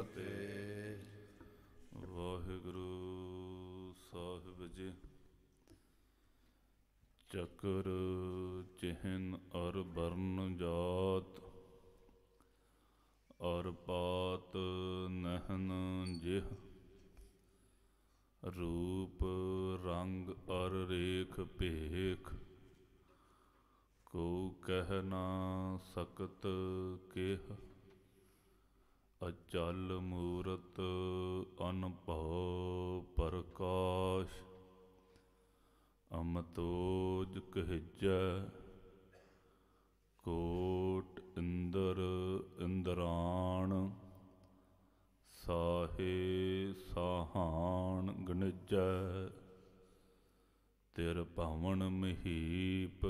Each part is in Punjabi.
ਫਤਿਹ ਵਾਹਿਗੁਰੂ ਸਾਹਿਬ ਜੀ ਚਕਰ ਚਿਹਨ ਅਰ ਬਰਨ ਜਾਤ ਅਰ ਪਾਤ ਨਹਨ ਜਿਹ ਰੂਪ ਰੰਗ ਅਰ ਰੇਖ ਭੇਖ ਕੋ ਕਹਿ ਨਾ ਸਕਤ ਕਿਹ ਅਚਲ ਮੂਰਤ ਅਨਭਉ ਪ੍ਰਕਾਸ਼ ਅਮਤੋਜ ਕਹਿਜੈ ਕੋਟ ਇੰਦਰ ਇੰਦਰਾਣ ਸਾਹੇ ਸਾਹਾਨ ਗਣਜੈ ਤੇਰ ਭਵਨ ਮਹੀਪ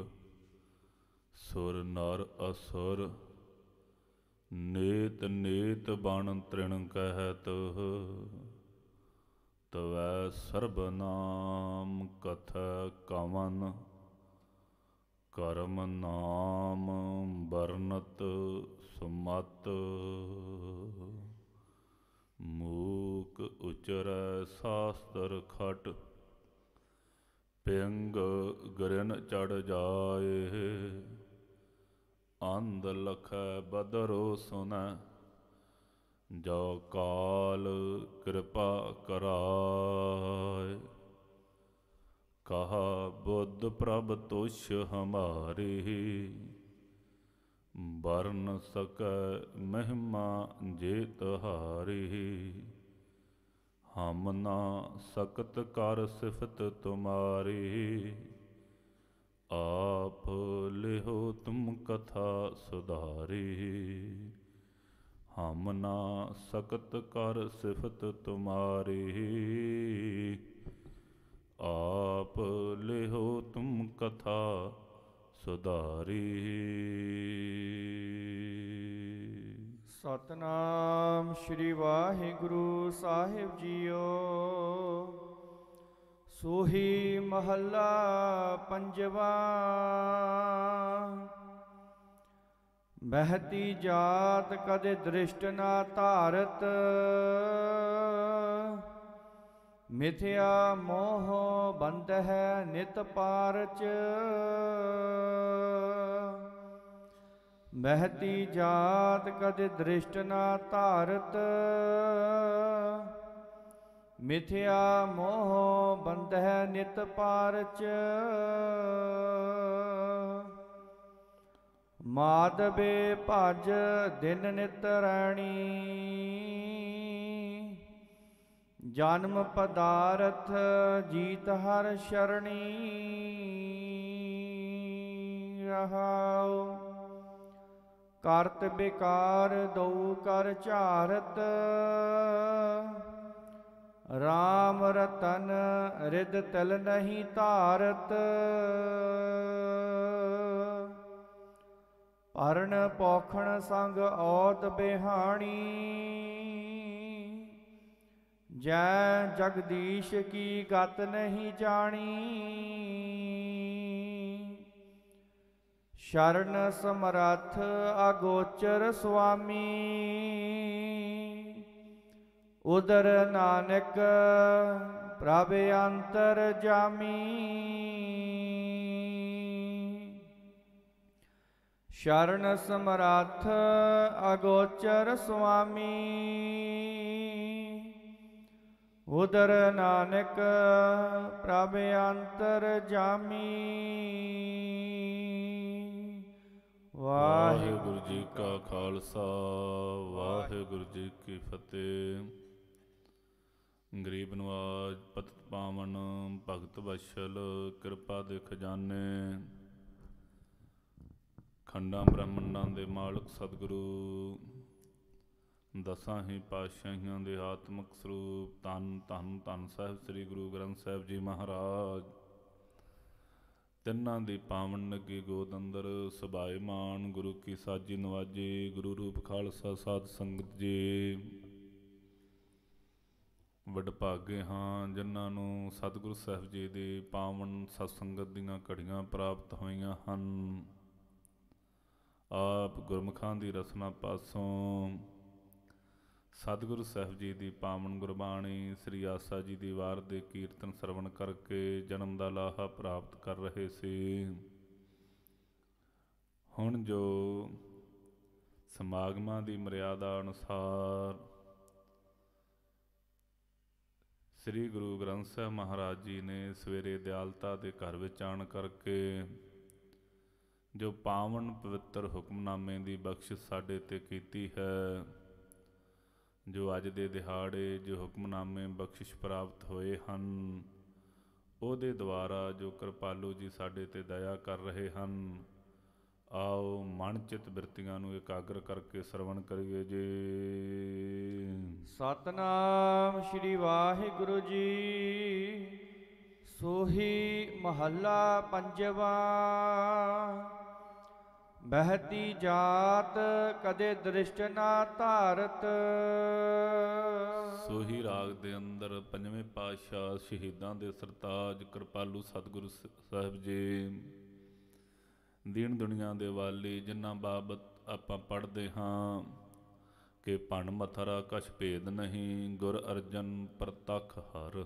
ਸੁਰ ਨਰ ਅਸੁਰ ਨੇਤ ਨੇਤ ਬਣ ਤ੍ਰਿਣ ਕਹਿਤ ਤਹ ਤਵੈ ਸਰਬ ਕਥ ਕਵਨ ਕਰਮ ਨਾਮ ਬਰਨਤ ਸੁਮਤ ਮੂਕ ਉਚਰ ਸਾਸਤਰ ਖਟ ਪਿੰਗ ਗਰਨ ਚੜ ਜਾਏ ਅੰਧ ਲਖ ਬਦਰੋ ਸੁਨ ਜੋ ਕਾਲ ਕਿਰਪਾ ਕਰਾਏ ਕਹਾ ਬੁੱਧ ਪ੍ਰਭ ਤੁਛ ਹਮਾਰੇ ਵਰਨ ਸਕ ਮਹਿਮਾ ਜੇ ਤਹਾਰੇ ਹਮ ਨਾ ਸਕਤ ਕਰ ਸਿਫਤ ਤੁਮਾਰੀ ਆਪ ਲਿਹੋ ਤੁਮ ਕਥਾ ਸੁਧਾਰੇ ਹਮ ਨਾ ਸਕਤ ਕਰ ਸਿਫਤ ਤੁਮਾਰੇ ਆਪ ਲਿਹੋ ਤੁਮ ਕਥਾ ਸੁਧਾਰੀ ਸਤਨਾਮ ਸ੍ਰੀ ਵਾਹਿਗੁਰੂ ਸਾਹਿਬ ਜੀਓ ਸੋਹੀ ਮਹੱਲਾ ਪੰਜਵਾ ਬਹਤੀ ਜਾਤ ਕਦੇ ਦ੍ਰਿਸ਼ਟ ਨਾ ਧਾਰਤ ਮਿਥਿਆ ਮੋਹ ਬੰਦ ਹੈ ਨਿਤ ਪਾਰਚ ਬਹਤੀ ਜਾਤ ਕਦੇ ਦ੍ਰਿਸ਼ਟ ਨਾ ਧਾਰਤ ਮਿਥਿਆ ਮੋਹ ਬੰਧੈ ਨਿਤ ਪਾਰਚ ਮਾਦਬੇ ਭਜ ਦਿਨ ਨਿਤ ਰਹਿਣੀ ਜਨਮ ਪਦਾਰਥ ਜੀਤ ਹਰ ਸ਼ਰਣੀ ਰਹਾਉ ਕਰਤ ਬਿਕਾਰ ਦਉ ਕਰ ਝਾਰਤ ਰਾਮ ਰਤਨ ਰਿਦ ਤਲ ਨਹੀਂ ਧਾਰਤ ਪਰਣ ਪੋਖਣ ਸੰਗ ਔਤ ਬਿਹਾਣੀ ਜੈ ਜਗਦੀਸ਼ ਕੀ ਗਤ ਨਹੀਂ ਜਾਣੀ ਸ਼ਰਨ ਸਮਰੱਥ ਅਗੋਚਰ ਸੁਆਮੀ ਉਦਰ ਨਾਨਕ ਪ੍ਰਭ ਅੰਤਰ ਜਾਮੀ ਸ਼ਰਨ ਸਮਰਾਥ ਅਗੋਚਰ ਸੁਆਮੀ ਉਦਰ ਨਾਨਕ ਪ੍ਰਭ ਅੰਤਰ ਜਾਮੀ ਵਾਹਿਗੁਰੂ ਜੀ ਕਾ ਖਾਲਸਾ ਵਾਹਿਗੁਰੂ ਜੀ ਕੀ ਫਤਿਹ ਗਰੀਬ ਨਵਾਜ ਪਤ ਪਾਵਨ ਭਗਤ ਵਸ਼ਲ ਕਿਰਪਾ ਦੇ ਖਜ਼ਾਨੇ ਖੰਡਾ ਬ੍ਰਹਮੰਡਾਂ ਦੇ ਮਾਲਕ ਸਤਿਗੁਰੂ ਦਸਾਂ ਹੀ ਪਾਤਸ਼ਾਹਾਂ ਦੇ ਆਤਮਿਕ ਸਰੂਪ ਤਨ ਤਨ ਤਨ ਸਾਹਿਬ ਸ੍ਰੀ ਗੁਰੂ ਗ੍ਰੰਥ ਸਾਹਿਬ ਜੀ ਮਹਾਰਾਜ ਤਿੰਨਾਂ ਦੀ ਪਾਵਨ ਨਗੀ ਗੋਦ ਅੰਦਰ ਮਾਨ ਗੁਰੂ ਕੀ ਸਾਜੀ ਨਵਾਜੀ ਗੁਰੂ ਰੂਪ ਖਾਲਸਾ ਸਾਧ ਸੰਗਤ ਜੀ ਵਡਭਾਗੇ ਹਾਂ ਜਿਨ੍ਹਾਂ ਨੂੰ ਸਤਿਗੁਰੂ ਸਾਹਿਬ ਜੀ ਦੇ ਪਾਵਨ ਸਤਸੰਗਤ ਦੀਆਂ ਘੜੀਆਂ ਪ੍ਰਾਪਤ ਹੋਈਆਂ ਹਨ ਆਪ ਗੁਰਮਖਾਂ ਦੀ ਰਸਨਾ ਪਾਸੋਂ ਸਤਿਗੁਰੂ ਸਾਹਿਬ ਜੀ ਦੀ ਪਾਵਨ ਗੁਰਬਾਣੀ ਸ੍ਰੀ ਆਸਾ ਜੀ ਦੀ ਵਾਰ ਦੇ ਕੀਰਤਨ ਸਰਵਣ ਕਰਕੇ ਜਨਮ ਦਾ ਲਾਹਾ ਪ੍ਰਾਪਤ ਕਰ ਰਹੇ ਸੀ ਹੁਣ ਜੋ ਸਮਾਗਮਾਂ ਦੀ ਮਰਿਆਦਾ ਅਨੁਸਾਰ ਸ੍ਰੀ ਗੁਰੂ ਗ੍ਰੰਥ ਸਾਹਿਬ ਮਹਾਰਾਜ ਜੀ ਨੇ ਸਵੇਰੇ ਦਿਆਲਤਾ ਦੇ ਘਰ ਵਿੱਚ ਆਣ ਕਰਕੇ ਜੋ ਪਾਵਨ ਪਵਿੱਤਰ ਹੁਕਮਨਾਮੇ ਦੀ ਬਖਸ਼ਿਸ਼ ਸਾਡੇ ਤੇ ਕੀਤੀ ਹੈ ਜੋ ਅੱਜ ਦੇ ਦਿਹਾੜੇ ਜੋ ਹੁਕਮਨਾਮੇ ਬਖਸ਼ਿਸ਼ ਪ੍ਰਾਪਤ ਹੋਏ ਹਨ ਉਹਦੇ ਦੁਆਰਾ ਜੋ ਕਿਰਪਾਲੂ ਜੀ ਸਾਡੇ ਤੇ ਦਇਆ ਕਰ ਰਹੇ ਹਨ ਆਓ ਮਨ ਚਿਤ ਬਿਰਤੀਆਂ ਨੂੰ ਇਕਾਗਰ ਕਰਕੇ ਸਰਵਣ ਕਰੀਏ ਜੀ ਸਤਨਾਮ ਸ੍ਰੀ ਵਾਹਿਗੁਰੂ ਜੀ ਸੋਹੀ ਮਹੱਲਾ ਪੰਜਵਾ ਬਹਤੀ ਜਾਤ ਕਦੇ ਦ੍ਰਿਸ਼ਟ ਨਾ ਧਾਰਤ ਸੋਹੀ ਰਾਗ ਦੇ ਅੰਦਰ ਪੰਜਵੇਂ ਪਾਤਸ਼ਾਹ ਸ਼ਹੀਦਾਂ ਦੇ ਸਰਤਾਜ ਕਿਰਪਾਲੂ ਸਤਿਗੁਰੂ ਸਾਹਿਬ ਜੀ ਦੀਨ ਦੁਨੀਆ ਦੇ ਵਾਲੀ ਜਿੰਨਾ ਬਾਬਤ ਆਪਾਂ ਪੜਦੇ ਹਾਂ ਕਿ ਪਣ ਮਥਰਾ ਕਛ ਭੇਦ ਨਹੀਂ ਗੁਰ ਅਰਜਨ ਪ੍ਰਤਖ ਹਰ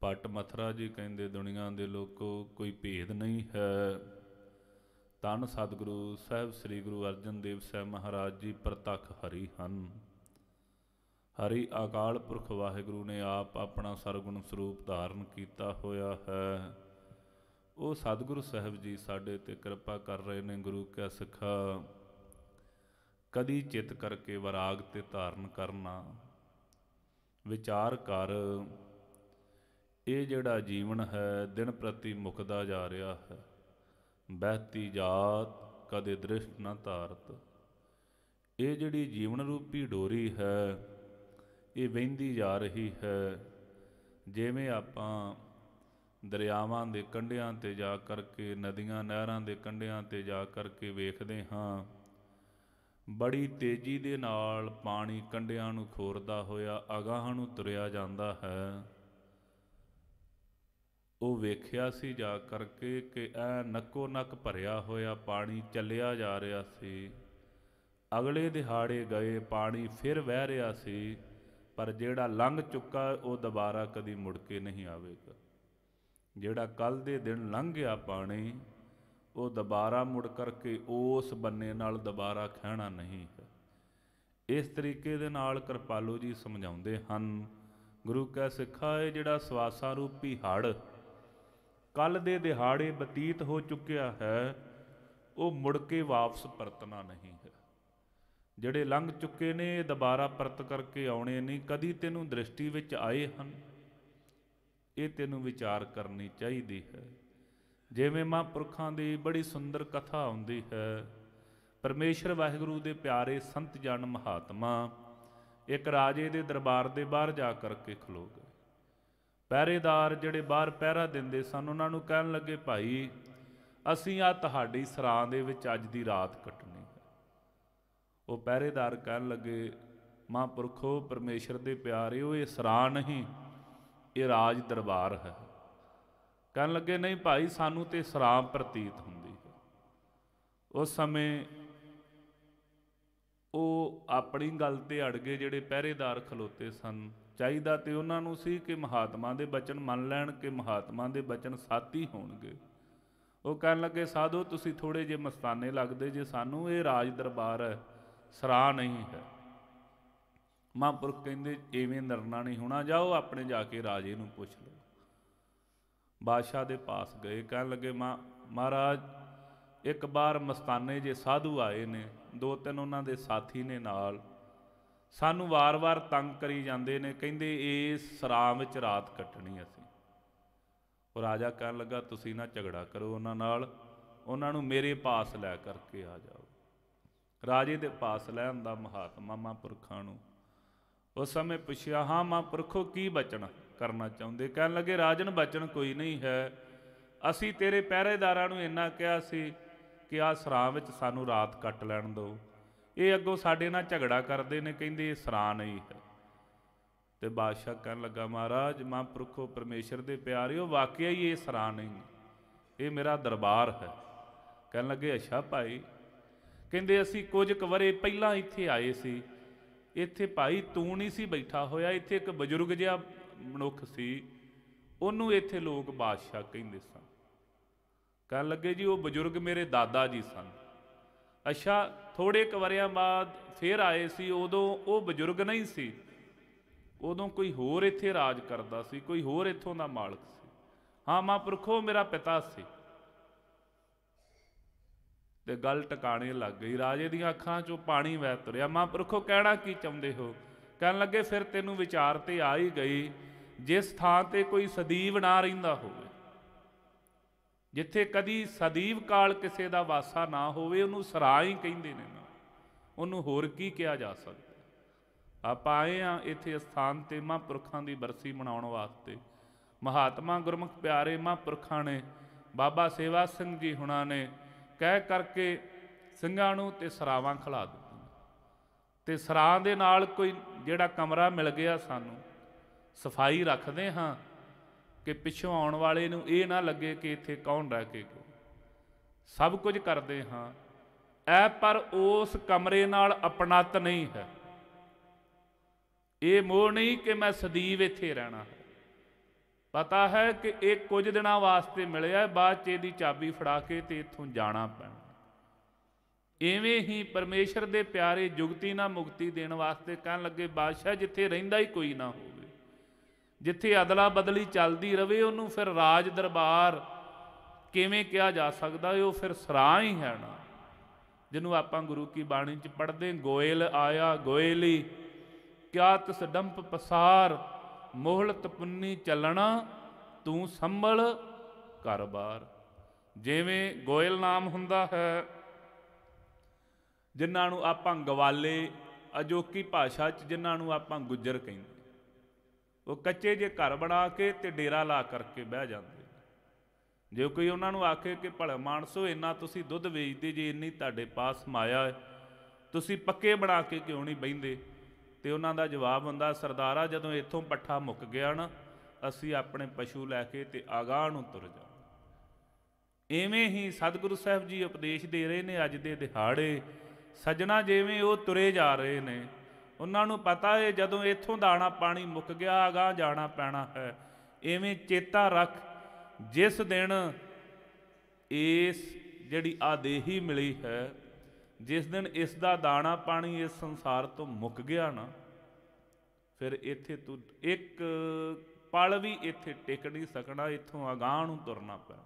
ਪਟ ਮਥਰਾ ਜੀ ਕਹਿੰਦੇ ਦੁਨੀਆ ਦੇ ਲੋਕੋ ਕੋਈ ਭੇਦ ਨਹੀਂ ਹੈ ਤਨ ਸਤਿਗੁਰੂ ਸਾਹਿਬ ਸ੍ਰੀ ਗੁਰੂ ਅਰਜਨ ਦੇਵ ਸਾਹਿਬ ਮਹਾਰਾਜ ਜੀ ਪ੍ਰਤਖ ਹਰੀ ਹਨ ਹਰੀ ਅਕਾਲ ਪੁਰਖ ਵਾਹਿਗੁਰੂ ਨੇ ਆਪ ਆਪਣਾ ਸਰਗੁਣ ਸਰੂਪ ਧਾਰਨ ਕੀਤਾ ਹੋਇਆ ਹੈ ਉਹ ਸਤਿਗੁਰੂ ਸਾਹਿਬ ਜੀ ਸਾਡੇ ਤੇ ਕਿਰਪਾ ਕਰ ਰਹੇ ਨੇ ਗੁਰੂ ਕਾ ਸਿੱਖਾ ਕਦੀ ਚਿਤ ਕਰਕੇ ਵਿਰਾਗ ਤੇ ਧਾਰਨ ਕਰਨਾ ਵਿਚਾਰ ਕਰ ਇਹ ਜਿਹੜਾ ਜੀਵਨ ਹੈ ਦਿਨ ਪ੍ਰਤੀ ਮੁਕਦਾ ਜਾ ਰਿਹਾ ਹੈ ਬਹਿਤੀ ਜਾਤ ਕਦੇ ਦ੍ਰਿਸ਼ਟ ਨਾ ਧਾਰਤ ਇਹ ਜਿਹੜੀ ਜੀਵਨ ਰੂਪੀ ਡੋਰੀ ਹੈ ਇਹ ਵਹਿੰਦੀ ਜਾ ਰਹੀ ਹੈ ਜਿਵੇਂ ਆਪਾਂ ਦਰਿਆਵਾਂ ਦੇ ਕੰਢਿਆਂ ਤੇ ਜਾ ਕਰਕੇ ਨਦੀਆਂ ਨਹਿਰਾਂ ਦੇ ਕੰਢਿਆਂ ਤੇ ਜਾ ਕਰਕੇ ਵੇਖਦੇ ਹਾਂ ਬੜੀ ਤੇਜ਼ੀ ਦੇ ਨਾਲ ਪਾਣੀ ਕੰਢਿਆਂ ਨੂੰ ਖੋਰਦਾ ਹੋਇਆ ਅਗਾਹਾਂ ਨੂੰ ਤੁਰਿਆ ਜਾਂਦਾ ਹੈ ਉਹ ਵੇਖਿਆ ਸੀ ਜਾ ਕਰਕੇ ਕਿ ਐ ਨੱਕੋ ਨੱਕ ਭਰਿਆ ਹੋਇਆ ਪਾਣੀ ਚੱਲਿਆ ਜਾ ਰਿਹਾ ਸੀ ਅਗਲੇ ਦਿਹਾੜੇ ਗਏ ਪਾਣੀ ਫਿਰ ਵਹਿ ਰਿਹਾ ਸੀ ਪਰ ਜਿਹੜਾ ਲੰਘ ਚੁੱਕਾ ਉਹ ਦੁਬਾਰਾ ਕਦੀ ਮੁੜ ਕੇ ਨਹੀਂ ਆਵੇ ਜਿਹੜਾ ਕੱਲ ਦੇ ਦਿਨ ਲੰਘ ਗਿਆ ਪਾਣੀ ਉਹ ਦੁਬਾਰਾ ਮੁੜ ਕਰਕੇ ਉਸ ਬੰਨੇ ਨਾਲ ਦੁਬਾਰਾ ਖਹਿਣਾ ਨਹੀਂ ਹੈ ਇਸ ਤਰੀਕੇ ਦੇ ਨਾਲ ਕਿਰਪਾਲੂ ਜੀ ਸਮਝਾਉਂਦੇ ਹਨ ਗੁਰੂ ਕਾ ਸਿੱਖਾ ਇਹ ਜਿਹੜਾ ਸਵਾਸਾ ਰੂਪੀ ਹੜ ਕੱਲ ਦੇ ਦਿਹਾੜੇ ਬਤੀਤ ਹੋ ਚੁੱਕਿਆ ਹੈ ਉਹ ਮੁੜ ਕੇ ਵਾਪਸ ਪਰਤਣਾ ਨਹੀਂ ਹੈ ਜਿਹੜੇ ਲੰਘ ਚੁੱਕੇ ਨੇ ਇਹ ਦੁਬਾਰਾ ਪਰਤ ਕਰਕੇ ਆਉਣੇ ਨਹੀਂ ਕਦੀ ਤੈਨੂੰ ਦ੍ਰਿਸ਼ਟੀ ਵਿੱਚ ਆਏ ਹਨ ਇਹ ਤੈਨੂੰ ਵਿਚਾਰ ਕਰਨੀ ਚਾਹੀਦੀ ਹੈ ਜਿਵੇਂ ਮਹਾਂਪੁਰਖਾਂ ਦੀ ਬੜੀ ਸੁੰਦਰ ਕਥਾ ਆਉਂਦੀ ਹੈ ਪਰਮੇਸ਼ਰ ਵਾਹਿਗੁਰੂ ਦੇ ਪਿਆਰੇ ਸੰਤ ਜਨ ਮਹਾਤਮਾ ਇੱਕ ਰਾਜੇ ਦੇ ਦਰਬਾਰ ਦੇ ਬਾਹਰ ਜਾ ਕਰਕੇ ਖਲੋ ਗਏ ਪਹਿਰੇਦਾਰ ਜਿਹੜੇ ਬਾਹਰ ਪਹਿਰਾ ਦਿੰਦੇ ਸਨ ਉਹਨਾਂ ਨੂੰ ਕਹਿਣ ਲੱਗੇ ਭਾਈ ਅਸੀਂ ਆ ਤੁਹਾਡੀ ਸਰਾਂ ਦੇ ਵਿੱਚ ਅੱਜ ਦੀ ਰਾਤ ਕੱਟਣੀ ਹੈ ਉਹ ਪਹਿਰੇਦਾਰ ਕਹਿਣ ਲੱਗੇ ਮਹਾਂਪੁਰਖੋ ਪਰਮੇਸ਼ਰ ਦੇ ਪਿਆਰਿਓ ਇਹ ਸਰਾਂ ਨਹੀਂ ਇਹ ਰਾਜ ਦਰਬਾਰ ਹੈ ਕਹਿਣ ਲੱਗੇ ਨਹੀਂ ਭਾਈ ਸਾਨੂੰ ਤੇ ਸਰਾਮ ਪ੍ਰਤੀਤ ਹੁੰਦੀ ਹੈ ਉਸ ਸਮੇਂ ਉਹ ਆਪਣੀ ਗੱਲ ਤੇ ਅੜ ਗਏ ਜਿਹੜੇ ਪਹਿਰੇਦਾਰ ਖਲੋਤੇ ਸਨ ਚਾਹੀਦਾ ਤੇ ਉਹਨਾਂ ਨੂੰ ਸੀ ਕਿ ਮਹਾਤਮਾ ਦੇ ਬਚਨ ਮੰਨ ਲੈਣ ਕਿ ਮਹਾਤਮਾ ਦੇ ਬਚਨ ਸਾਥੀ ਹੋਣਗੇ ਉਹ ਕਹਿਣ ਲੱਗੇ ਸਾਧੋ ਤੁਸੀਂ ਥੋੜੇ ਜੇ ਮਸਤਾਨੇ ਲੱਗਦੇ ਜੇ ਸਾਨੂੰ ਇਹ ਰਾਜ ਦਰਬਾਰ ਹੈ ਸਰਾ ਨਹੀਂ ਹੈ ਮਹਾਂਪੁਰਖ ਕਹਿੰਦੇ ਐਵੇਂ ਨਰਨਾ ਨਹੀਂ ਹੋਣਾ ਜਾਓ ਆਪਣੇ ਜਾ ਕੇ ਰਾਜੇ ਨੂੰ ਪੁੱਛ ਲਓ ਬਾਦਸ਼ਾਹ ਦੇ ਪਾਸ ਗਏ ਕਹਿਣ ਲੱਗੇ ਮਾਂ ਮਹਾਰਾਜ ਇੱਕ ਬਾਰ ਮਸਤਾਨੇ ਜੇ ਸਾਧੂ ਆਏ ਨੇ ਦੋ ਤਿੰਨ ਉਹਨਾਂ ਦੇ ਸਾਥੀ ਨੇ ਨਾਲ ਸਾਨੂੰ ਵਾਰ-ਵਾਰ ਤੰਗ ਕਰੀ ਜਾਂਦੇ ਨੇ ਕਹਿੰਦੇ ਇਸ ਸਰਾਮ ਵਿੱਚ ਰਾਤ ਕੱਟਣੀ ਅਸੀਂ ਉਹ ਰਾਜਾ ਕਹਿਣ ਲੱਗਾ ਤੁਸੀਂ ਨਾ ਝਗੜਾ ਕਰੋ ਉਹਨਾਂ ਨਾਲ ਉਹਨਾਂ ਨੂੰ ਮੇਰੇ ਪਾਸ ਲੈ ਕਰਕੇ ਆ ਜਾਓ ਰਾਜੇ ਦੇ ਪਾਸ ਲੈ ਆਂਦਾ ਮਹਾਤਮਾ ਮਹਾਂਪੁਰਖਾਂ ਨੂੰ ਉਸ ਸਮੇਂ ਪੁੱਛਿਆ ਹਾਂ ਮਹਾਂਪੁਰਖੋ ਕੀ ਬਚਨ ਕਰਨਾ ਚਾਹੁੰਦੇ ਕਹਿਣ ਲੱਗੇ ਰਾਜਨ ਬਚਨ ਕੋਈ ਨਹੀਂ ਹੈ ਅਸੀਂ ਤੇਰੇ ਪਹਿਰੇਦਾਰਾਂ ਨੂੰ ਇੰਨਾ ਕਿਹਾ ਸੀ ਕਿ ਆ ਸਰਾਂ ਵਿੱਚ ਸਾਨੂੰ ਰਾਤ ਕੱਟ ਲੈਣ ਦਿਓ ਇਹ ਅੱਗੋਂ ਸਾਡੇ ਨਾਲ ਝਗੜਾ ਕਰਦੇ ਨੇ ਕਹਿੰਦੇ ਇਹ ਸਰਾਂ ਨਹੀਂ ਹੈ ਤੇ ਬਾਦਸ਼ਾਹ ਕਹਿਣ ਲੱਗਾ ਮਹਾਰਾਜ ਮਹਾਂਪੁਰਖੋ ਪਰਮੇਸ਼ਰ ਦੇ ਪਿਆਰਿਓ ਵਾਕਿਆ ਹੀ ਇਹ ਸਰਾਂ ਨਹੀਂ ਇਹ ਮੇਰਾ ਦਰਬਾਰ ਹੈ ਕਹਿਣ ਲੱਗੇ ਅੱਛਾ ਭਾਈ ਕਹਿੰਦੇ ਅਸੀਂ ਕੁਝ ਕੁ ਵਰੇ ਪਹਿਲਾਂ ਇੱਥੇ ਆਏ ਸੀ ਇੱਥੇ ਭਾਈ ਤੂੰ ਨਹੀਂ ਸੀ ਬੈਠਾ ਹੋਇਆ ਇੱਥੇ ਇੱਕ ਬਜ਼ੁਰਗ ਜਿਹਾ ਮਨੁੱਖ ਸੀ ਉਹਨੂੰ ਇੱਥੇ ਲੋਕ ਬਾਦਸ਼ਾਹ ਕਹਿੰਦੇ ਸਨ ਕਹਿ ਲੱਗੇ ਜੀ ਉਹ ਬਜ਼ੁਰਗ ਮੇਰੇ ਦਾਦਾ ਜੀ ਸਨ ਅੱਛਾ ਥੋੜੇ ਕੁ ਵਰਿਆਂ ਬਾਅਦ ਫੇਰ ਆਏ ਸੀ ਉਦੋਂ ਉਹ ਬਜ਼ੁਰਗ ਨਹੀਂ ਸੀ ਉਦੋਂ ਕੋਈ ਹੋਰ ਇੱਥੇ ਰਾਜ ਕਰਦਾ ਸੀ ਕੋਈ ਹੋਰ ਇੱਥੋਂ ਦਾ ਮਾਲਕ ਸੀ ਹਾਂ ਮਾਪੁਰਖੋ ਮੇਰਾ ਪਿਤਾ ਸੀ ਤੇ ਗੱਲ ਟਿਕਾਣੇ ਲੱਗ ਗਈ ਰਾਜੇ ਦੀਆਂ ਅੱਖਾਂ 'ਚੋਂ ਪਾਣੀ ਵਹਿ ਤੁਰਿਆ ਮਹਾਂਪੁਰਖੋ ਕਹਿਣਾ ਕੀ ਚਾਹੁੰਦੇ ਹੋ ਕਹਿਣ ਲੱਗੇ ਫਿਰ ਤੈਨੂੰ ਵਿਚਾਰ ਤੇ ਆ ਹੀ ਗਈ ਜਿਸ ਥਾਂ ਤੇ ਕੋਈ ਸਦੀਵ ਨਾ ਰਹਿੰਦਾ ਹੋਵੇ ਜਿੱਥੇ ਕਦੀ ਸਦੀਵ ਕਾਲ ਕਿਸੇ ਦਾ ਵਾਸਾ ਨਾ ਹੋਵੇ ਉਹਨੂੰ ਹੀ ਕਹਿੰਦੇ ਨੇ ਨਾ ਉਹਨੂੰ ਹੋਰ ਕੀ ਕਿਹਾ ਜਾ ਸਕਦਾ ਆਪਾਂ ਆਏ ਆ ਇੱਥੇ ਸਥਾਨ ਤੇ ਮਹਾਂਪੁਰਖਾਂ ਦੀ ਬਰਸੀ ਮਨਾਉਣ ਵਾਸਤੇ ਮਹਾਤਮਾ ਗੁਰਮੁਖ ਪਿਆਰੇ ਮਹਾਂਪੁਰਖਾਂ ਨੇ ਬਾਬਾ ਸੇਵਾ ਸਿੰਘ ਜੀ ਹੁਣਾਂ ਨੇ ਕਹਿ ਕਰਕੇ ਸਿੰਘਾਂ ਨੂੰ ਤੇ ਸਰਾਵਾਂ ਖਿਲਾ ਦਿੱਤੀਆਂ ਤੇ ਸਰਾਂ ਦੇ ਨਾਲ ਕੋਈ ਜਿਹੜਾ ਕਮਰਾ ਮਿਲ ਗਿਆ ਸਾਨੂੰ ਸਫਾਈ ਰੱਖਦੇ ਹਾਂ ਕਿ ਪਿੱਛੋਂ ਆਉਣ ਵਾਲੇ ਨੂੰ ਇਹ ਨਾ ਲੱਗੇ ਕਿ ਇੱਥੇ ਕੌਣ ਰਹਿ ਕੇ ਗਿਆ ਸਭ ਕੁਝ ਕਰਦੇ ਹਾਂ ਐ ਪਰ ਉਸ ਕਮਰੇ ਨਾਲ ਅਪਣਤ ਨਹੀਂ ਹੈ ਇਹ ਮੋਹ ਨਹੀਂ ਕਿ ਮੈਂ ਸਦੀਵ ਇੱਥੇ ਰਹਿਣਾ ਪਤਾ ਹੈ ਕਿ ਇਹ ਕੁਝ ਦਿਨਾਂ ਵਾਸਤੇ ਮਿਲਿਆ ਬਾਅਦ ਚ ਇਹਦੀ ਚਾਬੀ ਫੜਾ ਕੇ ਤੇ ਇੱਥੋਂ ਜਾਣਾ ਪੈਣਾ ਐਵੇਂ ਹੀ ਪਰਮੇਸ਼ਰ ਦੇ ਪਿਆਰੇ ਜੁਗਤੀ ਨਾਲ ਮੁਕਤੀ ਦੇਣ ਵਾਸਤੇ ਕਹਿਣ ਲੱਗੇ ਬਾਦਸ਼ਾਹ ਜਿੱਥੇ ਰਹਿੰਦਾ ਹੀ ਕੋਈ ਨਾ ਹੋਵੇ ਜਿੱਥੇ ਅਦਲਾ ਬਦਲੀ ਚੱਲਦੀ ਰਵੇ ਉਹਨੂੰ ਫਿਰ ਰਾਜ ਦਰਬਾਰ ਕਿਵੇਂ ਕਿਹਾ ਜਾ ਸਕਦਾ ਉਹ ਫਿਰ ਸਰਾਂ ਹੀ ਹੈ ਨਾ ਜਿਹਨੂੰ ਆਪਾਂ ਗੁਰੂ ਕੀ ਬਾਣੀ ਚ ਪੜਦੇ ਗੋਇਲ ਆਇਆ ਗੋਇਲੀ ਕਿਆ ਤਸ ਡੰਪ ਪਸਾਰ ਮੋਹਲਤ ਪੁੰਨੀ ਚੱਲਣਾ ਤੂੰ ਸੰਭਲ ਘਰ-ਬਾਰ ਜਿਵੇਂ ਗੋਇਲ ਨਾਮ ਹੁੰਦਾ ਹੈ ਜਿਨ੍ਹਾਂ ਨੂੰ ਆਪਾਂ ਗਵਾਲੇ ਅਜੋਕੀ ਭਾਸ਼ਾ 'ਚ ਜਿਨ੍ਹਾਂ ਨੂੰ ਆਪਾਂ ਗੁੱਜਰ ਕਹਿੰਦੇ ਉਹ ਕੱਚੇ ਜੇ ਘਰ ਬਣਾ ਕੇ ਤੇ ਡੇਰਾ ਲਾ ਕਰਕੇ ਬਹਿ ਜਾਂਦੇ ਜੇ ਕੋਈ ਉਹਨਾਂ ਨੂੰ ਆਖੇ ਕਿ ਭਲੇ ਮਾਨਸੋ ਇੰਨਾ ਤੁਸੀਂ ਦੁੱਧ ਵੇਚਦੇ ਜੇ ਇੰਨੀ ਤੁਹਾਡੇ ਪਾਸ ਮਾਇਆ ਹੈ ਤੁਸੀਂ ਪੱਕੇ ਬਣਾ ਕੇ ਕਿਉਂ ਨਹੀਂ ਬੈਂਦੇ ਤੇ ਉਹਨਾਂ ਦਾ ਜਵਾਬ ਹੁੰਦਾ ਸਰਦਾਰਾ ਜਦੋਂ ਇੱਥੋਂ ਪੱਠਾ ਮੁੱਕ ਗਿਆ ਨਾ ਅਸੀਂ ਆਪਣੇ ਪਸ਼ੂ ਲੈ ਕੇ ਤੇ ਆਗਾਹ ਨੂੰ ਤੁਰ ਜਾ ਐਵੇਂ ਹੀ ਸਤਿਗੁਰੂ ਸਾਹਿਬ ਜੀ ਉਪਦੇਸ਼ ਦੇ ਰਹੇ ਨੇ ਅੱਜ ਦੇ ਦਿਹਾੜੇ ਸਜਣਾ ਜਿਵੇਂ ਉਹ ਤੁਰੇ ਜਾ ਰਹੇ ਨੇ ਉਹਨਾਂ ਨੂੰ ਪਤਾ ਹੈ ਜਦੋਂ ਇੱਥੋਂ ਦਾਣਾ ਪਾਣੀ ਮੁੱਕ ਗਿਆ ਆਗਾਹ ਜਾਣਾ ਪੈਣਾ ਹੈ ਐਵੇਂ ਚੇਤਾ ਰੱਖ ਜਿਸ ਦਿਨ ਇਸ ਜਿਹੜੀ ਆਦੇਹੀ ਮਿਲੀ ਹੈ ਜਿਸ ਦਿਨ ਇਸ ਦਾ ਦਾਣਾ ਪਾਣੀ ਇਸ ਸੰਸਾਰ ਤੋਂ ਮੁੱਕ ਗਿਆ ਨਾ ਫਿਰ ਇੱਥੇ ਤੂੰ ਇੱਕ ਪਲ ਵੀ ਇੱਥੇ ਟਿਕ ਨਹੀਂ ਸਕਣਾ ਇੱਥੋਂ ਅਗਾਹ ਨੂੰ ਤੁਰਨਾ ਪੈਣਾ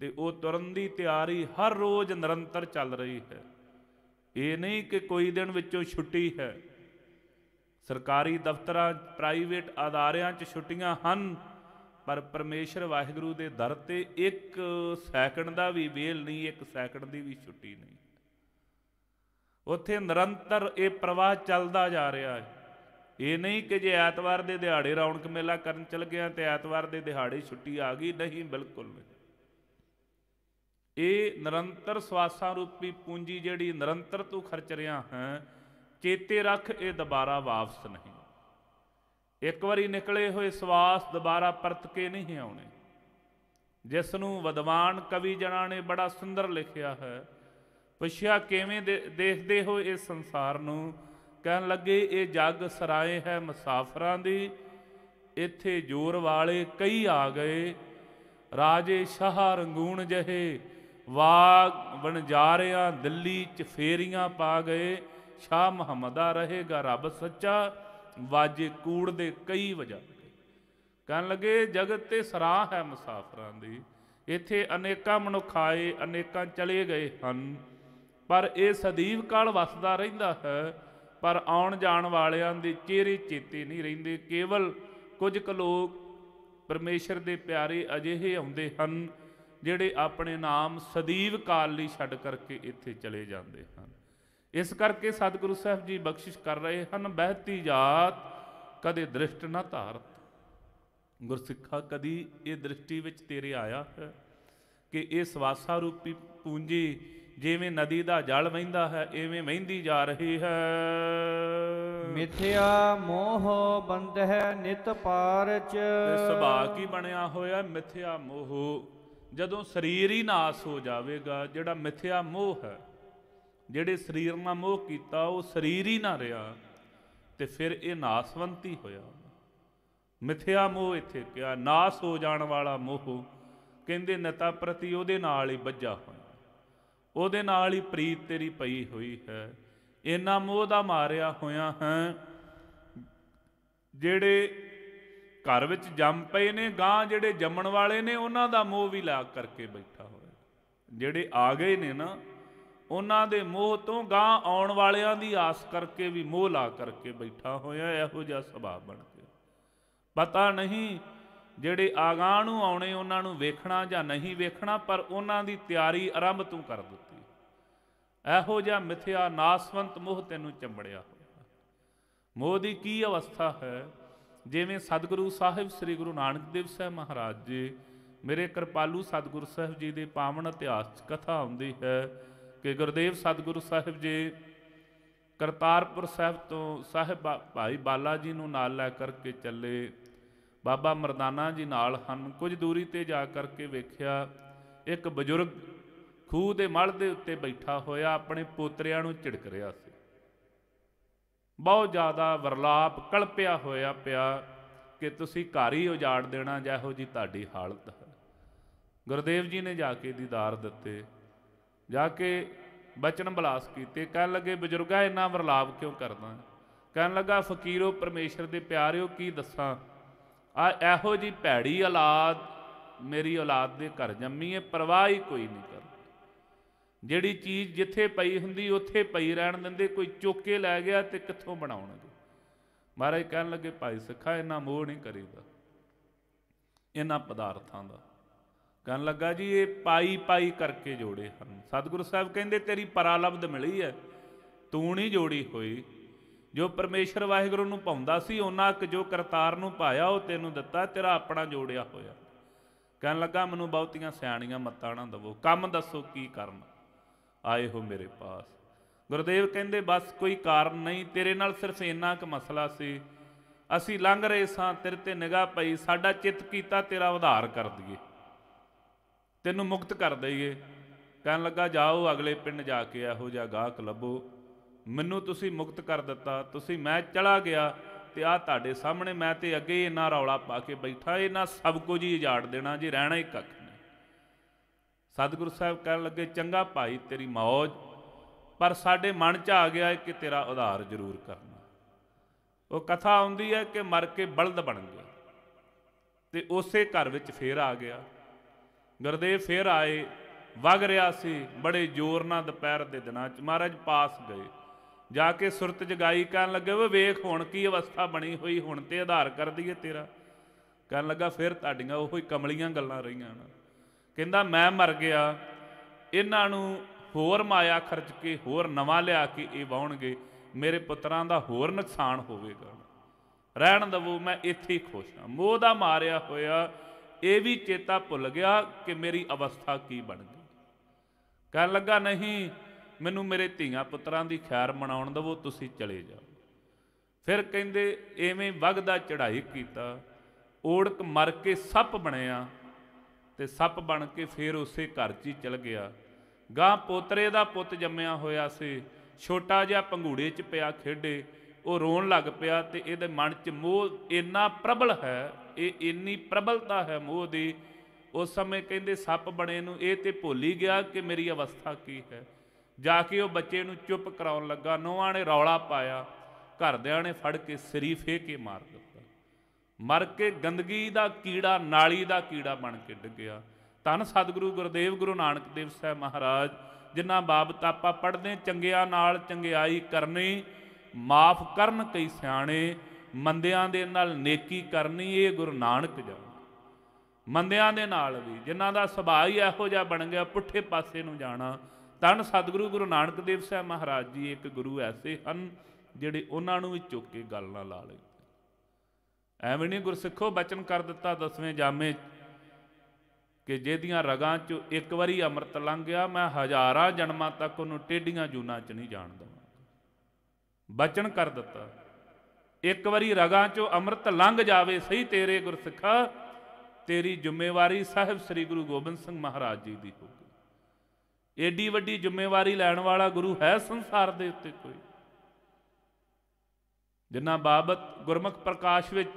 ਤੇ ਉਹ ਤੁਰਨ ਦੀ ਤਿਆਰੀ ਹਰ ਰੋਜ਼ ਨਿਰੰਤਰ ਚੱਲ ਰਹੀ ਹੈ ਇਹ ਨਹੀਂ ਕਿ ਕੋਈ ਦਿਨ ਵਿੱਚੋਂ ਛੁੱਟੀ ਹੈ ਸਰਕਾਰੀ ਦਫ਼ਤਰਾਂ ਪ੍ਰਾਈਵੇਟ ਅਦਾਰਿਆਂ 'ਚ ਛੁੱਟੀਆਂ ਹਨ ਪਰ ਪਰਮੇਸ਼ਰ ਵਾਹਿਗੁਰੂ ਦੇ ਦਰ ਤੇ ਇੱਕ ਸੈਕਿੰਡ ਦਾ ਵੀ ਵੇਲ ਨਹੀਂ ਇੱਕ ਸੈਕਿੰਡ ਦੀ ਵੀ ਛੁੱਟੀ ਨਹੀਂ ਉੱਥੇ ਨਿਰੰਤਰ ਇਹ ਪ੍ਰਵਾਹ ਚੱਲਦਾ ਜਾ ਰਿਹਾ ਹੈ ਇਹ ਨਹੀਂ ਕਿ ਜੇ ਐਤਵਾਰ ਦੇ ਦਿਹਾੜੇ ਰੌਣਕ ਮੇਲਾ ਕਰਨ ਚਲ ਗਿਆ ਤੇ ਐਤਵਾਰ ਦੇ ਦਿਹਾੜੇ ਛੁੱਟੀ ਆ ਗਈ ਨਹੀਂ ਬਿਲਕੁਲ ਨਹੀਂ ਇਹ ਨਿਰੰਤਰ ਸਵਾਸਾਂ ਰੂਪੀ ਪੂੰਜੀ ਜਿਹੜੀ ਨਿਰੰਤਰ ਤੂੰ ਖਰਚ ਰਿਆ ਹੈ ਚੇਤੇ ਰੱਖ ਇਹ ਦੁਬਾਰਾ ਵਾਪਸ ਨਹੀਂ ਇੱਕ ਵਾਰੀ ਨਿਕਲੇ ਹੋਏ ਸਵਾਸ ਦੁਬਾਰਾ ਪਰਤ ਕੇ ਨਹੀਂ ਆਉਣੇ ਜਿਸ ਨੂੰ ਵਿਦਵਾਨ ਕਵੀ ਜਣਾ ਨੇ ਬੜਾ ਸੁੰਦਰ ਲਿਖਿਆ ਹੈ ਪੁੱਛਿਆ ਕਿਵੇਂ ਦੇਖਦੇ ਹੋ ਇਸ ਸੰਸਾਰ ਨੂੰ ਕਹਿਣ ਲੱਗੇ ਇਹ ਜੱਗ ਸਰਾਏ ਹੈ ਮੁਸਾਫਰਾਂ ਦੀ ਇੱਥੇ ਜੋਰ ਵਾਲੇ ਕਈ ਆ ਗਏ ਰਾਜੇ ਸ਼ਾਹ ਰੰਗੂਣ ਜਹੇ ਵਾਗ ਵਣਜਾਰਿਆਂ ਦਿੱਲੀ ਚ ਫੇਰੀਆਂ ਪਾ ਗਏ ਸ਼ਾਹ ਮੁਹੰਮਦਾ ਰਹੇਗਾ ਰੱਬ ਸੱਚਾ ਵਾਜੇ ਕੂੜ ਦੇ ਕਈ ਵਜਾ ਕਹਿਣ ਲੱਗੇ ਜਗਤ ਤੇ ਸਰਾਹ ਹੈ ਮੁਸਾਫਰਾਂ ਦੀ ਇੱਥੇ ਅਨੇਕਾਂ ਮਨੁੱਖ ਆਏ ਅਨੇਕਾਂ ਚਲੇ ਗਏ ਹਨ ਪਰ ਇਹ ਸਦੀਵ ਕਾਲ ਵਸਦਾ ਰਹਿੰਦਾ ਹੈ ਪਰ ਆਉਣ ਜਾਣ ਵਾਲਿਆਂ ਦੇ ਚਿਹਰੇ ਚੇਤੇ ਨਹੀਂ ਰਹਿੰਦੇ ਕੇਵਲ ਕੁਝ ਕੁ ਲੋਕ ਪਰਮੇਸ਼ਰ ਦੇ ਪਿਆਰੇ ਅਜਿਹੇ ਆਉਂਦੇ ਹਨ ਜਿਹੜੇ ਆਪਣੇ ਨਾਮ ਸਦੀਵ ਕਾਲ ਲਈ ਛੱਡ ਕਰਕੇ ਇੱਥੇ ਚਲੇ ਜਾਂਦੇ ਹਨ ਇਸ ਕਰਕੇ ਸਤਿਗੁਰੂ ਸਾਹਿਬ ਜੀ ਬਖਸ਼ਿਸ਼ ਕਰ ਰਹੇ ਹਨ ਬਹਿਤੀ ਜਾਤ ਕਦੇ ਦ੍ਰਿਸ਼ਟ ਨਾ ਧਾਰਤ ਗੁਰਸਿੱਖਾ ਕਦੀ ਇਹ ਦ੍ਰਿਸ਼ਟੀ ਵਿੱਚ ਤੇਰੇ ਆਇਆ ਹੈ ਕਿ ਇਹ ਸਵਾਸਾ ਰੂਪੀ ਪੂੰਜੀ ਜਿਵੇਂ ਨਦੀ ਦਾ ਜਲ ਵਹਿੰਦਾ ਹੈ ਐਵੇਂ ਵਹਿੰਦੀ ਜਾ ਰਹੀ ਹੈ ਮਿਥਿਆ ਮੋਹ ਬੰਦ ਹੈ ਨਿਤ ਪਾਰਚ ਇਸ ਸੁਭਾਅ ਕੀ ਬਣਿਆ ਹੋਇਆ ਮਿਥਿਆ ਮੋਹ ਜਦੋਂ ਸਰੀਰ ਹੀ ਨਾਸ ਹੋ ਜਾਵੇਗਾ ਜਿਹੜਾ ਮਿਥਿਆ ਮੋਹ ਹੈ ਜਿਹੜੇ ਸਰੀਰ ਨਾਲ ਮੋਹ ਕੀਤਾ ਉਹ ਸਰੀਰ ਹੀ ਨਾ ਰਿਹਾ ਤੇ ਫਿਰ ਇਹ ਨਾਸਵੰਤੀ ਹੋਇਆ ਮਿਥਿਆ ਮੋਹ ਇੱਥੇ ਕਿਹਾ ਨਾਸ ਹੋ ਜਾਣ ਵਾਲਾ ਮੋਹ ਕਹਿੰਦੇ ਨਤਾ ਪ੍ਰਤੀ ਉਹਦੇ ਨਾਲ ਹੀ ਵੱਜਾ ਹੋਇਆ ਉਹਦੇ ਨਾਲ ਹੀ ਪ੍ਰੀਤ ਤੇਰੀ ਪਈ ਹੋਈ ਹੈ ਇਹਨਾਂ ਮੋਹ ਦਾ ਮਾਰਿਆ ਹੋਇਆ ਹੈ ਜਿਹੜੇ ਘਰ ਵਿੱਚ ਜੰਮ ਪਏ ਨੇ ਗਾਂ ਜਿਹੜੇ ਜੰਮਣ ਵਾਲੇ ਨੇ ਉਹਨਾਂ ਦਾ ਮੋਹ ਵੀ ਲਾ ਕਰਕੇ ਬੈਠਾ ਹੋਇਆ ਜਿਹੜੇ ਆ ਗਏ ਨੇ ਨਾ ਉਹਨਾਂ ਦੇ ਮੋਹ ਤੋਂ ਗਾਂ ਆਉਣ ਵਾਲਿਆਂ ਦੀ ਆਸ ਕਰਕੇ ਵੀ ਮੋਹ ਲਾ ਕਰਕੇ ਬੈਠਾ ਹੋਇਆ ਇਹੋ ਜਿਹਾ ਸੁਭਾਅ ਬਣ ਗਿਆ ਪਤਾ ਨਹੀਂ ਜਿਹੜੇ ਆਗਾਂ ਨੂੰ ਆਉਣੇ ਉਹਨਾਂ ਨੂੰ ਵੇਖਣਾ ਜਾਂ ਨਹੀਂ ਵੇਖਣਾ ਪਰ ਉਹਨਾਂ ਦੀ ਤਿਆਰੀ ਆਰੰਭ ਤੋਂ ਕਰ ਦਿੱਤੀ ਇਹੋ ਜਿਹਾ ਮਿਥਿਆ ਨਾਸਵੰਤ ਮੋਹ ਤੈਨੂੰ ਚੰਬੜਿਆ ਮੋਹ ਦੀ ਕੀ ਅਵਸਥਾ ਹੈ ਜਿਵੇਂ ਸਤਿਗੁਰੂ ਸਾਹਿਬ ਸ੍ਰੀ ਗੁਰੂ ਨਾਨਕ ਦੇਵ ਸਾਹਿਬ ਮਹਾਰਾਜ ਜੀ ਮੇਰੇ ਕਿਰਪਾਲੂ ਸਤਿਗੁਰ ਸਾਹਿਬ ਜੀ ਦੇ ਪਾਵਨ ਇਤਿਹਾਸ ਚ ਕਥਾ ਆਉਂਦੀ ਹੈ ਕਿ ਗੁਰਦੇਵ ਸਤਿਗੁਰੂ ਸਾਹਿਬ ਜੀ ਕਰਤਾਰਪੁਰ ਸਾਹਿਬ ਤੋਂ ਸਾਹਿਬ ਭਾਈ ਬਾਲਾ ਜੀ ਨੂੰ ਨਾਲ ਲੈ ਕਰਕੇ ਚੱਲੇ ਬਾਬਾ ਮਰਦਾਨਾ ਜੀ ਨਾਲ ਹਨ ਕੁਝ ਦੂਰੀ ਤੇ ਜਾ ਕਰਕੇ ਵੇਖਿਆ ਇੱਕ ਬਜ਼ੁਰਗ ਖੂਹ ਦੇ ਮੱਲ ਦੇ ਉੱਤੇ ਬੈਠਾ ਹੋਇਆ ਆਪਣੇ ਪੋਤਰਿਆਂ ਨੂੰ ਝਿੜਕ ਰਿਹਾ ਸੀ ਬਹੁਤ ਜ਼ਿਆਦਾ ਵਰਲਾਪ ਕਲਪਿਆ ਹੋਇਆ ਪਿਆ ਕਿ ਤੁਸੀਂ ਘਰ ਹੀ ਉਜਾੜ ਦੇਣਾ ਜਿਹੋ ਜੀ ਤੁਹਾਡੀ ਹਾਲਤ ਹੈ ਗੁਰਦੇਵ ਜੀ ਨੇ ਜਾ ਕੇ ਦੀਦਾਰ ਦਿੱਤੇ ਜਾ ਕੇ ਬਚਨ ਬਲਾਸ ਕੀਤੇ ਕਹਿਣ ਲੱਗੇ ਬਜ਼ੁਰਗਾ ਇੰਨਾ ਵਰਲਾਪ ਕਿਉਂ ਕਰਦਾ ਕਹਿਣ ਲੱਗਾ ਫਕੀਰੋ ਪਰਮੇਸ਼ਰ ਦੇ ਪਿਆਰਿਓ ਕੀ ਦੱਸਾਂ ਆ ਇਹੋ ਜੀ ਭੈੜੀ ਔਲਾਦ ਮੇਰੀ ਔਲਾਦ ਦੇ ਘਰ ਜੰਮੀ ਏ ਪਰਵਾਹ ਹੀ ਕੋਈ ਨਹੀਂ ਕਰ ਜਿਹੜੀ ਚੀਜ਼ ਜਿੱਥੇ ਪਈ ਹੁੰਦੀ ਉੱਥੇ ਪਈ ਰਹਿਣ ਦਿੰਦੇ ਕੋਈ ਚੁੱਕ ਕੇ ਲੈ ਗਿਆ ਤੇ ਕਿੱਥੋਂ ਬਣਾਉਣਗੇ ਮਹਾਰਾਜ ਕਹਿਣ ਲੱਗੇ ਭਾਈ ਸਖਾ ਇੰਨਾ ਮੋਹ ਨਹੀਂ ਕਰੀਦਾ ਇਹਨਾਂ ਪਦਾਰਥਾਂ ਦਾ ਕਹਿਣ ਲੱਗਾ ਜੀ ਇਹ ਪਾਈ ਪਾਈ ਕਰਕੇ ਜੋੜੇ ਹਨ ਸਤਿਗੁਰੂ ਸਾਹਿਬ ਕਹਿੰਦੇ ਤੇਰੀ ਪਰਾਲਬਧ ਮਿਲੀ ਹੈ ਤੂੰ ਨਹੀਂ ਜੋੜੀ ਹੋਈ ਜੋ ਪਰਮੇਸ਼ਰ ਵਾਹਿਗੁਰੂ ਨੂੰ ਪਾਉਂਦਾ ਸੀ ਉਹਨਾਂ ਇੱਕ ਜੋ ਕਰਤਾਰ ਨੂੰ ਪਾਇਆ ਉਹ ਤੈਨੂੰ ਦਿੱਤਾ ਤੇਰਾ ਆਪਣਾ ਜੋੜਿਆ ਹੋਇਆ ਕਹਿਣ ਲੱਗਾ ਮੈਨੂੰ ਬਹੁਤੀਆਂ ਸਿਆਣੀਆਂ ਮੱਤਾਂ ਨਾ ਦਵੋ ਕੰਮ ਦੱਸੋ ਕੀ ਕਰਨ ਆਏ ਹੋ ਮੇਰੇ ਪਾਸ ਗੁਰਦੇਵ ਕਹਿੰਦੇ ਬਸ ਕੋਈ ਕਾਰਨ ਨਹੀਂ ਤੇਰੇ ਨਾਲ ਸਿਰਫ ਇੰਨਾ ਕੁ ਮਸਲਾ ਸੀ ਅਸੀਂ ਲੰਘ ਰਹੇ ਸਾਂ ਤੇਰੇ ਤੇ ਨਿਗਾਹ ਪਈ ਸਾਡਾ ਚਿੱਤ ਕੀਤਾ ਤੇਰਾ ਉਧਾਰ ਕਰ ਦਈਏ ਤੈਨੂੰ ਮੁਕਤ ਕਰ ਦਈਏ ਕਹਿਣ ਲੱਗਾ ਜਾਓ ਅਗਲੇ ਪਿੰਡ ਜਾ ਕੇ ਇਹੋ ਜਿਹਾ ਗਾਹਕ ਲੱਭੋ ਮੈਨੂੰ ਤੁਸੀਂ ਮੁਕਤ ਕਰ ਦਿੱਤਾ ਤੁਸੀਂ ਮੈਂ ਚਲਾ ਗਿਆ ਤੇ ਆ ਤੁਹਾਡੇ ਸਾਹਮਣੇ ਮੈਂ ਤੇ ਅੱਗੇ ਇੰਨਾ ਰੌਲਾ ਪਾ ਕੇ ਬੈਠਾ ਇਹਨਾਂ ਸਭ ਕੁਝ ਹੀ ਉਜਾੜ ਦੇਣਾ ਜੀ ਰਹਿਣਾ ਹੀ ਕੱਖ ਨਹੀਂ ਸਤਿਗੁਰੂ ਸਾਹਿਬ ਕਹਿਣ ਲੱਗੇ ਚੰਗਾ ਭਾਈ ਤੇਰੀ ਮੌਜ ਪਰ ਸਾਡੇ ਮਨ 'ਚ ਆ ਗਿਆ ਕਿ ਤੇਰਾ ਉਧਾਰ ਜ਼ਰੂਰ ਕਰਨਾ ਉਹ ਕਥਾ ਆਉਂਦੀ ਹੈ ਕਿ ਮਰ ਕੇ ਬਲਦ ਬਣ ਗਿਆ ਤੇ ਉਸੇ ਘਰ ਵਿੱਚ ਫੇਰ ਆ ਗਿਆ ਗੁਰਦੇਵ ਫੇਰ ਆਏ ਵਗ ਰਿਆ ਸੀ ਬੜੇ ਜ਼ੋਰ ਨਾਲ ਦੁਪਹਿਰ ਦੇ ਦਿਨਾਂ ਚ ਮਹਾਰਾਜ ਪਾਸ ਗਏ ਜਾ ਕੇ ਸੁਰਤ ਜਗਾਈ ਕਰਨ ਲੱਗੇ ਵੇ ਵੇਖ ਹੁਣ ਕੀ ਅਵਸਥਾ ਬਣੀ ਹੋਈ ਹੁਣ ਤੇ ਆਧਾਰ ਕਰ ਦਈਏ ਤੇਰਾ ਕਹਿਣ ਲੱਗਾ ਫਿਰ ਤੁਹਾਡੀਆਂ ਉਹ ਹੀ ਕਮਲੀਆਂ ਗੱਲਾਂ ਰਹੀਆਂ ਨਾ ਕਹਿੰਦਾ ਮੈਂ ਮਰ ਗਿਆ ਇਹਨਾਂ ਨੂੰ ਹੋਰ ਮਾਇਆ ਖਰਚ ਕੇ ਹੋਰ ਨਵਾਂ ਲਿਆ ਕੇ ਇਹ ਵਾਉਣਗੇ ਮੇਰੇ ਪੁੱਤਰਾਂ ਦਾ ਹੋਰ ਨੁਕਸਾਨ ਹੋਵੇਗਾ ਰਹਿਣ ਦਵੋ ਮੈਂ ਇੱਥੇ ਹੀ ਖੁਸ਼ ਹਾਂ ਮੋਹ ਦਾ ਮਾਰਿਆ ਹੋਇਆ ਇਹ ਵੀ ਚੇਤਾ ਭੁੱਲ ਗਿਆ ਕਿ ਮੇਰੀ ਅਵਸਥਾ ਕੀ ਬਣ ਗਈ ਕਹਿਣ ਲੱਗਾ ਨਹੀਂ ਮੈਨੂੰ ਮੇਰੇ ਧੀਆਂ ਪੁੱਤਰਾਂ ਦੀ ਖੈਰ ਮਨਾਉਣ ਦਵੋ ਤੁਸੀਂ ਚਲੇ ਜਾਓ ਫਿਰ ਕਹਿੰਦੇ ਐਵੇਂ ਵਗਦਾ ਚੜਾਈ ਕੀਤਾ ਓੜਕ ਮਰ ਕੇ ਸੱਪ ਬਣਿਆ ਤੇ ਸੱਪ ਬਣ ਕੇ ਫਿਰ ਉਸੇ ਘਰ 'ਚ ਹੀ ਚਲ ਗਿਆ ਗਾਂ ਪੋਤਰੇ ਦਾ ਪੁੱਤ ਜੰਮਿਆ ਹੋਇਆ ਸੀ ਛੋਟਾ ਜਿਹਾ ਪੰਘੂੜੇ 'ਚ ਪਿਆ ਖੇਡੇ ਉਹ ਰੋਣ ਲੱਗ ਪਿਆ ਤੇ ਇਹਦੇ ਮਨ 'ਚ ਮੋਹ ਇੰਨਾ ਪ੍ਰਬਲ ਹੈ ਇਹ ਇੰਨੀ ਪ੍ਰਬਲਤਾ ਹੈ ਮੋਹ ਦੀ ਉਸ ਸਮੇਂ ਕਹਿੰਦੇ ਸੱਪ ਬਣੇ ਨੂੰ ਇਹ ਤੇ ਭੁੱਲੀ ਗਿਆ ਕਿ ਮੇਰੀ ਅਵਸਥਾ ਕੀ ਹੈ ਜਾ ਕੇ ਉਹ ਬੱਚੇ ਨੂੰ ਚੁੱਪ ਕਰਾਉਣ ਲੱਗਾ ਨੋਹਾਂ ਨੇ ਰੌਲਾ ਪਾਇਆ ਘਰਦਿਆਂ ਨੇ ਫੜ ਕੇ ਸਰੀ ਫੇ ਕੇ ਮਾਰ ਦਿੱਤਾ ਮਰ ਕੇ ਗੰਦਗੀ ਦਾ ਕੀੜਾ ਨਾਲੀ ਦਾ ਕੀੜਾ ਬਣ ਕੇ ਡਿੱਗਿਆ ਤਨ ਸਤਿਗੁਰੂ ਗੁਰਦੇਵ ਗੁਰੂ ਨਾਨਕ ਦੇਵ ਸਾਹਿਬ ਮਹਾਰਾਜ ਜਿਨ੍ਹਾਂ ਬਾਬਤ ਆਪਾਂ ਪੜਦੇ ਚੰਗਿਆਂ ਨਾਲ ਚੰਗਿਆਈ ਕਰਨੀ ਮਾਫ ਕਰਨ ਕਈ ਸਿਆਣੇ ਮੰਦਿਆਂ ਦੇ ਨਾਲ ਨੇਕੀ ਕਰਨੀ ਇਹ ਗੁਰੂ ਨਾਨਕ ਜੀ ਮੰਦਿਆਂ ਦੇ ਨਾਲ ਵੀ ਜਿਨ੍ਹਾਂ ਦਾ ਸੁਭਾਅ ਹੀ ਇਹੋ ਜਿਹਾ ਬਣ ਗਿਆ ਪੁੱਠੇ ਪਾਸੇ ਨੂੰ ਜਾਣਾ ਤਨ ਸਤਿਗੁਰੂ ਗੁਰੂ ਨਾਨਕ ਦੇਵ ਸਾਹਿਬ ਮਹਾਰਾਜ ਜੀ ਇੱਕ ਗੁਰੂ ਐਸੇ ਹਨ ਜਿਹੜੇ ਉਹਨਾਂ ਨੂੰ ਵੀ ਚੁੱਕ ਕੇ ਗੱਲ ਨਾਲ ਲਾ ਲੈ ਐਵੇਂ ਨਹੀਂ ਗੁਰਸਿੱਖੋ ਬਚਨ ਕਰ ਦਿੱਤਾ ਦਸਵੇਂ ਜਾਮੇ ਕਿ ਜਿਹਦੀਆਂ ਰਗਾਂ 'ਚ ਇੱਕ ਵਾਰੀ ਅੰਮ੍ਰਿਤ ਲੰਘ ਗਿਆ ਮੈਂ ਹਜ਼ਾਰਾਂ ਜਨਮਾਂ ਤੱਕ ਉਹਨੂੰ ਟੇਡੀਆਂ ਜੂਨਾ 'ਚ ਨਹੀਂ ਜਾਣ ਦਵਾਂ ਬਚਨ ਕਰ ਦਿੱਤਾ ਇੱਕ ਵਾਰੀ ਰਗਾਂ ਚੋਂ ਅੰਮ੍ਰਿਤ ਲੰਘ ਜਾਵੇ ਸਹੀ ਤੇਰੇ ਗੁਰਸਿੱਖਾ ਤੇਰੀ ਜ਼ਿੰਮੇਵਾਰੀ ਸਾਹਿਬ ਸ੍ਰੀ ਗੁਰੂ ਗੋਬਿੰਦ ਸਿੰਘ ਮਹਾਰਾਜ ਜੀ ਦੀ ਹੋ ਗਈ ਏਡੀ ਵੱਡੀ ਜ਼ਿੰਮੇਵਾਰੀ ਲੈਣ ਵਾਲਾ ਗੁਰੂ ਹੈ ਸੰਸਾਰ ਦੇ ਉੱਤੇ ਕੋਈ ਜਿੰਨਾ ਬਾਬਤ ਗੁਰਮੁਖ ਪ੍ਰਕਾਸ਼ ਵਿੱਚ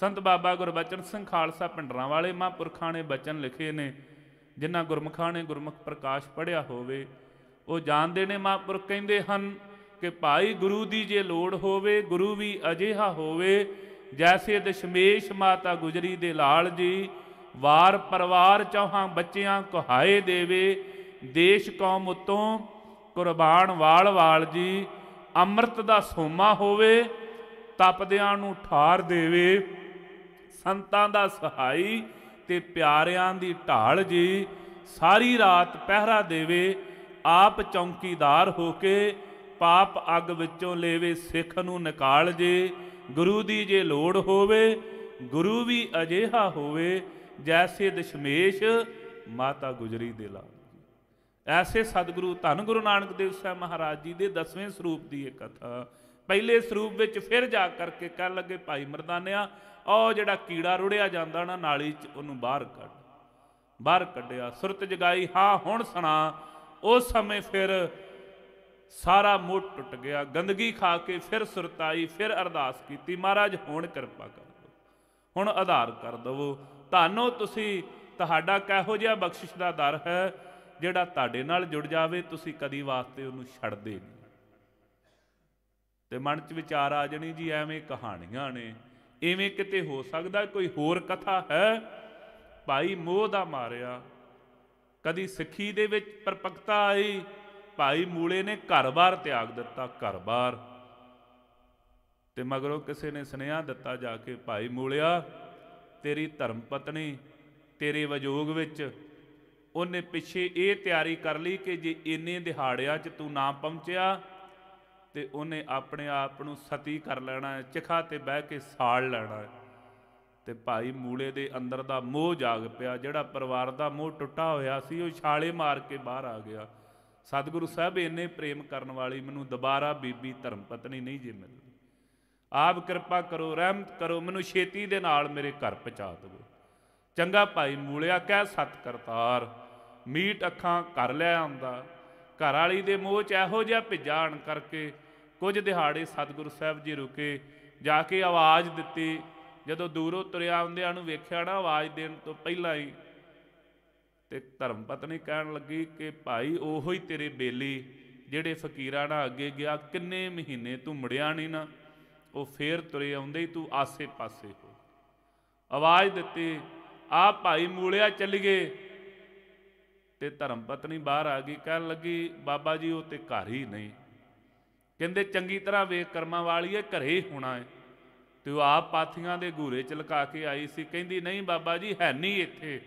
ਸੰਤ ਬਾਬਾ ਗੁਰਬਚਨ ਸਿੰਘ ਖਾਲਸਾ ਪਿੰਡਰਾਂ ਵਾਲੇ ਮਹਾਂਪੁਰਖਾਂ ਨੇ ਬਚਨ ਲਿਖੇ ਨੇ ਜਿਨ੍ਹਾਂ ਗੁਰਮਖਾਂ ਨੇ ਗੁਰਮੁਖ ਪ੍ਰਕਾਸ਼ ਪੜਿਆ ਹੋਵੇ ਉਹ ਜਾਣਦੇ ਨੇ ਮਹਾਂਪੁਰਖ ਕਹਿੰਦੇ ਹਨ ਕਿ ਭਾਈ ਗੁਰੂ ਦੀ ਜੇ ਲੋੜ ਹੋਵੇ ਗੁਰੂ ਵੀ ਅਜਿਹਾ ਹੋਵੇ ਜੈਸੇ ਦਸ਼ਮੇਸ਼ ਮਾਤਾ ਗੁਜਰੀ ਦੇ ਲਾਲ ਜੀ ਵਾਰ ਪਰਿਵਾਰ ਚਾਹਾਂ ਬੱਚਿਆਂ ਕਹਾਏ ਦੇਵੇ ਦੇਸ਼ ਕੌਮ ਉਤੋਂ ਕੁਰਬਾਨ ਵਾਲ ਵਾਲ ਜੀ ਅੰਮ੍ਰਿਤ ਦਾ ਸੋਮਾ ਹੋਵੇ ਤਪਦਿਆਂ ਨੂੰ ਠਾਰ ਦੇਵੇ ਸੰਤਾਂ ਦਾ ਸਹਾਈ ਤੇ ਪਿਆਰਿਆਂ ਦੀ ਢਾਲ ਜੀ ਸਾਰੀ ਰਾਤ ਪਹਿਰਾ ਦੇਵੇ ਆਪ ਚੌਂਕੀਦਾਰ ਹੋ ਕੇ ਪਾਪ ਅੱਗ ਵਿੱਚੋਂ ਲੈਵੇ ਸਿੱਖ ਨੂੰ ਨਿਕਾਲ ਜੇ ਗੁਰੂ ਦੀ ਜੇ ਲੋੜ ਹੋਵੇ ਗੁਰੂ ਵੀ ਅਜੇਹਾ ਹੋਵੇ ਜੈਸੇ ਦਸ਼ਮੇਸ਼ ਮਾਤਾ ਗੁਜਰੀ ਦੇ ਲਾ ਐਸੇ ਸਤਿਗੁਰੂ ਧੰਨ ਗੁਰੂ ਨਾਨਕ ਦੇਵ ਸਾਹਿਬ ਮਹਾਰਾਜ ਜੀ ਦੇ ਦਸਵੇਂ ਸਰੂਪ ਦੀ ਇਹ ਕਥਾ ਪਹਿਲੇ ਸਰੂਪ ਵਿੱਚ ਫਿਰ ਜਾ ਕਰਕੇ ਕਹਿ ਲੱਗੇ ਭਾਈ ਮਰਦਾਨਿਆ ਉਹ ਜਿਹੜਾ ਕੀੜਾ ਰੁੜਿਆ ਜਾਂਦਾ ਨਾ ਨਾਲੀ 'ਚ ਉਹਨੂੰ ਬਾਹਰ ਕੱਢ ਬਾਹਰ ਕੱਢਿਆ ਸੁਰਤ ਜਗਾਈ ਹਾਂ ਹੁਣ ਸੁਣਾ ਉਸ ਸਮੇਂ ਫਿਰ ਸਾਰਾ ਮੋਹ ਟੁੱਟ ਗਿਆ ਗੰਦਗੀ ਖਾ ਕੇ ਫਿਰ ਸੁਰਤਾਈ ਫਿਰ ਅਰਦਾਸ ਕੀਤੀ ਮਹਾਰਾਜ ਹੁਣ ਕਿਰਪਾ ਕਰ ਦਿਓ ਹੁਣ ਆਧਾਰ ਕਰ ਦਿਓ ਤੁਹਾਨੂੰ ਤੁਸੀਂ ਤੁਹਾਡਾ ਕਹੋ ਜਿਹਾ ਬਖਸ਼ਿਸ਼ ਦਾ ਦਰ ਹੈ ਜਿਹੜਾ ਤੁਹਾਡੇ ਨਾਲ ਜੁੜ ਜਾਵੇ ਤੁਸੀਂ ਕਦੀ ਵਾਸਤੇ ਉਹਨੂੰ ਛੱਡਦੇ ਨਹੀਂ ਤੇ ਮਨ 'ਚ ਵਿਚਾਰ ਆ ਜਣੀ ਜੀ ਐਵੇਂ ਕਹਾਣੀਆਂ ਨੇ ਐਵੇਂ ਕਿਤੇ ਹੋ ਸਕਦਾ ਕੋਈ ਹੋਰ ਕਥਾ ਹੈ ਭਾਈ ਮੋਹ ਦਾ ਮਾਰਿਆ ਕਦੀ ਸਿੱਖੀ ਦੇ ਵਿੱਚ ਪਰਪਕਤਾ ਆਈ ਭਾਈ ਮੂਲੇ ਨੇ ਘਰ-ਬਾਰ ਤਿਆਗ ਦਿੱਤਾ ਘਰ-ਬਾਰ ਤੇ ਮਗਰੋਂ ਕਿਸੇ ਨੇ ਸੁਨੇਹਾ ਦਿੱਤਾ ਜਾ ਕੇ ਭਾਈ ਮੂਲਿਆ ਤੇਰੀ ਧਰਮ ਪਤਨੀ ਤੇਰੇ ਵਜੋਗ ਵਿੱਚ ਉਹਨੇ ਪਿੱਛੇ ਇਹ ਤਿਆਰੀ ਕਰ ਲਈ ਕਿ ਜੇ ਇੰਨੇ ਦਿਹਾੜਿਆਂ 'ਚ ਤੂੰ ਨਾ ਪਹੁੰਚਿਆ ਤੇ ਉਹਨੇ ਆਪਣੇ ਆਪ ਨੂੰ ਸਤੀ ਕਰ ਲੈਣਾ ਹੈ ਚਿਖਾ ਤੇ ਬਹਿ ਕੇ ਸਾੜ ਲੈਣਾ ਹੈ ਤੇ ਭਾਈ ਮੂਲੇ ਦੇ ਅੰਦਰ ਦਾ ਮੋਹ ਜਾਗ ਪਿਆ ਜਿਹੜਾ ਪਰਿਵਾਰ ਦਾ ਮੋਹ ਟੁੱਟਾ ਹੋਇਆ ਸੀ ਉਹ ਛਾਲੇ ਮਾਰ ਕੇ ਬਾਹਰ ਆ ਗਿਆ ਸਤਿਗੁਰੂ ਸਾਹਿਬ ਇੰਨੇ ਪ੍ਰੇਮ ਕਰਨ ਵਾਲੀ ਮੈਨੂੰ ਦੁਬਾਰਾ ਬੀਬੀ ਧਰਮ ਪਤਨੀ ਨਹੀਂ ਜੇ ਮਿਲਦੀ ਆਪ ਕਿਰਪਾ ਕਰੋ ਰਹਿਮਤ ਕਰੋ ਮੈਨੂੰ ਛੇਤੀ ਦੇ ਨਾਲ ਮੇਰੇ ਘਰ ਪਹੁੰਚਾ ਦਿਓ ਚੰਗਾ ਭਾਈ ਮੂਲਿਆ ਕਹਿ ਸਤ ਕਰਤਾਰ ਮੀਟ ਅੱਖਾਂ ਕਰ ਲੈ ਆਂਦਾ ਘਰ ਵਾਲੀ ਦੇ ਮੋਹ ਚ ਇਹੋ ਜਿਹਾ ਭਿਜਾਣ ਕਰਕੇ ਕੁਝ ਦਿਹਾੜੇ ਸਤਿਗੁਰੂ ਸਾਹਿਬ ਜੀ ਰੁਕੇ ਜਾ ਕੇ ਆਵਾਜ਼ ਦਿੱਤੀ ਜਦੋਂ ਦੂਰੋਂ ਤੁਰਿਆ ਆਉਂਦਿਆਂ ਨੂੰ ਵੇਖਿਆ ਨਾ ਆਵਾਜ਼ ਦੇਣ ਤੋਂ ਪਹਿਲਾਂ ਹੀ ਤੇ ਧਰਮ ਪਤਨੀ ਕਹਿਣ ਲੱਗੀ ਕਿ ਭਾਈ ਉਹੋ ਹੀ ਤੇਰੇ ਬੇਲੀ ਜਿਹੜੇ ਫਕੀਰਾਂ ਨਾਲ ਅੱਗੇ ਗਿਆ ਕਿੰਨੇ ਮਹੀਨੇ ਤੂੰ ਮੁੜਿਆ ਨਹੀਂ ਨਾ ਉਹ ਫੇਰ ਤੁਰੇ ਆਉਂਦੇ ਤੂੰ ਆਸੇ-ਪਾਸੇ ਹੋ ਆਵਾਜ਼ ਦਿੱਤੀ ਆ ਭਾਈ ਮੂਲਿਆ ਚੱਲੀਏ ਤੇ ਧਰਮ ਪਤਨੀ ਬਾਹਰ ਆ ਗਈ ਕਹਿਣ ਲੱਗੀ ਬਾਬਾ ਜੀ ਉਹ ਤੇ ਘਰ ਹੀ ਨਹੀਂ ਕਹਿੰਦੇ ਚੰਗੀ ਤਰ੍ਹਾਂ ਵੇਖ ਕਰਮਾਂ ਵਾਲੀ ਹੈ ਘਰੇ ਹੋਣਾ ਹੈ ਤੇ ਉਹ ਆਪ ਪਾਥੀਆਂ ਦੇ ਘੂਰੇ ਚ ਲਕਾ ਕੇ ਆਈ ਸੀ ਕਹਿੰਦੀ ਨਹੀਂ ਬਾਬਾ ਜੀ ਹੈ ਨਹੀਂ ਇੱਥੇ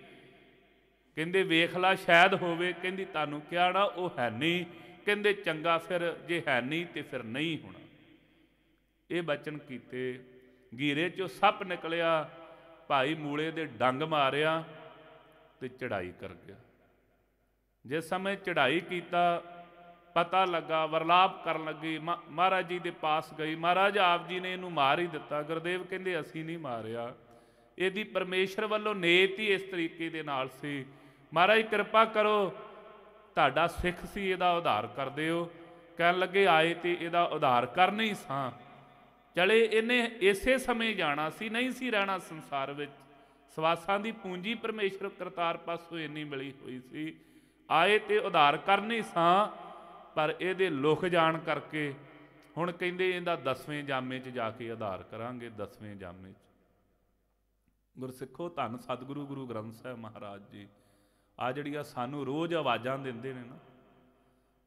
ਕਹਿੰਦੇ ਵੇਖ ਲੈ ਸ਼ਾਇਦ ਹੋਵੇ ਕਹਿੰਦੀ ਤੁਹਾਨੂੰ ਕਿਹਾੜਾ ਉਹ ਹੈ ਨਹੀਂ ਕਹਿੰਦੇ ਚੰਗਾ ਫਿਰ ਜੇ ਹੈ ਨਹੀਂ ਤੇ ਫਿਰ ਨਹੀਂ ਹੋਣਾ ਇਹ ਬਚਨ ਕੀਤੇ ਗੀਰੇ ਚੋਂ ਸੱਪ ਨਿਕਲਿਆ ਭਾਈ ਮੂਲੇ ਦੇ ਡੰਗ ਮਾਰਿਆ ਤੇ ਚੜਾਈ ਕਰ ਗਿਆ ਜਿਸ ਸਮੇਂ ਚੜਾਈ ਕੀਤਾ ਪਤਾ ਲੱਗਾ ਵਰਲਾਪ ਕਰਨ ਲੱਗੀ ਮਹਾਰਾਜ ਜੀ ਦੇ ਪਾਸ ਗਈ ਮਹਾਰਾਜ ਆਪ ਜੀ ਨੇ ਇਹਨੂੰ ਮਾਰ ਹੀ ਦਿੱਤਾ ਗੁਰਦੇਵ ਕਹਿੰਦੇ ਅਸੀਂ ਨਹੀਂ ਮਾਰਿਆ ਇਹਦੀ ਪਰਮੇਸ਼ਰ ਵੱਲੋਂ ਨੇਤ ਹੀ ਇਸ ਤਰੀਕੇ ਦੇ ਨਾਲ ਸੀ ਮਹਾਰਾਜ ਕਿਰਪਾ ਕਰੋ ਤੁਹਾਡਾ ਸਿੱਖ ਸੀ ਇਹਦਾ ਉਧਾਰ ਕਰ ਦਿਓ ਕਹਿਣ ਲੱਗੇ ਆਏ ਤੇ ਇਹਦਾ ਉਧਾਰ ਕਰਨਾ ਹੀ ਸਾਂ ਚਲੇ ਇਹਨੇ ਇਸੇ ਸਮੇਂ ਜਾਣਾ ਸੀ ਨਹੀਂ ਸੀ ਰਹਿਣਾ ਸੰਸਾਰ ਵਿੱਚ ਸਵਾਸਾਂ ਦੀ ਪੂੰਜੀ ਪਰਮੇਸ਼ਰ ਕਰਤਾਰ ਪਾਸੋਂ ਇੰਨੀ ਮਿਲੀ ਹੋਈ ਸੀ ਆਏ ਤੇ ਉਧਾਰ ਕਰਨੀ ਸਾਂ ਪਰ ਇਹਦੇ ਲੁਖ ਜਾਣ ਕਰਕੇ ਹੁਣ ਕਹਿੰਦੇ ਇਹਦਾ 10ਵੇਂ ਜਾਮੇ 'ਚ ਜਾ ਕੇ ਆਧਾਰ ਕਰਾਂਗੇ 10ਵੇਂ ਜਾਮੇ 'ਚ ਗੁਰਸਿੱਖੋ ਧੰਨ ਸਤਿਗੁਰੂ ਗੁਰੂ ਗ੍ਰੰਥ ਸਾਹਿਬ ਮਹਾਰਾਜ ਜੀ ਆ ਜਿਹੜੀਆਂ ਸਾਨੂੰ ਰੋਜ਼ ਆਵਾਜ਼ਾਂ ਦਿੰਦੇ ਨੇ ਨਾ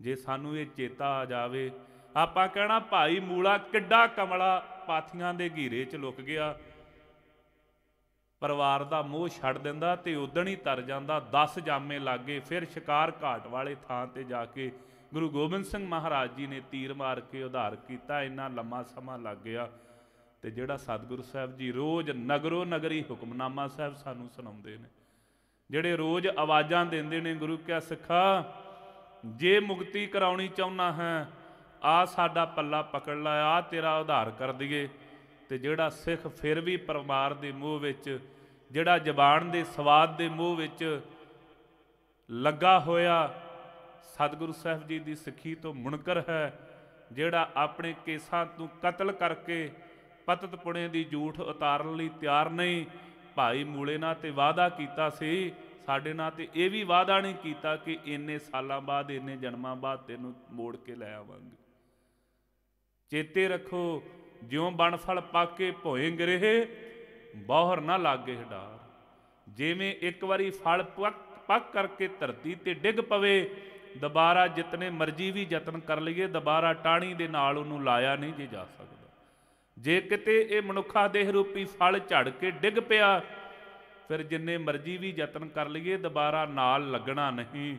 ਜੇ ਸਾਨੂੰ ਇਹ ਚੇਤਾ ਆ ਜਾਵੇ ਆਪਾਂ ਕਹਿਣਾ ਭਾਈ ਮੂਲਾ ਕਿੱਡਾ ਕਮਲਾ ਪਾਥੀਆਂ ਦੇ ਘੀਰੇ 'ਚ ਲੁਕ ਗਿਆ ਪਰਿਵਾਰ ਦਾ ਮੋਹ ਛੱਡ ਦਿੰਦਾ ਤੇ ਉਦਣ ਹੀ ਤਰ ਜਾਂਦਾ 10 ਜਾਮੇ ਲੱਗੇ ਫਿਰ ਸ਼ਿਕਾਰ ਘਾਟ ਵਾਲੇ ਥਾਂ ਤੇ ਜਾ ਕੇ ਗੁਰੂ ਗੋਬਿੰਦ ਸਿੰਘ ਮਹਾਰਾਜ ਜੀ ਨੇ ਤੀਰ ਮਾਰ ਕੇ ਉਧਾਰ ਕੀਤਾ ਇੰਨਾ ਲੰਮਾ ਸਮਾਂ ਲੱਗ ਗਿਆ ਤੇ ਜਿਹੜਾ ਸਤਿਗੁਰੂ ਸਾਹਿਬ ਜੀ ਰੋਜ਼ ਨਗਰੋ ਨਗਰੀ ਹੁਕਮਨਾਮਾ ਸਾਹਿਬ ਸਾਨੂੰ ਸੁਣਾਉਂਦੇ ਨੇ ਜਿਹੜੇ ਰੋਜ਼ ਆਵਾਜ਼ਾਂ ਦਿੰਦੇ ਨੇ ਗੁਰੂ ਕਿਆ ਸਿੱਖਾ ਜੇ ਮੁਕਤੀ ਕਰਾਉਣੀ ਚਾਹੁੰਨਾ ਹੈ ਆ ਸਾਡਾ ਪੱਲਾ ਪਕੜ ਲੈ ਆ ਤੇਰਾ ਉਧਾਰ ਕਰ ਦਈਏ ਤੇ ਜਿਹੜਾ ਸਿੱਖ ਫਿਰ ਵੀ ਪਰਮਾਰ ਦੇ ਮੂੰਹ ਵਿੱਚ ਜਿਹੜਾ ਜ਼ਬਾਨ ਦੇ ਸਵਾਦ ਦੇ ਮੂੰਹ ਵਿੱਚ ਲੱਗਾ ਹੋਇਆ ਸਤਿਗੁਰੂ ਸਾਹਿਬ ਜੀ ਦੀ ਸਿੱਖੀ ਤੋਂ ਮੁਣਕਰ ਹੈ ਜਿਹੜਾ ਆਪਣੇ ਕੇਸਾਂ ਨੂੰ ਕਤਲ ਕਰਕੇ ਪਤਤ ਪੁਣੇ ਦੀ ਝੂਠ ਉਤਾਰਨ ਲਈ ਤਿਆਰ ਨਹੀਂ ਭਾਈ ਮੂਲੇ ਨਾਲ ਤੇ ਵਾਅਦਾ ਕੀਤਾ ਸੀ ਸਾਡੇ ਨਾਲ ਤੇ ਇਹ ਵੀ ਵਾਅਦਾ ਨਹੀਂ ਕੀਤਾ ਕਿ ਇੰਨੇ ਸਾਲਾਂ ਬਾਅਦ ਇੰਨੇ ਜਨਮਾਂ ਬਾਅਦ ਤੈਨੂੰ ਮੋੜ ਕੇ ਲੈ ਆਵਾਂਗੇ ਚੇਤੇ ਰੱਖੋ ਜਿਉਂ ਬਨਫਲ ਪਾਕੇ ਭੋਏ ਰਹੇ ਬੌਹਰ ਨਾ ਲਾਗੇ ਹਡਾਰ ਜਿਵੇਂ ਇੱਕ ਵਾਰੀ ਫਲ ਪੱਕ ਕਰਕੇ ਧਰਤੀ ਤੇ ਡਿੱਗ ਪਵੇ ਦੁਬਾਰਾ ਜਿਤਨੇ ਮਰਜ਼ੀ ਵੀ ਯਤਨ ਕਰ ਲਈਏ ਦੁਬਾਰਾ ਟਾਣੀ ਦੇ ਨਾਲ ਉਹਨੂੰ ਲਾਇਆ ਨਹੀਂ ਜੇ ਜਾ ਸਕਦਾ ਜੇ ਕਿਤੇ ਇਹ ਮਨੁੱਖਾ ਦੇਹ ਰੂਪੀ ਫਲ ਝੜ ਕੇ ਡਿੱਗ ਪਿਆ ਫਿਰ ਜਿੰਨੇ ਮਰਜ਼ੀ ਵੀ ਯਤਨ ਕਰ ਲਈਏ ਦੁਬਾਰਾ ਨਾਲ ਲੱਗਣਾ ਨਹੀਂ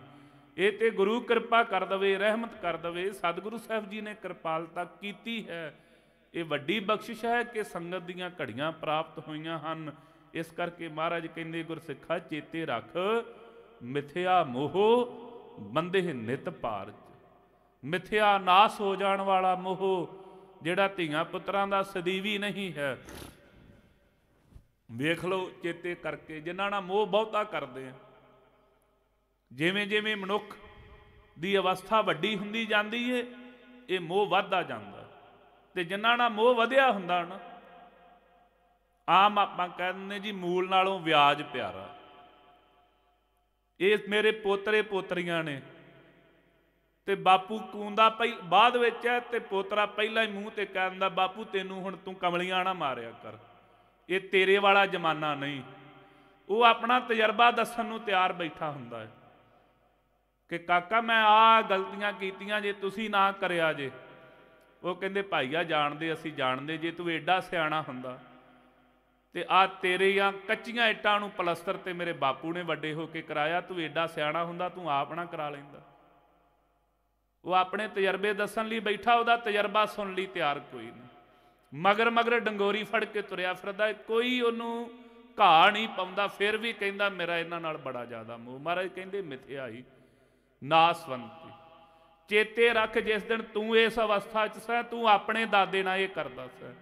ਇਹ ਤੇ ਗੁਰੂ ਕਿਰਪਾ ਕਰ ਦਵੇ ਰਹਿਮਤ ਕਰ ਦਵੇ ਸਤਿਗੁਰੂ ਸਾਹਿਬ ਜੀ ਨੇ ਕਿਰਪਾਲਤਾ ਕੀਤੀ ਹੈ ਇਹ ਵੱਡੀ ਬਖਸ਼ਿਸ਼ ਹੈ ਕਿ ਸੰਗਤ ਦੀਆਂ ਘੜੀਆਂ ਪ੍ਰਾਪਤ ਹੋਈਆਂ ਹਨ ਇਸ ਕਰਕੇ ਮਹਾਰਾਜ ਕਹਿੰਦੇ ਗੁਰਸਿੱਖਾ ਚੇਤੇ ਰੱਖ ਮਿਥਿਆ ਮੋਹ ਬੰਦੇ ਨਿਤ ਪਾਰ ਮਿਥਿਆ ਨਾਸ ਹੋ ਜਾਣ ਵਾਲਾ ਮੋਹ ਜਿਹੜਾ ਧੀਆਂ ਪੁੱਤਰਾਂ ਦਾ ਸਦੀਵੀ ਨਹੀਂ ਹੈ ਵੇਖ ਲਓ ਚੇਤੇ ਕਰਕੇ ਜਿਨ੍ਹਾਂ ਨਾਲ ਮੋਹ ਬਹੁਤਾ ਕਰਦੇ ਆ ਜਿਵੇਂ ਜਿਵੇਂ ਮਨੁੱਖ ਦੀ ਅਵਸਥਾ ਵੱਡੀ ਹੁੰਦੀ ਜਾਂਦੀ ਏ ਇਹ ਮੋਹ ਵੱਧਦਾ ਜਾਂਦਾ ਤੇ ਜਿਨ੍ਹਾਂ ਨਾਲ ਮੋਹ ਵਧਿਆ ਹੁੰਦਾ ਨਾ ਆਮ ਆਪਾਂ ਕਹਿੰਦੇ ਜੀ ਮੂਲ ਨਾਲੋਂ ਵਿਆਜ ਪਿਆਰਾ ਇਹ ਮੇਰੇ ਪੋਤਰੇ ਪੋਤਰੀਆਂ ਨੇ ਤੇ ਬਾਪੂ ਕੂੰਦਾ ਪਈ ਬਾਅਦ ਵਿੱਚ ਹੈ ਤੇ ਪੋਤਰਾ ਪਹਿਲਾਂ ਹੀ ਮੂੰਹ ਤੇ ਕਹਿੰਦਾ ਬਾਪੂ ਤੈਨੂੰ ਹੁਣ ਤੂੰ ਕਮਲੀਆਂ ਨਾ ਮਾਰਿਆ ਕਰ ਇਹ ਤੇਰੇ ਵਾਲਾ ਜ਼ਮਾਨਾ ਨਹੀਂ ਉਹ ਆਪਣਾ ਤਜਰਬਾ ਦੱਸਣ ਨੂੰ ਤਿਆਰ ਬੈਠਾ ਹੁੰਦਾ ਹੈ ਕਿ ਕਾਕਾ ਮੈਂ ਆ ਗਲਤੀਆਂ ਕੀਤੀਆਂ ਜੇ ਤੁਸੀਂ ਨਾ ਕਰਿਆ ਜੇ ਉਹ ਕਹਿੰਦੇ ਭਾਈਆ ਜਾਣਦੇ ਅਸੀਂ ਜਾਣਦੇ ਜੇ ਤੂੰ ਐਡਾ ਸਿਆਣਾ ਹੁੰਦਾ ਤੇ ਆ ਤੇਰੀਆਂ ਕੱਚੀਆਂ ਇੱਟਾਂ ਨੂੰ ਪਲਸਤਰ ਤੇ ਮੇਰੇ ਬਾਪੂ ਨੇ ਵੱਡੇ ਹੋ ਕੇ ਕਰਾਇਆ ਤੂੰ ਐਡਾ ਸਿਆਣਾ ਹੁੰਦਾ ਤੂੰ ਆਪ ਨਾ ਕਰਾ ਲੈਂਦਾ ਉਹ ਆਪਣੇ ਤਜਰਬੇ ਦੱਸਣ ਲਈ ਬੈਠਾ ਉਹਦਾ ਤਜਰਬਾ ਸੁਣ ਲਈ ਤਿਆਰ ਕੋਈ ਨਹੀਂ ਮਗਰ ਮਗਰ ਡੰਗੋਰੀ ਫੜ ਕੇ ਤੁਰਿਆ ਫਿਰਦਾ ਕੋਈ ਉਹਨੂੰ ਘਾ ਨਹੀਂ ਪਾਉਂਦਾ ਫਿਰ ਵੀ ਕਹਿੰਦਾ ਮੇਰਾ ਇਹਨਾਂ ਨਾਲ ਬੜਾ ਜ਼ਿਆਦਾ ਮੋਹ ਮਹਾਰਾਜ ਕਹਿੰਦੇ ਮਿਥਿਆਈ ਨਾਸਵੰਤੀ ਚੇਤੇ ਰੱਖ ਜਿਸ ਦਿਨ ਤੂੰ ਇਸ ਅਵਸਥਾ 'ਚ ਸੈਂ ਤੂੰ ਆਪਣੇ ਦਾਦੇ ਨਾਲ ਇਹ ਕਰਦਾ ਸੈਂ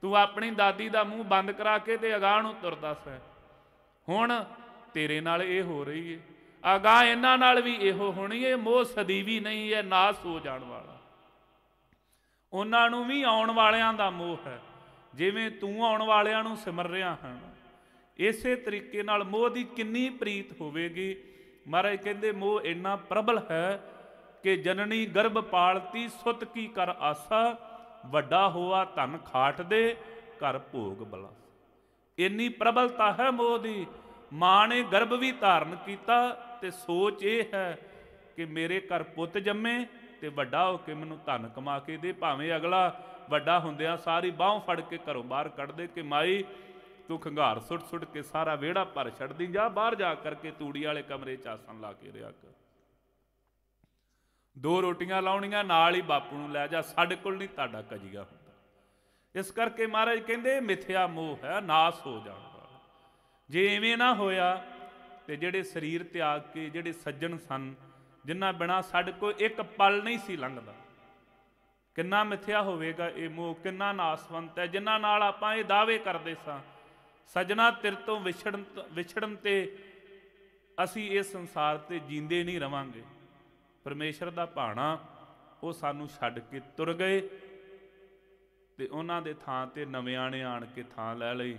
ਤੂੰ ਆਪਣੀ ਦਾਦੀ ਦਾ ਮੂੰਹ ਬੰਦ ਕਰਾ ਕੇ ਤੇ ਅਗਾਹ ਨੂੰ ਤੁਰਦਾ ਸੈਂ ਹੁਣ ਤੇਰੇ ਨਾਲ ਇਹ ਹੋ ਰਹੀ ਏ ਅਗਾ ਇਹਨਾਂ ਨਾਲ ਵੀ ਇਹੋ ਹੋਣੀ ਹੈ ਮੋਹ ਸਦੀਵੀ ਨਹੀਂ ਹੈ ਨਾਸ ਹੋ ਜਾਣ ਵਾਲਾ ਉਹਨਾਂ ਨੂੰ ਵੀ ਆਉਣ ਵਾਲਿਆਂ ਦਾ ਮੋਹ ਹੈ ਜਿਵੇਂ ਤੂੰ ਆਉਣ ਵਾਲਿਆਂ ਨੂੰ ਸਿਮਰ ਰਿਹਾ ਹਾਂ ਇਸੇ ਤਰੀਕੇ ਨਾਲ ਮੋਹ ਦੀ ਕਿੰਨੀ ਪ੍ਰੀਤ ਹੋਵੇਗੀ ਮਹਾਰਾਜ ਕਹਿੰਦੇ ਮੋਹ ਇੰਨਾ ਪ੍ਰਬਲ ਹੈ ਕਿ ਜਨਨੀ ਗਰਭ ਪਾਲਤੀ ਸੁਤ ਕੀ ਕਰ ਆਸਾ ਵੱਡਾ ਹੋਆ ਧਨ ਖਾਟ ਦੇ ਘਰ ਭੋਗ ਬਲਾ ਇੰਨੀ ਪ੍ਰਬਲਤਾ ਹੈ ਮੋਹ ਦੀ ਮਾਂ ਨੇ ਗਰਭ ਵੀ ਧਾਰਨ ਕੀਤਾ ਤੇ ਸੋਚ ਇਹ ਹੈ ਕਿ ਮੇਰੇ ਘਰ ਪੁੱਤ ਜੰਮੇ ਤੇ ਵੱਡਾ ਹੋ ਕੇ ਮੈਨੂੰ ਧਨ ਕਮਾ ਕੇ ਦੇ ਭਾਵੇਂ ਅਗਲਾ ਵੱਡਾ ਹੁੰਦਿਆਂ ਸਾਰੀ ਬਾਹ ਫੜ ਕੇ ਘਰੋਂ ਬਾਹਰ ਕੱਢ ਦੇ ਕਿ ਮਾਈ ਤੂੰ ਖੰਗਾਰ ਸੁੱਟ ਸੁੱਟ ਕੇ ਸਾਰਾ ਵਿਹੜਾ ਭਰ ਛੱਡਦੀ ਜਾ ਬਾਹਰ ਜਾ ਕਰਕੇ ਤੂੜੀ ਵਾਲੇ ਕਮਰੇ 'ਚ ਆਸਣ ਲਾ ਕੇ ਰਿਆ ਕਰ ਦੋ ਰੋਟੀਆਂ ਲਾਉਣੀਆਂ ਨਾਲ ਹੀ ਬਾਪੂ ਨੂੰ ਲੈ ਜਾ ਸਾਡੇ ਕੋਲ ਨਹੀਂ ਤੁਹਾਡਾ ਕਜੀਆ ਹੁੰਦਾ ਇਸ ਕਰਕੇ ਮਹਾਰਾਜ ਕਹਿੰਦੇ ਮਿੱਥਿਆ ਮੋਹ ਹੈ ਨਾਸ ਹੋ ਜਾਣਾ ਜੇ ਐਵੇਂ ਨਾ ਹੋਇਆ ਤੇ ਜਿਹੜੇ ਸਰੀਰ ਤਿਆਗ ਕੇ ਜਿਹੜੇ ਸੱਜਣ ਸਨ ਜਿਨ੍ਹਾਂ ਬਿਨਾ ਸੜ ਕੋ ਇੱਕ ਪਲ ਨਹੀਂ ਸੀ ਲੰਘਦਾ ਕਿੰਨਾ ਮਿੱਥਿਆ ਹੋਵੇਗਾ ਇਹ ਮੋਹ ਕਿੰਨਾ ਨਾਸਵੰਤ ਹੈ ਜਿਨ੍ਹਾਂ ਨਾਲ ਆਪਾਂ ਇਹ ਦਾਅਵੇ ਕਰਦੇ ਸਾਂ ਸੱਜਣਾ ਤਿਰ ਤੋਂ ਵਿਛੜਨ ਵਿਛੜਨ ਤੇ ਅਸੀਂ ਇਸ ਸੰਸਾਰ ਤੇ ਜੀਂਦੇ ਨਹੀਂ ਰਵਾਂਗੇ ਪਰਮੇਸ਼ਰ ਦਾ ਭਾਣਾ ਉਹ ਸਾਨੂੰ ਛੱਡ ਕੇ ਤੁਰ ਗਏ ਤੇ ਉਹਨਾਂ ਦੇ ਥਾਂ ਤੇ ਨਵਿਆਣੇ ਆਣ ਕੇ ਥਾਂ ਲੈ ਲਈ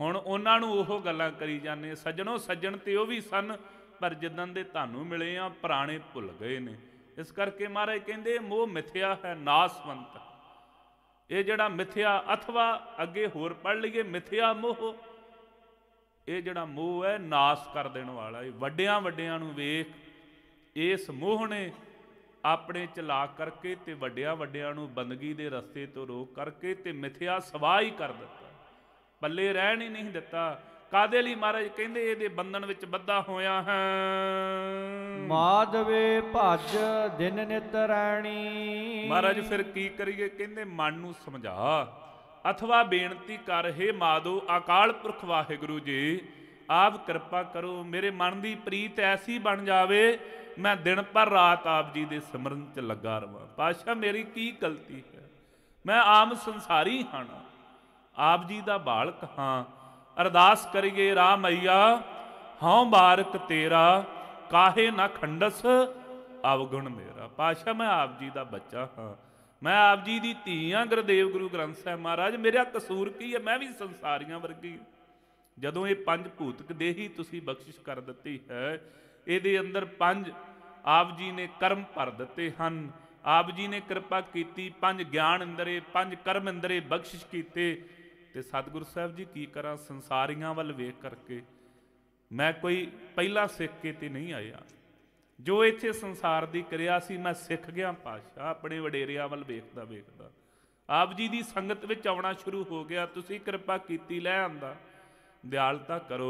ਹੁਣ ਉਹਨਾਂ ਨੂੰ ਉਹ ਗੱਲਾਂ ਕਰੀ ਜਾਂਦੇ ਸੱਜਣੋ ਸੱਜਣ ਤੇ ਉਹ ਵੀ ਸਨ ਪਰ ਜਿੱਦਾਂ ਦੇ ਤੁਹਾਨੂੰ ਮਿਲੇ ਆ ਪੁਰਾਣੇ ਭੁੱਲ ਗਏ ਨੇ ਇਸ ਕਰਕੇ ਮਹਾਰਾਜ ਕਹਿੰਦੇ ਮੋਹ ਮਿਥਿਆ ਹੈ ਨਾਸਵੰਤ ਇਹ ਜਿਹੜਾ ਮਿਥਿਆ ਅਥਵਾ ਅੱਗੇ ਹੋਰ ਪੜ ਲਈਏ ਮਿਥਿਆ ਮੋਹ ਇਹ ਜਿਹੜਾ ਮੋਹ ਹੈ ਨਾਸ ਕਰ ਦੇਣ ਵਾਲਾ ਹੈ ਵੱਡਿਆਂ ਵੱਡਿਆਂ ਨੂੰ ਵੇਖ ਇਸ ਮੋਹ ਨੇ ਆਪਣੇ ਚਲਾਕ ਕਰਕੇ ਤੇ ਵੱਡਿਆਂ ਵੱਡਿਆਂ ਨੂੰ ਬੰਦਗੀ ਦੇ ਰਸਤੇ ਤੋਂ ਰੋਕ ਕਰਕੇ ਤੇ ਮਿਥਿਆ ਸਵਾਹੀ ਹੀ ਕਰ ਦਿੱਤਾ ਬੱਲੇ ਰਹਿਣ ਹੀ ਨਹੀਂ ਦਿੱਤਾ ਕਾਦੇ ਲਈ ਮਹਾਰਾਜ ਕਹਿੰਦੇ ਇਹਦੇ ਬੰਧਨ ਵਿੱਚ ਬੱਧਾ ਹੋਇਆ ਹਾਂ ਮਾਧਵੇ ਭਜ ਦਿਨ ਨਿਤ ਰਹਿਣੀ ਮਹਾਰਾਜ ਫਿਰ ਕੀ ਕਰੀਏ ਕਹਿੰਦੇ ਮਨ ਨੂੰ ਸਮਝਾ ਅਥਵਾ ਬੇਨਤੀ ਕਰ ਹੇ ਮਾਦੋ ਅਕਾਲ ਪੁਰਖ ਵਾਹਿਗੁਰੂ ਜੀ ਆਪ ਕਿਰਪਾ ਕਰੋ ਮੇਰੇ ਮਨ ਦੀ ਪ੍ਰੀਤ ਐਸੀ ਬਣ ਜਾਵੇ ਮੈਂ ਦਿਨ ਪਰ ਰਾਤ ਆਪ ਜੀ ਦੇ ਸਿਮਰਨ ਚ ਲੱਗਾ ਰਵਾਂ ਪਾਸ਼ਾ ਮੇਰੀ ਕੀ ਗਲਤੀ ਹੈ ਮੈਂ ਆਮ ਸੰਸਾਰੀ ਹਾਂ ਆਪ ਜੀ ਦਾ ਬਾਲਕ ਹਾਂ ਅਰਦਾਸ ਕਰੀਏ ਰਾਮ ਮਈਆ ਹਉ ਬਾਰਕ ਤੇਰਾ ਕਾਹੇ ਨਾ ਖੰਡਸ ਅਵਗੁਣ ਮੇਰਾ ਪਾਸ਼ਾ ਮੈਂ ਆਪ ਜੀ ਦਾ ਬੱਚਾ ਹਾਂ ਮੈਂ ਆਪ ਜੀ ਦੀ ਧੀ ਆ ਗੁਰਦੇਵ ਗੁਰੂ ਗ੍ਰੰਥ ਸਾਹਿਬ ਮਹਾਰਾਜ ਮੇਰਾ ਕਸੂਰ ਕੀ ਹੈ ਮੈਂ ਵੀ ਸੰਸਾਰੀਆਂ ਵਰਗੀ ਜਦੋਂ ਇਹ ਪੰਜ ਭੂਤਕ ਦੇਹੀ ਤੁਸੀਂ ਬਖਸ਼ਿਸ਼ ਕਰ ਦਿੱਤੀ ਹੈ ਇਹਦੇ ਅੰਦਰ ਪੰਜ ਆਪ ਜੀ ਨੇ ਕਰਮ ਭਰ ਦਿੱਤੇ ਹਨ ਆਪ ਜੀ ਨੇ ਕਿਰਪਾ ਕੀਤੀ ਪੰਜ ਗਿਆਨ ਅੰਦਰੇ ਪੰਜ ਕਰਮ ਅੰਦਰੇ ਬਖਸ਼ਿਸ਼ ਕੀਤੇ ਤੇ ਸਤਿਗੁਰੂ ਸਾਹਿਬ ਜੀ ਕੀ ਕਰਾਂ ਸੰਸਾਰੀਆਂ ਵੱਲ ਵੇਖ ਕਰਕੇ ਮੈਂ ਕੋਈ ਪਹਿਲਾ ਸਿੱਖ ਕੇ ਤੇ ਨਹੀਂ ਆਇਆ ਜੋ ਇੱਥੇ ਸੰਸਾਰ ਦੀ ਕਿਰਿਆ ਸੀ ਮੈਂ ਸਿੱਖ ਗਿਆ ਪਾਸ਼ਾ ਆਪਣੇ ਵਡੇਰਿਆਂ ਵੱਲ ਵੇਖਦਾ ਵੇਖਦਾ ਆਪ ਜੀ ਦੀ ਸੰਗਤ ਵਿੱਚ ਆਉਣਾ ਸ਼ੁਰੂ ਹੋ ਗਿਆ ਤੁਸੀਂ ਕਿਰਪਾ ਕੀਤੀ ਲੈ ਆਂਦਾ ਦਿਆਲਤਾ ਕਰੋ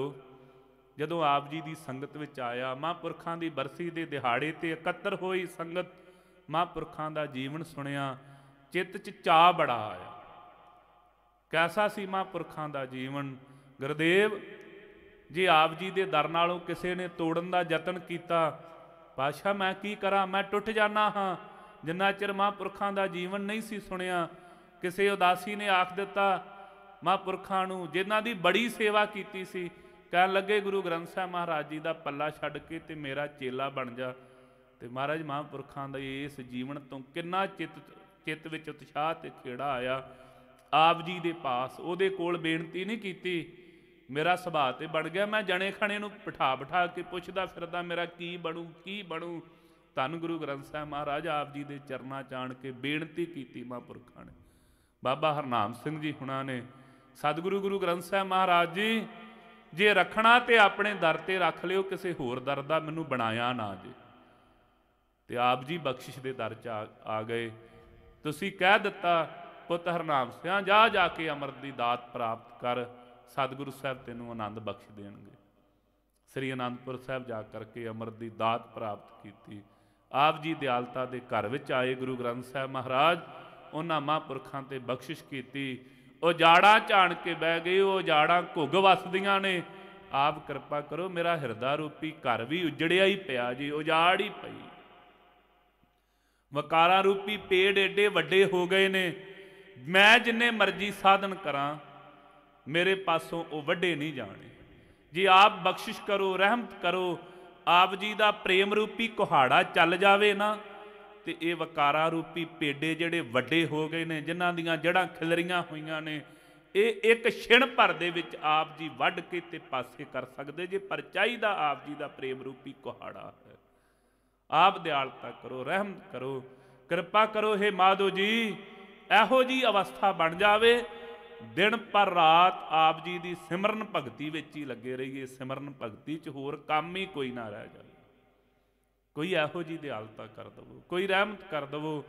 ਜਦੋਂ ਆਪ ਜੀ ਦੀ ਸੰਗਤ ਵਿੱਚ ਆਇਆ ਮਹਾਂਪੁਰਖਾਂ ਦੀ ਬਰਸੀ ਦੇ ਦਿਹਾੜੇ ਤੇ ਇਕੱਤਰ ਹੋਈ ਸੰਗਤ ਮਹਾਂਪੁਰਖਾਂ ਦਾ ਜੀਵਨ ਸੁਣਿਆ ਚਿੱਤ 'ਚ ਚਾ ਬੜਾ ਆਇਆ ਕੈਸਾ ਸੀਮਾ ਪੁਰਖਾਂ ਦਾ ਜੀਵਨ ਗੁਰਦੇਵ ਜੇ ਆਪ ਜੀ ਦੇ ਦਰ ਨਾਲੋਂ ਕਿਸੇ ਨੇ ਤੋੜਨ ਦਾ ਯਤਨ ਕੀਤਾ ਪਾਸ਼ਾ ਮੈਂ ਕੀ ਕਰਾਂ ਮੈਂ ਟੁੱਟ ਜਾਣਾ ਹਾਂ ਜਿੰਨਾ ਚਿਰ ਮਹਾਂਪੁਰਖਾਂ ਦਾ ਜੀਵਨ ਨਹੀਂ ਸੀ ਸੁਣਿਆ ਕਿਸੇ ਉਦਾਸੀ ਨੇ ਆਖ ਦਿੱਤਾ ਮਹਾਂਪੁਰਖਾਂ ਨੂੰ ਜਿਨ੍ਹਾਂ ਦੀ ਬੜੀ ਸੇਵਾ ਕੀਤੀ ਸੀ ਕਹਿਣ ਲੱਗੇ ਗੁਰੂ ਗ੍ਰੰਥ ਸਾਹਿਬ ਮਹਾਰਾਜ ਜੀ ਦਾ ਪੱਲਾ ਛੱਡ ਕੇ ਤੇ ਮੇਰਾ ਚੇਲਾ ਬਣ ਜਾ ਤੇ ਮਹਾਰਾਜ ਮਹਾਂਪੁਰਖਾਂ ਦਾ ਇਸ ਜੀਵਨ ਤੋਂ ਕਿੰਨਾ ਚਿੱਤ ਚਿੱਤ ਵਿੱਚ ਉਤਸ਼ਾਹ ਤੇ ਖੇੜਾ ਆਇਆ ਆਪ ਜੀ ਦੇ ਪਾਸ ਉਹਦੇ ਕੋਲ ਬੇਨਤੀ ਨਹੀਂ ਕੀਤੀ ਮੇਰਾ ਸੁਭਾਅ ਤੇ ਬਣ ਗਿਆ ਮੈਂ ਜਣੇ ਖਣੇ ਨੂੰ ਪਿਠਾ ਬਿਠਾ ਕੇ ਪੁੱਛਦਾ ਫਿਰਦਾ ਮੇਰਾ ਕੀ ਬਣੂ ਕੀ ਬਣੂ ਧੰਨ ਗੁਰੂ ਗ੍ਰੰਥ ਸਾਹਿਬ ਮਹਾਰਾਜ ਆਪ ਜੀ ਦੇ ਚਰਨਾਂ ਚਾਣ ਕੇ ਬੇਨਤੀ ਕੀਤੀ ਮਹਾਂਪੁਰਖਾਂ ਨੇ ਬਾਬਾ ਹਰਨਾਮ ਸਿੰਘ ਜੀ ਹੁਣਾਂ ਨੇ ਸਤਿਗੁਰੂ ਗੁਰੂ ਗ੍ਰੰਥ ਸਾਹਿਬ ਮਹਾਰਾਜ ਜੀ ਜੇ ਰੱਖਣਾ ਤੇ ਆਪਣੇ ਦਰ ਤੇ ਰੱਖ ਲਿਓ ਕਿਸੇ ਹੋਰ ਦਰ ਦਾ ਮੈਨੂੰ ਬਣਾਇਆ ਨਾ ਜੀ ਤੇ ਆਪ ਜੀ ਬਖਸ਼ਿਸ਼ ਦੇ ਦਰ ਚ ਆ ਗਏ ਤੁਸੀਂ ਕਹਿ ਦਿੱਤਾ ਪੁੱਤ ਹਰਨਾਮ ਸਿਆ ਜਾ ਜਾ ਕੇ ਅਮਰ ਦੀ ਦਾਤ ਪ੍ਰਾਪਤ ਕਰ ਸਤਿਗੁਰੂ ਸਾਹਿਬ ਤੈਨੂੰ ਆਨੰਦ ਬਖਸ਼ ਦੇਣਗੇ ਸ੍ਰੀ ਅਨੰਦਪੁਰ ਸਾਹਿਬ ਜਾ ਕਰਕੇ ਅਮਰ ਦੀ ਦਾਤ ਪ੍ਰਾਪਤ ਕੀਤੀ ਆਪ ਜੀ ਦਿਆਲਤਾ ਦੇ ਘਰ ਵਿੱਚ ਆਏ ਗੁਰੂ ਗ੍ਰੰਥ ਸਾਹਿਬ ਮਹਾਰਾਜ ਉਹਨਾਂ ਮਹਾਂਪੁਰਖਾਂ ਤੇ ਬਖਸ਼ਿਸ਼ ਕੀਤੀ ਉਹ ਜਾੜਾਂ ਝਾਣ ਕੇ ਬਹਿ ਗਏ ਉਹ ਜਾੜਾਂ ਘੁੱਗ ਵਸਦੀਆਂ ਨੇ ਆਪ ਕਿਰਪਾ ਕਰੋ ਮੇਰਾ ਹਿਰਦਾ ਰੂਪੀ ਘਰ ਵੀ ਉਜੜਿਆ ਹੀ ਪਿਆ ਜੀ ਉਜਾੜ ਹੀ ਪਈ ਵਕਾਰਾਂ ਰੂਪੀ ਪੇੜ ਏਡੇ ਵੱਡੇ ਹੋ ਗਏ ਨੇ ਮੈਂ ਜਿੰਨੇ ਮਰਜ਼ੀ ਸਾਧਨ ਕਰਾਂ ਮੇਰੇ ਪਾਸੋਂ ਉਹ ਵੱਡੇ ਨਹੀਂ ਜਾਣੇ ਜੇ ਆਪ ਬਖਸ਼ਿਸ਼ ਕਰੋ ਰਹਿਮਤ ਕਰੋ ਆਪ ਜੀ ਦਾ ਪ੍ਰੇਮ ਰੂਪੀ ਕੁਹਾੜਾ ਚੱਲ ਜਾਵੇ ਨਾ ਤੇ ਇਹ ਵਕਾਰਾ ਰੂਪੀ ਪੇਡੇ ਜਿਹੜੇ ਵੱਡੇ ਹੋ ਗਏ ਨੇ ਜਿਨ੍ਹਾਂ ਦੀਆਂ ਜੜਾਂ ਖਿਲਰੀਆਂ ਹੋਈਆਂ ਨੇ ਇਹ ਇੱਕ ਛਿਣ ਭਰ ਦੇ ਵਿੱਚ ਆਪ ਜੀ ਵੱਢ ਕੇ ਤੇ ਪਾਸੇ ਕਰ ਸਕਦੇ ਜੇ ਪਰ ਚਾਹੀਦਾ ਆਪ ਜੀ ਦਾ ਪ੍ਰੇਮ ਰੂਪੀ ਕੁਹਾੜਾ ਹੈ ਆਪ ਦਿਆਲਤਾ ਕਰੋ ਰਹਿਮ ਕਰੋ ਕਿਰਪਾ ਕਰੋ हे ਮਾਧੋ ਜੀ ਇਹੋ ਜੀ ਅਵਸਥਾ ਬਣ ਜਾਵੇ ਦਿਨ ਪਰ ਰਾਤ ਆਪ ਜੀ ਦੀ ਸਿਮਰਨ ਭਗਤੀ ਵਿੱਚ ਹੀ ਲੱਗੇ ਰਹੀਏ ਸਿਮਰਨ ਭਗਤੀ 'ਚ ਹੋਰ ਕੰਮ ਹੀ ਕੋਈ ਨਾ ਰਹਿ ਜਾਵੇ ਕੋਈ ਇਹੋ ਜੀ ਦਿਆਲਤਾ ਕਰ ਦਵੋ ਕੋਈ ਰਹਿਮਤ ਕਰ ਦਵੋ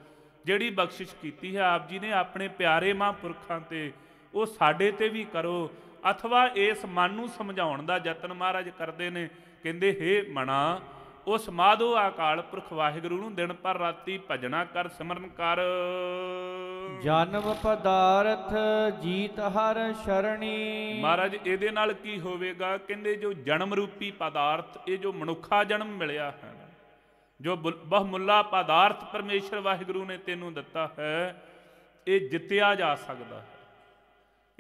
ਜਿਹੜੀ ਬਖਸ਼ਿਸ਼ ਕੀਤੀ ਹੈ ਆਪ ਜੀ ਨੇ ਆਪਣੇ ਪਿਆਰੇ ਮਹਾਂਪੁਰਖਾਂ ਤੇ ਉਹ ਸਾਡੇ ਤੇ ਵੀ ਕਰੋ ਅਥਵਾ ਇਸ ਮਨ ਨੂੰ ਸਮਝਾਉਣ ਦਾ ਯਤਨ ਮਹਾਰਾਜ ਕਰਦੇ ਨੇ ਕਹਿੰਦੇ ਹੇ ਮਣਾ ਉਸ ਮਾਧੋ ਆਕਾਲ ਪੁਰਖ ਵਾਹਿਗੁਰੂ ਨੂੰ ਦਿਨ ਪਰ ਰਾਤੀ ਭਜਣਾ ਕਰ ਸਿਮਰਨ ਕਰ ਜਨਮ ਪਦਾਰਥ ਜੀਤ ਹਰ ਸ਼ਰਣੀ ਮਹਾਰਾਜ ਇਹਦੇ ਨਾਲ ਕੀ ਹੋਵੇਗਾ ਕਹਿੰਦੇ ਜੋ ਜਨਮ ਰੂਪੀ ਪਦਾਰਥ ਇਹ ਜੋ ਮਨੁੱਖਾ ਜਨਮ ਮਿਲਿਆ ਹੈ ਜੋ ਬਹੁਮੁੱਲਾ ਪਦਾਰਥ ਪਰਮੇਸ਼ਰ ਵਾਹਿਗੁਰੂ ਨੇ ਤੈਨੂੰ ਦਿੱਤਾ ਹੈ ਇਹ ਜਿੱਤਿਆ ਜਾ ਸਕਦਾ ਹੈ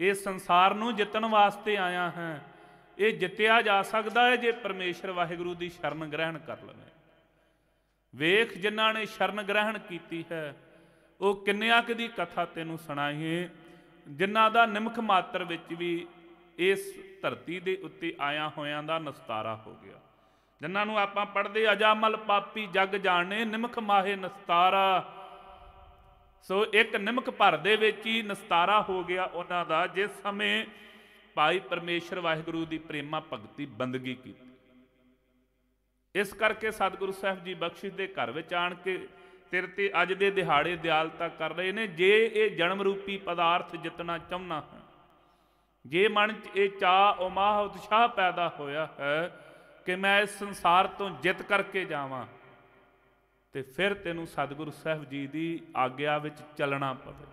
ਇਹ ਸੰਸਾਰ ਨੂੰ ਜਿੱਤਣ ਵਾਸਤੇ ਆਇਆ ਹੈ ਇਹ ਜਿੱਤਿਆ ਜਾ ਸਕਦਾ ਹੈ ਜੇ ਪਰਮੇਸ਼ਰ ਵਾਹਿਗੁਰੂ ਦੀ ਸ਼ਰਨ ਗ੍ਰਹਿਣ ਕਰ ਲਵੇ ਵੇਖ ਜਿਨ੍ਹਾਂ ਨੇ ਸ਼ਰਨ ਗ੍ਰਹਿਣ ਕੀਤੀ ਹੈ ਉਹ ਕਿੰਨਿਆਂ ਕਿ ਦੀ ਕਥਾ ਤੈਨੂੰ ਸੁਣਾਈਏ ਜਿਨ੍ਹਾਂ ਦਾ ਨਿਮਖ ਮਾਤਰ ਵਿੱਚ ਵੀ ਇਸ ਧਰਤੀ ਦੇ ਉੱਤੇ ਆਇਆ ਹੋਇਆਂ ਦਾ ਨਸਤਾਰਾ ਹੋ ਗਿਆ ਜਿਨ੍ਹਾਂ ਨੂੰ ਆਪਾਂ ਪੜਦੇ ਅਜਾਮਲ ਪਾਪੀ ਜਗ ਜਾਣੇ ਨਿਮਖ ਮਾਹੇ ਨਸਤਾਰਾ ਸੋ ਇੱਕ ਨਿਮਖ ਭਰ ਦੇ ਵਿੱਚ ਹੀ ਨਸਤਾਰਾ ਹੋ ਗਿਆ ਉਹਨਾਂ ਦਾ ਜਿਸ ਸਮੇਂ ਭਾਈ ਪਰਮੇਸ਼ਰ ਵਾਹਿਗੁਰੂ ਦੀ ਪ੍ਰੇਮਾ ਭਗਤੀ ਬੰਦਗੀ ਕੀਤੀ ਇਸ ਕਰਕੇ ਸਤਿਗੁਰੂ ਸਾਹਿਬ ਜੀ ਬਖਸ਼ਿਸ਼ ਦੇ ਘਰ ਵਿੱਚ ਆਣ ਕੇ ਤੇਰੇ ਤੇ ਅੱਜ ਦੇ ਦਿਹਾੜੇ ਦਿਆਲਤਾ ਕਰ ਰਹੇ ਨੇ ਜੇ ਇਹ ਜਨਮ ਰੂਪੀ ਪਦਾਰਥ ਜਿੱਤਣਾ ਚਾਹਨਾ ਹੈ ਜੇ ਮਨ 'ਚ ਇਹ ਚਾਹ ਉਮਾਹ ਉਤਸ਼ਾਹ ਪੈਦਾ ਹੋਇਆ ਹੈ ਕਿ ਮੈਂ ਇਸ ਸੰਸਾਰ ਤੋਂ ਜਿੱਤ ਕਰਕੇ ਜਾਵਾਂ ਤੇ ਫਿਰ ਤੈਨੂੰ ਸਤਿਗੁਰੂ ਸਾਹਿਬ ਜੀ ਦੀ ਆਗਿਆ ਵਿੱਚ ਚੱਲਣਾ ਪਵੇ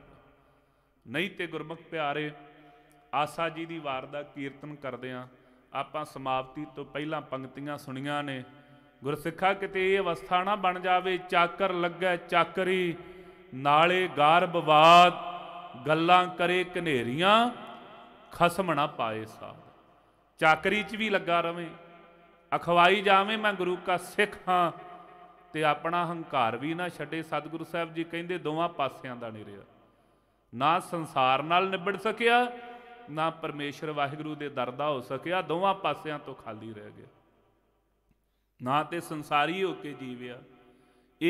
ਨਹੀਂ ਤੇ ਗੁਰਮੁਖ ਪਿਆਰੇ ਆਸਾ ਜੀ ਦੀ ਵਾਰ ਦਾ ਕੀਰਤਨ ਕਰਦੇ ਆਂ ਆਪਾਂ ਸਮਾਪਤੀ ਤੋਂ ਪਹਿਲਾਂ ਪੰਕਤੀਆਂ ਸੁਣੀਆਂ ਨੇ ਗੁਰਸਿੱਖਾ ਕਿਤੇ ਇਹ ਅਵਸਥਾ ਨਾ ਬਣ ਜਾਵੇ ਚਾਕਰ ਲੱਗੇ ਚਾਕਰੀ ਨਾਲੇ ਗਾਰਬਵਾਦ ਗੱਲਾਂ ਕਰੇ ਕਨੇਰੀਆਂ ਖਸਮ ਨਾ ਪਾਏ ਸਾਧ ਚਾਕਰੀ 'ਚ ਵੀ ਲੱਗਾ ਰਵੇਂ ਅਖਵਾਈ ਜਾਵੇਂ ਮੈਂ ਗੁਰੂ ਕਾ ਸਿੱਖ ਹਾਂ ਤੇ ਆਪਣਾ ਹੰਕਾਰ ਵੀ ਨਾ ਛੱਡੇ ਸਤਿਗੁਰੂ ਸਾਹਿਬ ਜੀ ਕਹਿੰਦੇ ਦੋਵਾਂ ਪਾਸਿਆਂ ਦਾ ਨਹੀਂ ਰਿਹਾ ਨਾ ਸੰਸਾਰ ਨਾਲ ਨਿਬੜ ਸਕਿਆ ਨਾ ਪਰਮੇਸ਼ਰ ਵਾਹਿਗੁਰੂ ਦੇ ਦਰ ਦਾ ਹੋ ਸਕਿਆ ਦੋਵਾਂ ਪਾਸਿਆਂ ਤੋਂ ਖਾਲੀ ਰਹਿ ਗਿਆ ਨਾ ਤੇ ਸੰਸਾਰੀ ਹੋ ਕੇ ਜੀਵਿਆ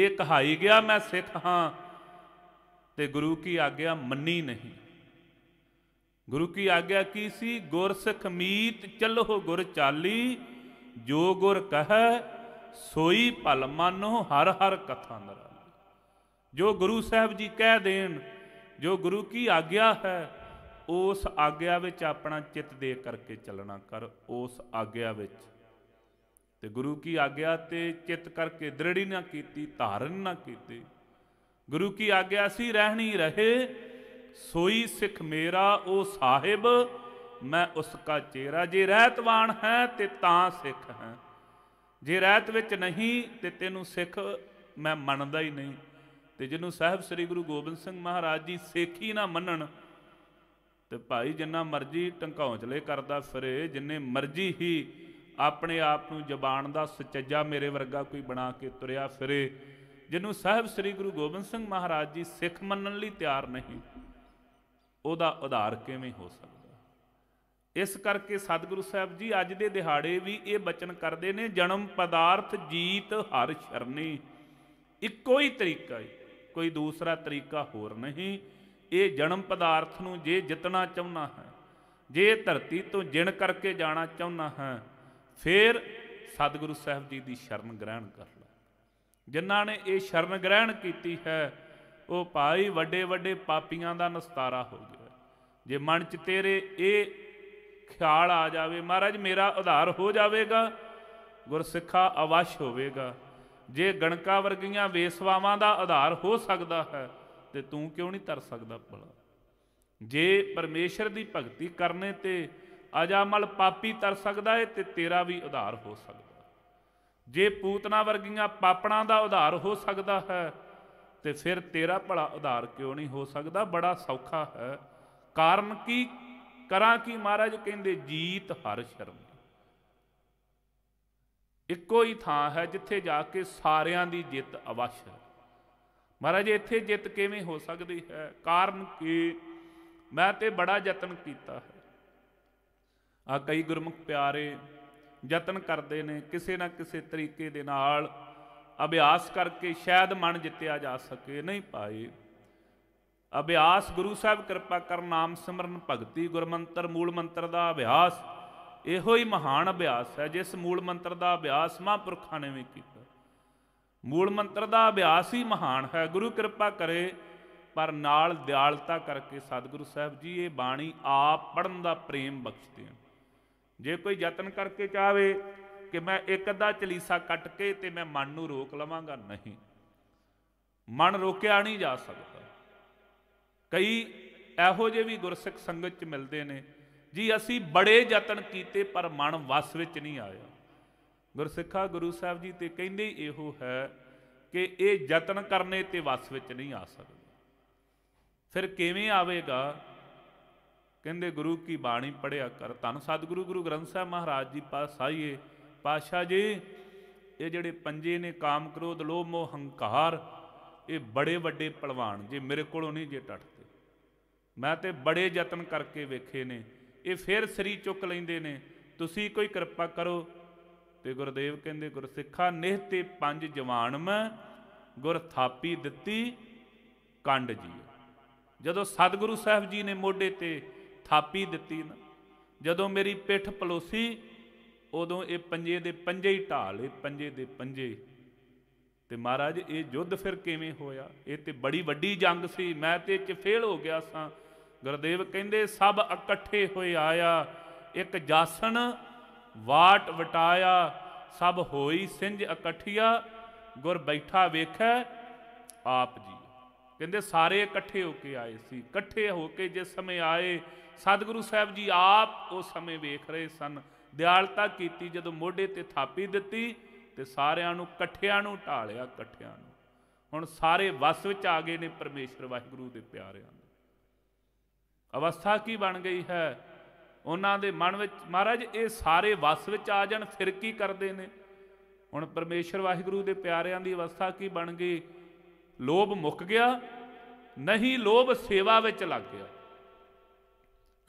ਇਹ ਕਹਾਈ ਗਿਆ ਮੈਂ ਸਿੱਖ ਹਾਂ ਤੇ ਗੁਰੂ ਕੀ ਆਗਿਆ ਮੰਨੀ ਨਹੀਂ ਗੁਰੂ ਕੀ ਆਗਿਆ ਕੀ ਸੀ ਗੁਰ ਸਿੱਖ ਮੀਤ ਚੱਲੋ ਗੁਰ ਚਾਲੀ ਜੋ ਗੁਰ ਕਹੈ ਸੋਈ ਭਲ ਮੰਨੋ ਹਰ ਹਰ ਕਥਾ ਨਰਾਲੀ ਜੋ ਗੁਰੂ ਸਾਹਿਬ ਜੀ ਕਹਿ ਦੇਣ ਜੋ ਗੁਰੂ ਕੀ ਆਗਿਆ ਹੈ ਉਸ ਆਗਿਆ ਵਿੱਚ ਆਪਣਾ ਚਿੱਤ ਦੇ ਕਰਕੇ ਚੱਲਣਾ ਕਰ ਉਸ ਆਗਿਆ ਵਿੱਚ ਤੇ ਗੁਰੂ ਕੀ ਆਗਿਆ ਤੇ ਚਿਤ ਕਰਕੇ ਦ੍ਰਿੜੀ ਨਾ ਕੀਤੀ ਧਾਰਨ ਨਾ ਕੀਤੀ ਗੁਰੂ ਕੀ ਆਗਿਆ ਸੀ ਰਹਿਣੀ ਰਹੇ ਸੋਈ ਸਿੱਖ ਮੇਰਾ ਉਹ ਸਾਹਿਬ ਮੈਂ ਉਸ ਕਾ ਚਿਹਰਾ ਜੇ ਰਹਿਤਵਾਨ ਹੈ ਤੇ ਤਾਂ ਸਿੱਖ ਹੈ ਜੇ ਰਹਿਤ ਵਿੱਚ ਨਹੀਂ ਤੇ ਤੈਨੂੰ ਸਿੱਖ ਮੈਂ ਮੰਨਦਾ ਹੀ ਨਹੀਂ ਤੇ ਜਿਹਨੂੰ ਸਾਹਿਬ ਸ੍ਰੀ ਗੁਰੂ ਗੋਬਿੰਦ ਸਿੰਘ ਮਹਾਰਾਜ ਜੀ ਸੇਖੀ ਨਾ ਮੰਨਣ ਤੇ ਭਾਈ ਜਿੰਨਾ ਮਰਜੀ ਟੰਕਾਉਂ ਚਲੇ ਕਰਦਾ ਫਿਰੇ ਜਿੰਨੇ ਮਰਜੀ ਹੀ ਆਪਣੇ ਆਪ ਨੂੰ ਜ਼ਬਾਨ ਦਾ ਸਚੱਜਾ ਮੇਰੇ ਵਰਗਾ ਕੋਈ ਬਣਾ ਕੇ ਤੁਰਿਆ ਫਿਰੇ ਜਿਹਨੂੰ ਸਾਹਿਬ ਸ੍ਰੀ ਗੁਰੂ ਗੋਬਿੰਦ ਸਿੰਘ ਮਹਾਰਾਜ ਜੀ ਸਿੱਖ ਮੰਨਣ ਲਈ ਤਿਆਰ ਨਹੀਂ ਉਹਦਾ ਉਧਾਰ ਕਿਵੇਂ ਹੋ ਸਕਦਾ ਇਸ ਕਰਕੇ ਸਤਿਗੁਰੂ ਸਾਹਿਬ ਜੀ ਅੱਜ ਦੇ ਦਿਹਾੜੇ ਵੀ ਇਹ ਬਚਨ ਕਰਦੇ ਨੇ ਜਨਮ ਪਦਾਰਥ ਜੀਤ ਹਰ ਸ਼ਰਨੀ ਇੱਕੋ ਹੀ ਤਰੀਕਾ ਹੈ ਕੋਈ ਦੂਸਰਾ ਤਰੀਕਾ ਹੋਰ ਨਹੀਂ ਇਹ ਜਨਮ ਪਦਾਰਥ ਨੂੰ ਜੇ ਜਿੱਤਣਾ ਚਾਹੁੰਦਾ ਹੈ ਜੇ ਧਰਤੀ ਤੋਂ ਜਿਣ ਕਰਕੇ ਜਾਣਾ ਚਾਹੁੰਦਾ ਹੈ ਫਿਰ ਸਤਿਗੁਰੂ ਸਾਹਿਬ ਜੀ ਦੀ ਸ਼ਰਨ ਗ੍ਰਹਿਣ ਕਰ ਲਓ ਜਿਨ੍ਹਾਂ ਨੇ ਇਹ ਸ਼ਰਨ ਗ੍ਰਹਿਣ ਕੀਤੀ ਹੈ ਉਹ ਭਾਈ ਵੱਡੇ ਵੱਡੇ ਪਾਪੀਆਂ ਦਾ ਨਸਤਾਰਾ ਹੋ ਗਿਆ ਜੇ ਮਨ 'ਚ ਤੇਰੇ ਇਹ ਖਿਆਲ ਆ ਜਾਵੇ ਮਹਾਰਾਜ ਮੇਰਾ ਉਧਾਰ ਹੋ ਜਾਵੇਗਾ ਗੁਰਸਿੱਖਾ ਅਵਸ਼ ਹੋਵੇਗਾ ਜੇ ਗਣਕਾ ਵਰਗੀਆਂ ਵੇਸਵਾਵਾਂ ਦਾ ਆਧਾਰ ਹੋ ਸਕਦਾ ਹੈ ਤੇ ਤੂੰ ਕਿਉਂ ਨਹੀਂ ਤਰ ਸਕਦਾ ਭਲਾ ਜੇ ਪਰਮੇਸ਼ਰ ਦੀ ਭਗਤੀ ਕਰਨੇ ਤੇ ਅਜਾਮਲ ਪਾਪੀ ਤਰ ਸਕਦਾ ਏ ਤੇ ਤੇਰਾ ਵੀ ਉਧਾਰ ਹੋ ਸਕਦਾ ਜੇ ਪੂਤਨਾ ਵਰਗੀਆਂ ਪਾਪਣਾ ਦਾ ਉਧਾਰ ਹੋ ਸਕਦਾ ਹੈ ਤੇ ਫਿਰ ਤੇਰਾ ਭਲਾ ਉਧਾਰ ਕਿਉਂ ਨਹੀਂ ਹੋ ਸਕਦਾ ਬੜਾ ਸੌਖਾ ਹੈ ਕਾਰਨ ਕੀ ਕਰਾਂ ਕੀ ਮਹਾਰਾਜ ਕਹਿੰਦੇ ਜੀਤ ਹਰ ਸ਼ਰਮ ਇੱਕੋ ਹੀ ਥਾਂ ਹੈ ਜਿੱਥੇ ਜਾ ਕੇ ਸਾਰਿਆਂ ਦੀ ਜਿੱਤ ਅਵਸ਼ ਹੈ ਮਹਾਰਾਜ ਇੱਥੇ ਜਿੱਤ ਕਿਵੇਂ ਹੋ ਸਕਦੀ ਹੈ ਕਾਰਨ ਕੀ ਮੈਂ ਤੇ ਬੜਾ ਯਤਨ ਕੀਤਾ ਹੈ ਆ ਕਈ ਗੁਰਮੁਖ ਪਿਆਰੇ ਯਤਨ ਕਰਦੇ ਨੇ ਕਿਸੇ ਨਾ ਕਿਸੇ ਤਰੀਕੇ ਦੇ ਨਾਲ ਅਭਿਆਸ ਕਰਕੇ ਸ਼ਾਇਦ ਮਨ ਜਿੱਤਿਆ ਜਾ ਸਕੇ ਨਹੀਂ ਪਾਏ ਅਭਿਆਸ ਗੁਰੂ ਸਾਹਿਬ ਕਿਰਪਾ ਕਰ ਨਾਮ ਸਿਮਰਨ ਭਗਤੀ ਗੁਰਮੰਤਰ ਮੂਲ ਮੰਤਰ ਦਾ ਅਭਿਆਸ ਇਹੋ ਹੀ ਮਹਾਨ ਅਭਿਆਸ ਹੈ ਜਿਸ ਮੂਲ ਮੰਤਰ ਦਾ ਅਭਿਆਸ ਮਹਾਂਪੁਰਖਾਂ ਨੇ ਵੀ ਕੀਤਾ ਮੂਲ ਮੰਤਰ ਦਾ ਅਭਿਆਸ ਹੀ ਮਹਾਨ ਹੈ ਗੁਰੂ ਕਿਰਪਾ ਕਰੇ ਪਰ ਨਾਲ ਦਿਆਲਤਾ ਕਰਕੇ ਸਤਿਗੁਰੂ ਸਾਹਿਬ ਜੀ ਇਹ ਬਾਣੀ ਆਪ ਪੜਨ ਦਾ ਪ੍ਰੇਮ ਬਖਸ਼ਦੇ ਹਨ ਜੇ ਕੋਈ ਯਤਨ ਕਰਕੇ ਚਾਵੇ ਕਿ ਮੈਂ ਇੱਕ ਅੱਧਾ ਚਲੀਸਾ ਕੱਟ ਕੇ ਤੇ ਮੈਂ ਮਨ ਨੂੰ ਰੋਕ ਲਵਾਂਗਾ ਨਹੀਂ ਮਨ ਰੋਕਿਆ ਨਹੀਂ ਜਾ ਸਕਦਾ ਕਈ ਇਹੋ ਜਿਹੇ ਵੀ ਗੁਰਸਿੱਖ ਸੰਗਤ ਚ ਮਿਲਦੇ ਨੇ ਜੀ ਅਸੀਂ ਬੜੇ ਯਤਨ ਕੀਤੇ ਪਰ ਮਨ ਵਸ ਵਿੱਚ ਨਹੀਂ ਆਇਆ ਗੁਰਸਿੱਖਾ ਗੁਰੂ ਸਾਹਿਬ ਜੀ ਤੇ ਕਹਿੰਦੇ ਇਹੋ ਹੈ ਕਿ ਇਹ ਯਤਨ ਕਰਨੇ ਤੇ ਵਸ ਵਿੱਚ ਨਹੀਂ ਆ ਸਕਦਾ ਫਿਰ ਕਿਵੇਂ ਆਵੇਗਾ ਕਹਿੰਦੇ ਗੁਰੂ ਕੀ ਬਾਣੀ ਪੜਿਆ ਕਰ ਤਨ ਸਤਿਗੁਰੂ ਗੁਰੂ ਗ੍ਰੰਥ ਸਾਹਿਬ ਮਹਾਰਾਜ ਜੀ ਪਾਸਾਈਏ ਪਾਸ਼ਾ ਜੀ ਇਹ ਜਿਹੜੇ ਪੰਜੇ ਨੇ ਕਾਮ ਕ੍ਰੋਧ ਲੋਭ ਮੋਹ ਹੰਕਾਰ ਇਹ ਬੜੇ ਵੱਡੇ ਪਹਿਲਵਾਨ ਜੇ ਮੇਰੇ ਕੋਲੋਂ ਨਹੀਂ ਜੇ ਟੱਟਦੇ ਮੈਂ ਤੇ ਬੜੇ ਯਤਨ ਕਰਕੇ ਵੇਖੇ ਨੇ ਇਹ ਫੇਰ ਸਰੀ ਚੁੱਕ ਲੈਂਦੇ ਨੇ ਤੁਸੀਂ ਕੋਈ ਕਿਰਪਾ ਕਰੋ ਤੇ ਗੁਰਦੇਵ ਕਹਿੰਦੇ ਗੁਰਸਿੱਖਾ ਨਿਹ ਤੇ ਪੰਜ ਜਵਾਨ ਮੈਂ ਗੁਰ ਥਾਪੀ ਦਿੱਤੀ ਕੰਡ ਜੀ ਜਦੋਂ ਸਤਿਗੁਰੂ ਸਾਹਿਬ ਜੀ ਨੇ ਮੋਢੇ ਤੇ ਥਾਪੀ ਦਿੱਤੀ ਨਾ ਜਦੋਂ ਮੇਰੀ ਪਿੱਠ ਪਲੋਸੀ ਉਦੋਂ ਇਹ ਪੰਜੇ ਦੇ ਪੰਜੇ ਹੀ ਢਾਲ ਇਹ ਪੰਜੇ ਦੇ ਪੰਜੇ ਤੇ ਮਹਾਰਾਜ ਇਹ ਜੁੱਧ ਫਿਰ ਕਿਵੇਂ ਹੋਇਆ ਇਹ ਤੇ ਬੜੀ ਵੱਡੀ ਜੰਗ ਸੀ ਮੈਂ ਤੇ ਚ ਫੇਲ ਹੋ ਗਿਆ ਸਾਂ ਗੁਰਦੇਵ ਕਹਿੰਦੇ ਸਭ ਇਕੱਠੇ ਹੋਏ ਆਇਆ ਇੱਕ ਜਾਸਣ ਵਾਟ ਵਟਾਇਆ ਸਭ ਹੋਈ ਸਿੰਜ ਇਕੱਠਿਆ ਗੁਰ ਬੈਠਾ ਵੇਖੈ ਆਪ ਜੀ ਕਹਿੰਦੇ ਸਾਰੇ ਇਕੱਠੇ ਹੋ ਕੇ ਆਏ ਸੀ ਇਕੱਠੇ ਹੋ ਕੇ ਜਿਸ ਸਮੇਂ ਆਏ ਸਤਿਗੁਰੂ ਸਾਹਿਬ ਜੀ ਆਪ ਉਸ ਸਮੇਂ ਵੇਖ ਰਹੇ ਸਨ ਦਿਆਲਤਾ ਕੀਤੀ ਜਦੋਂ ਮੋਢੇ ਤੇ ਥਾਪੀ ਦਿੱਤੀ ਤੇ ਸਾਰਿਆਂ ਨੂੰ ਇਕੱਠਿਆਂ ਨੂੰ ਢਾਲਿਆ ਇਕੱਠਿਆਂ ਨੂੰ ਹੁਣ ਸਾਰੇ ਵਸ ਵਿੱਚ ਆ ਗਏ ਨੇ ਪਰਮੇਸ਼ਰ ਵਾਹਿਗੁਰੂ ਦੇ ਪਿਆਰਿਆਂ ਦੇ ਅਵਸਥਾ ਕੀ ਬਣ ਗਈ ਹੈ ਉਹਨਾਂ ਦੇ ਮਨ ਵਿੱਚ ਮਹਾਰਾਜ ਇਹ ਸਾਰੇ ਵਸ ਵਿੱਚ ਆ ਜਾਣ ਫਿਰ ਕੀ ਕਰਦੇ ਨੇ ਹੁਣ ਪਰਮੇਸ਼ਰ ਵਾਹਿਗੁਰੂ ਦੇ ਪਿਆਰਿਆਂ ਦੀ ਅਵਸਥਾ ਕੀ ਬਣ ਗਈ ਲੋਭ ਮੁੱਕ ਗਿਆ ਨਹੀਂ ਲੋਭ ਸੇਵਾ ਵਿੱਚ ਲੱਗ ਗਿਆ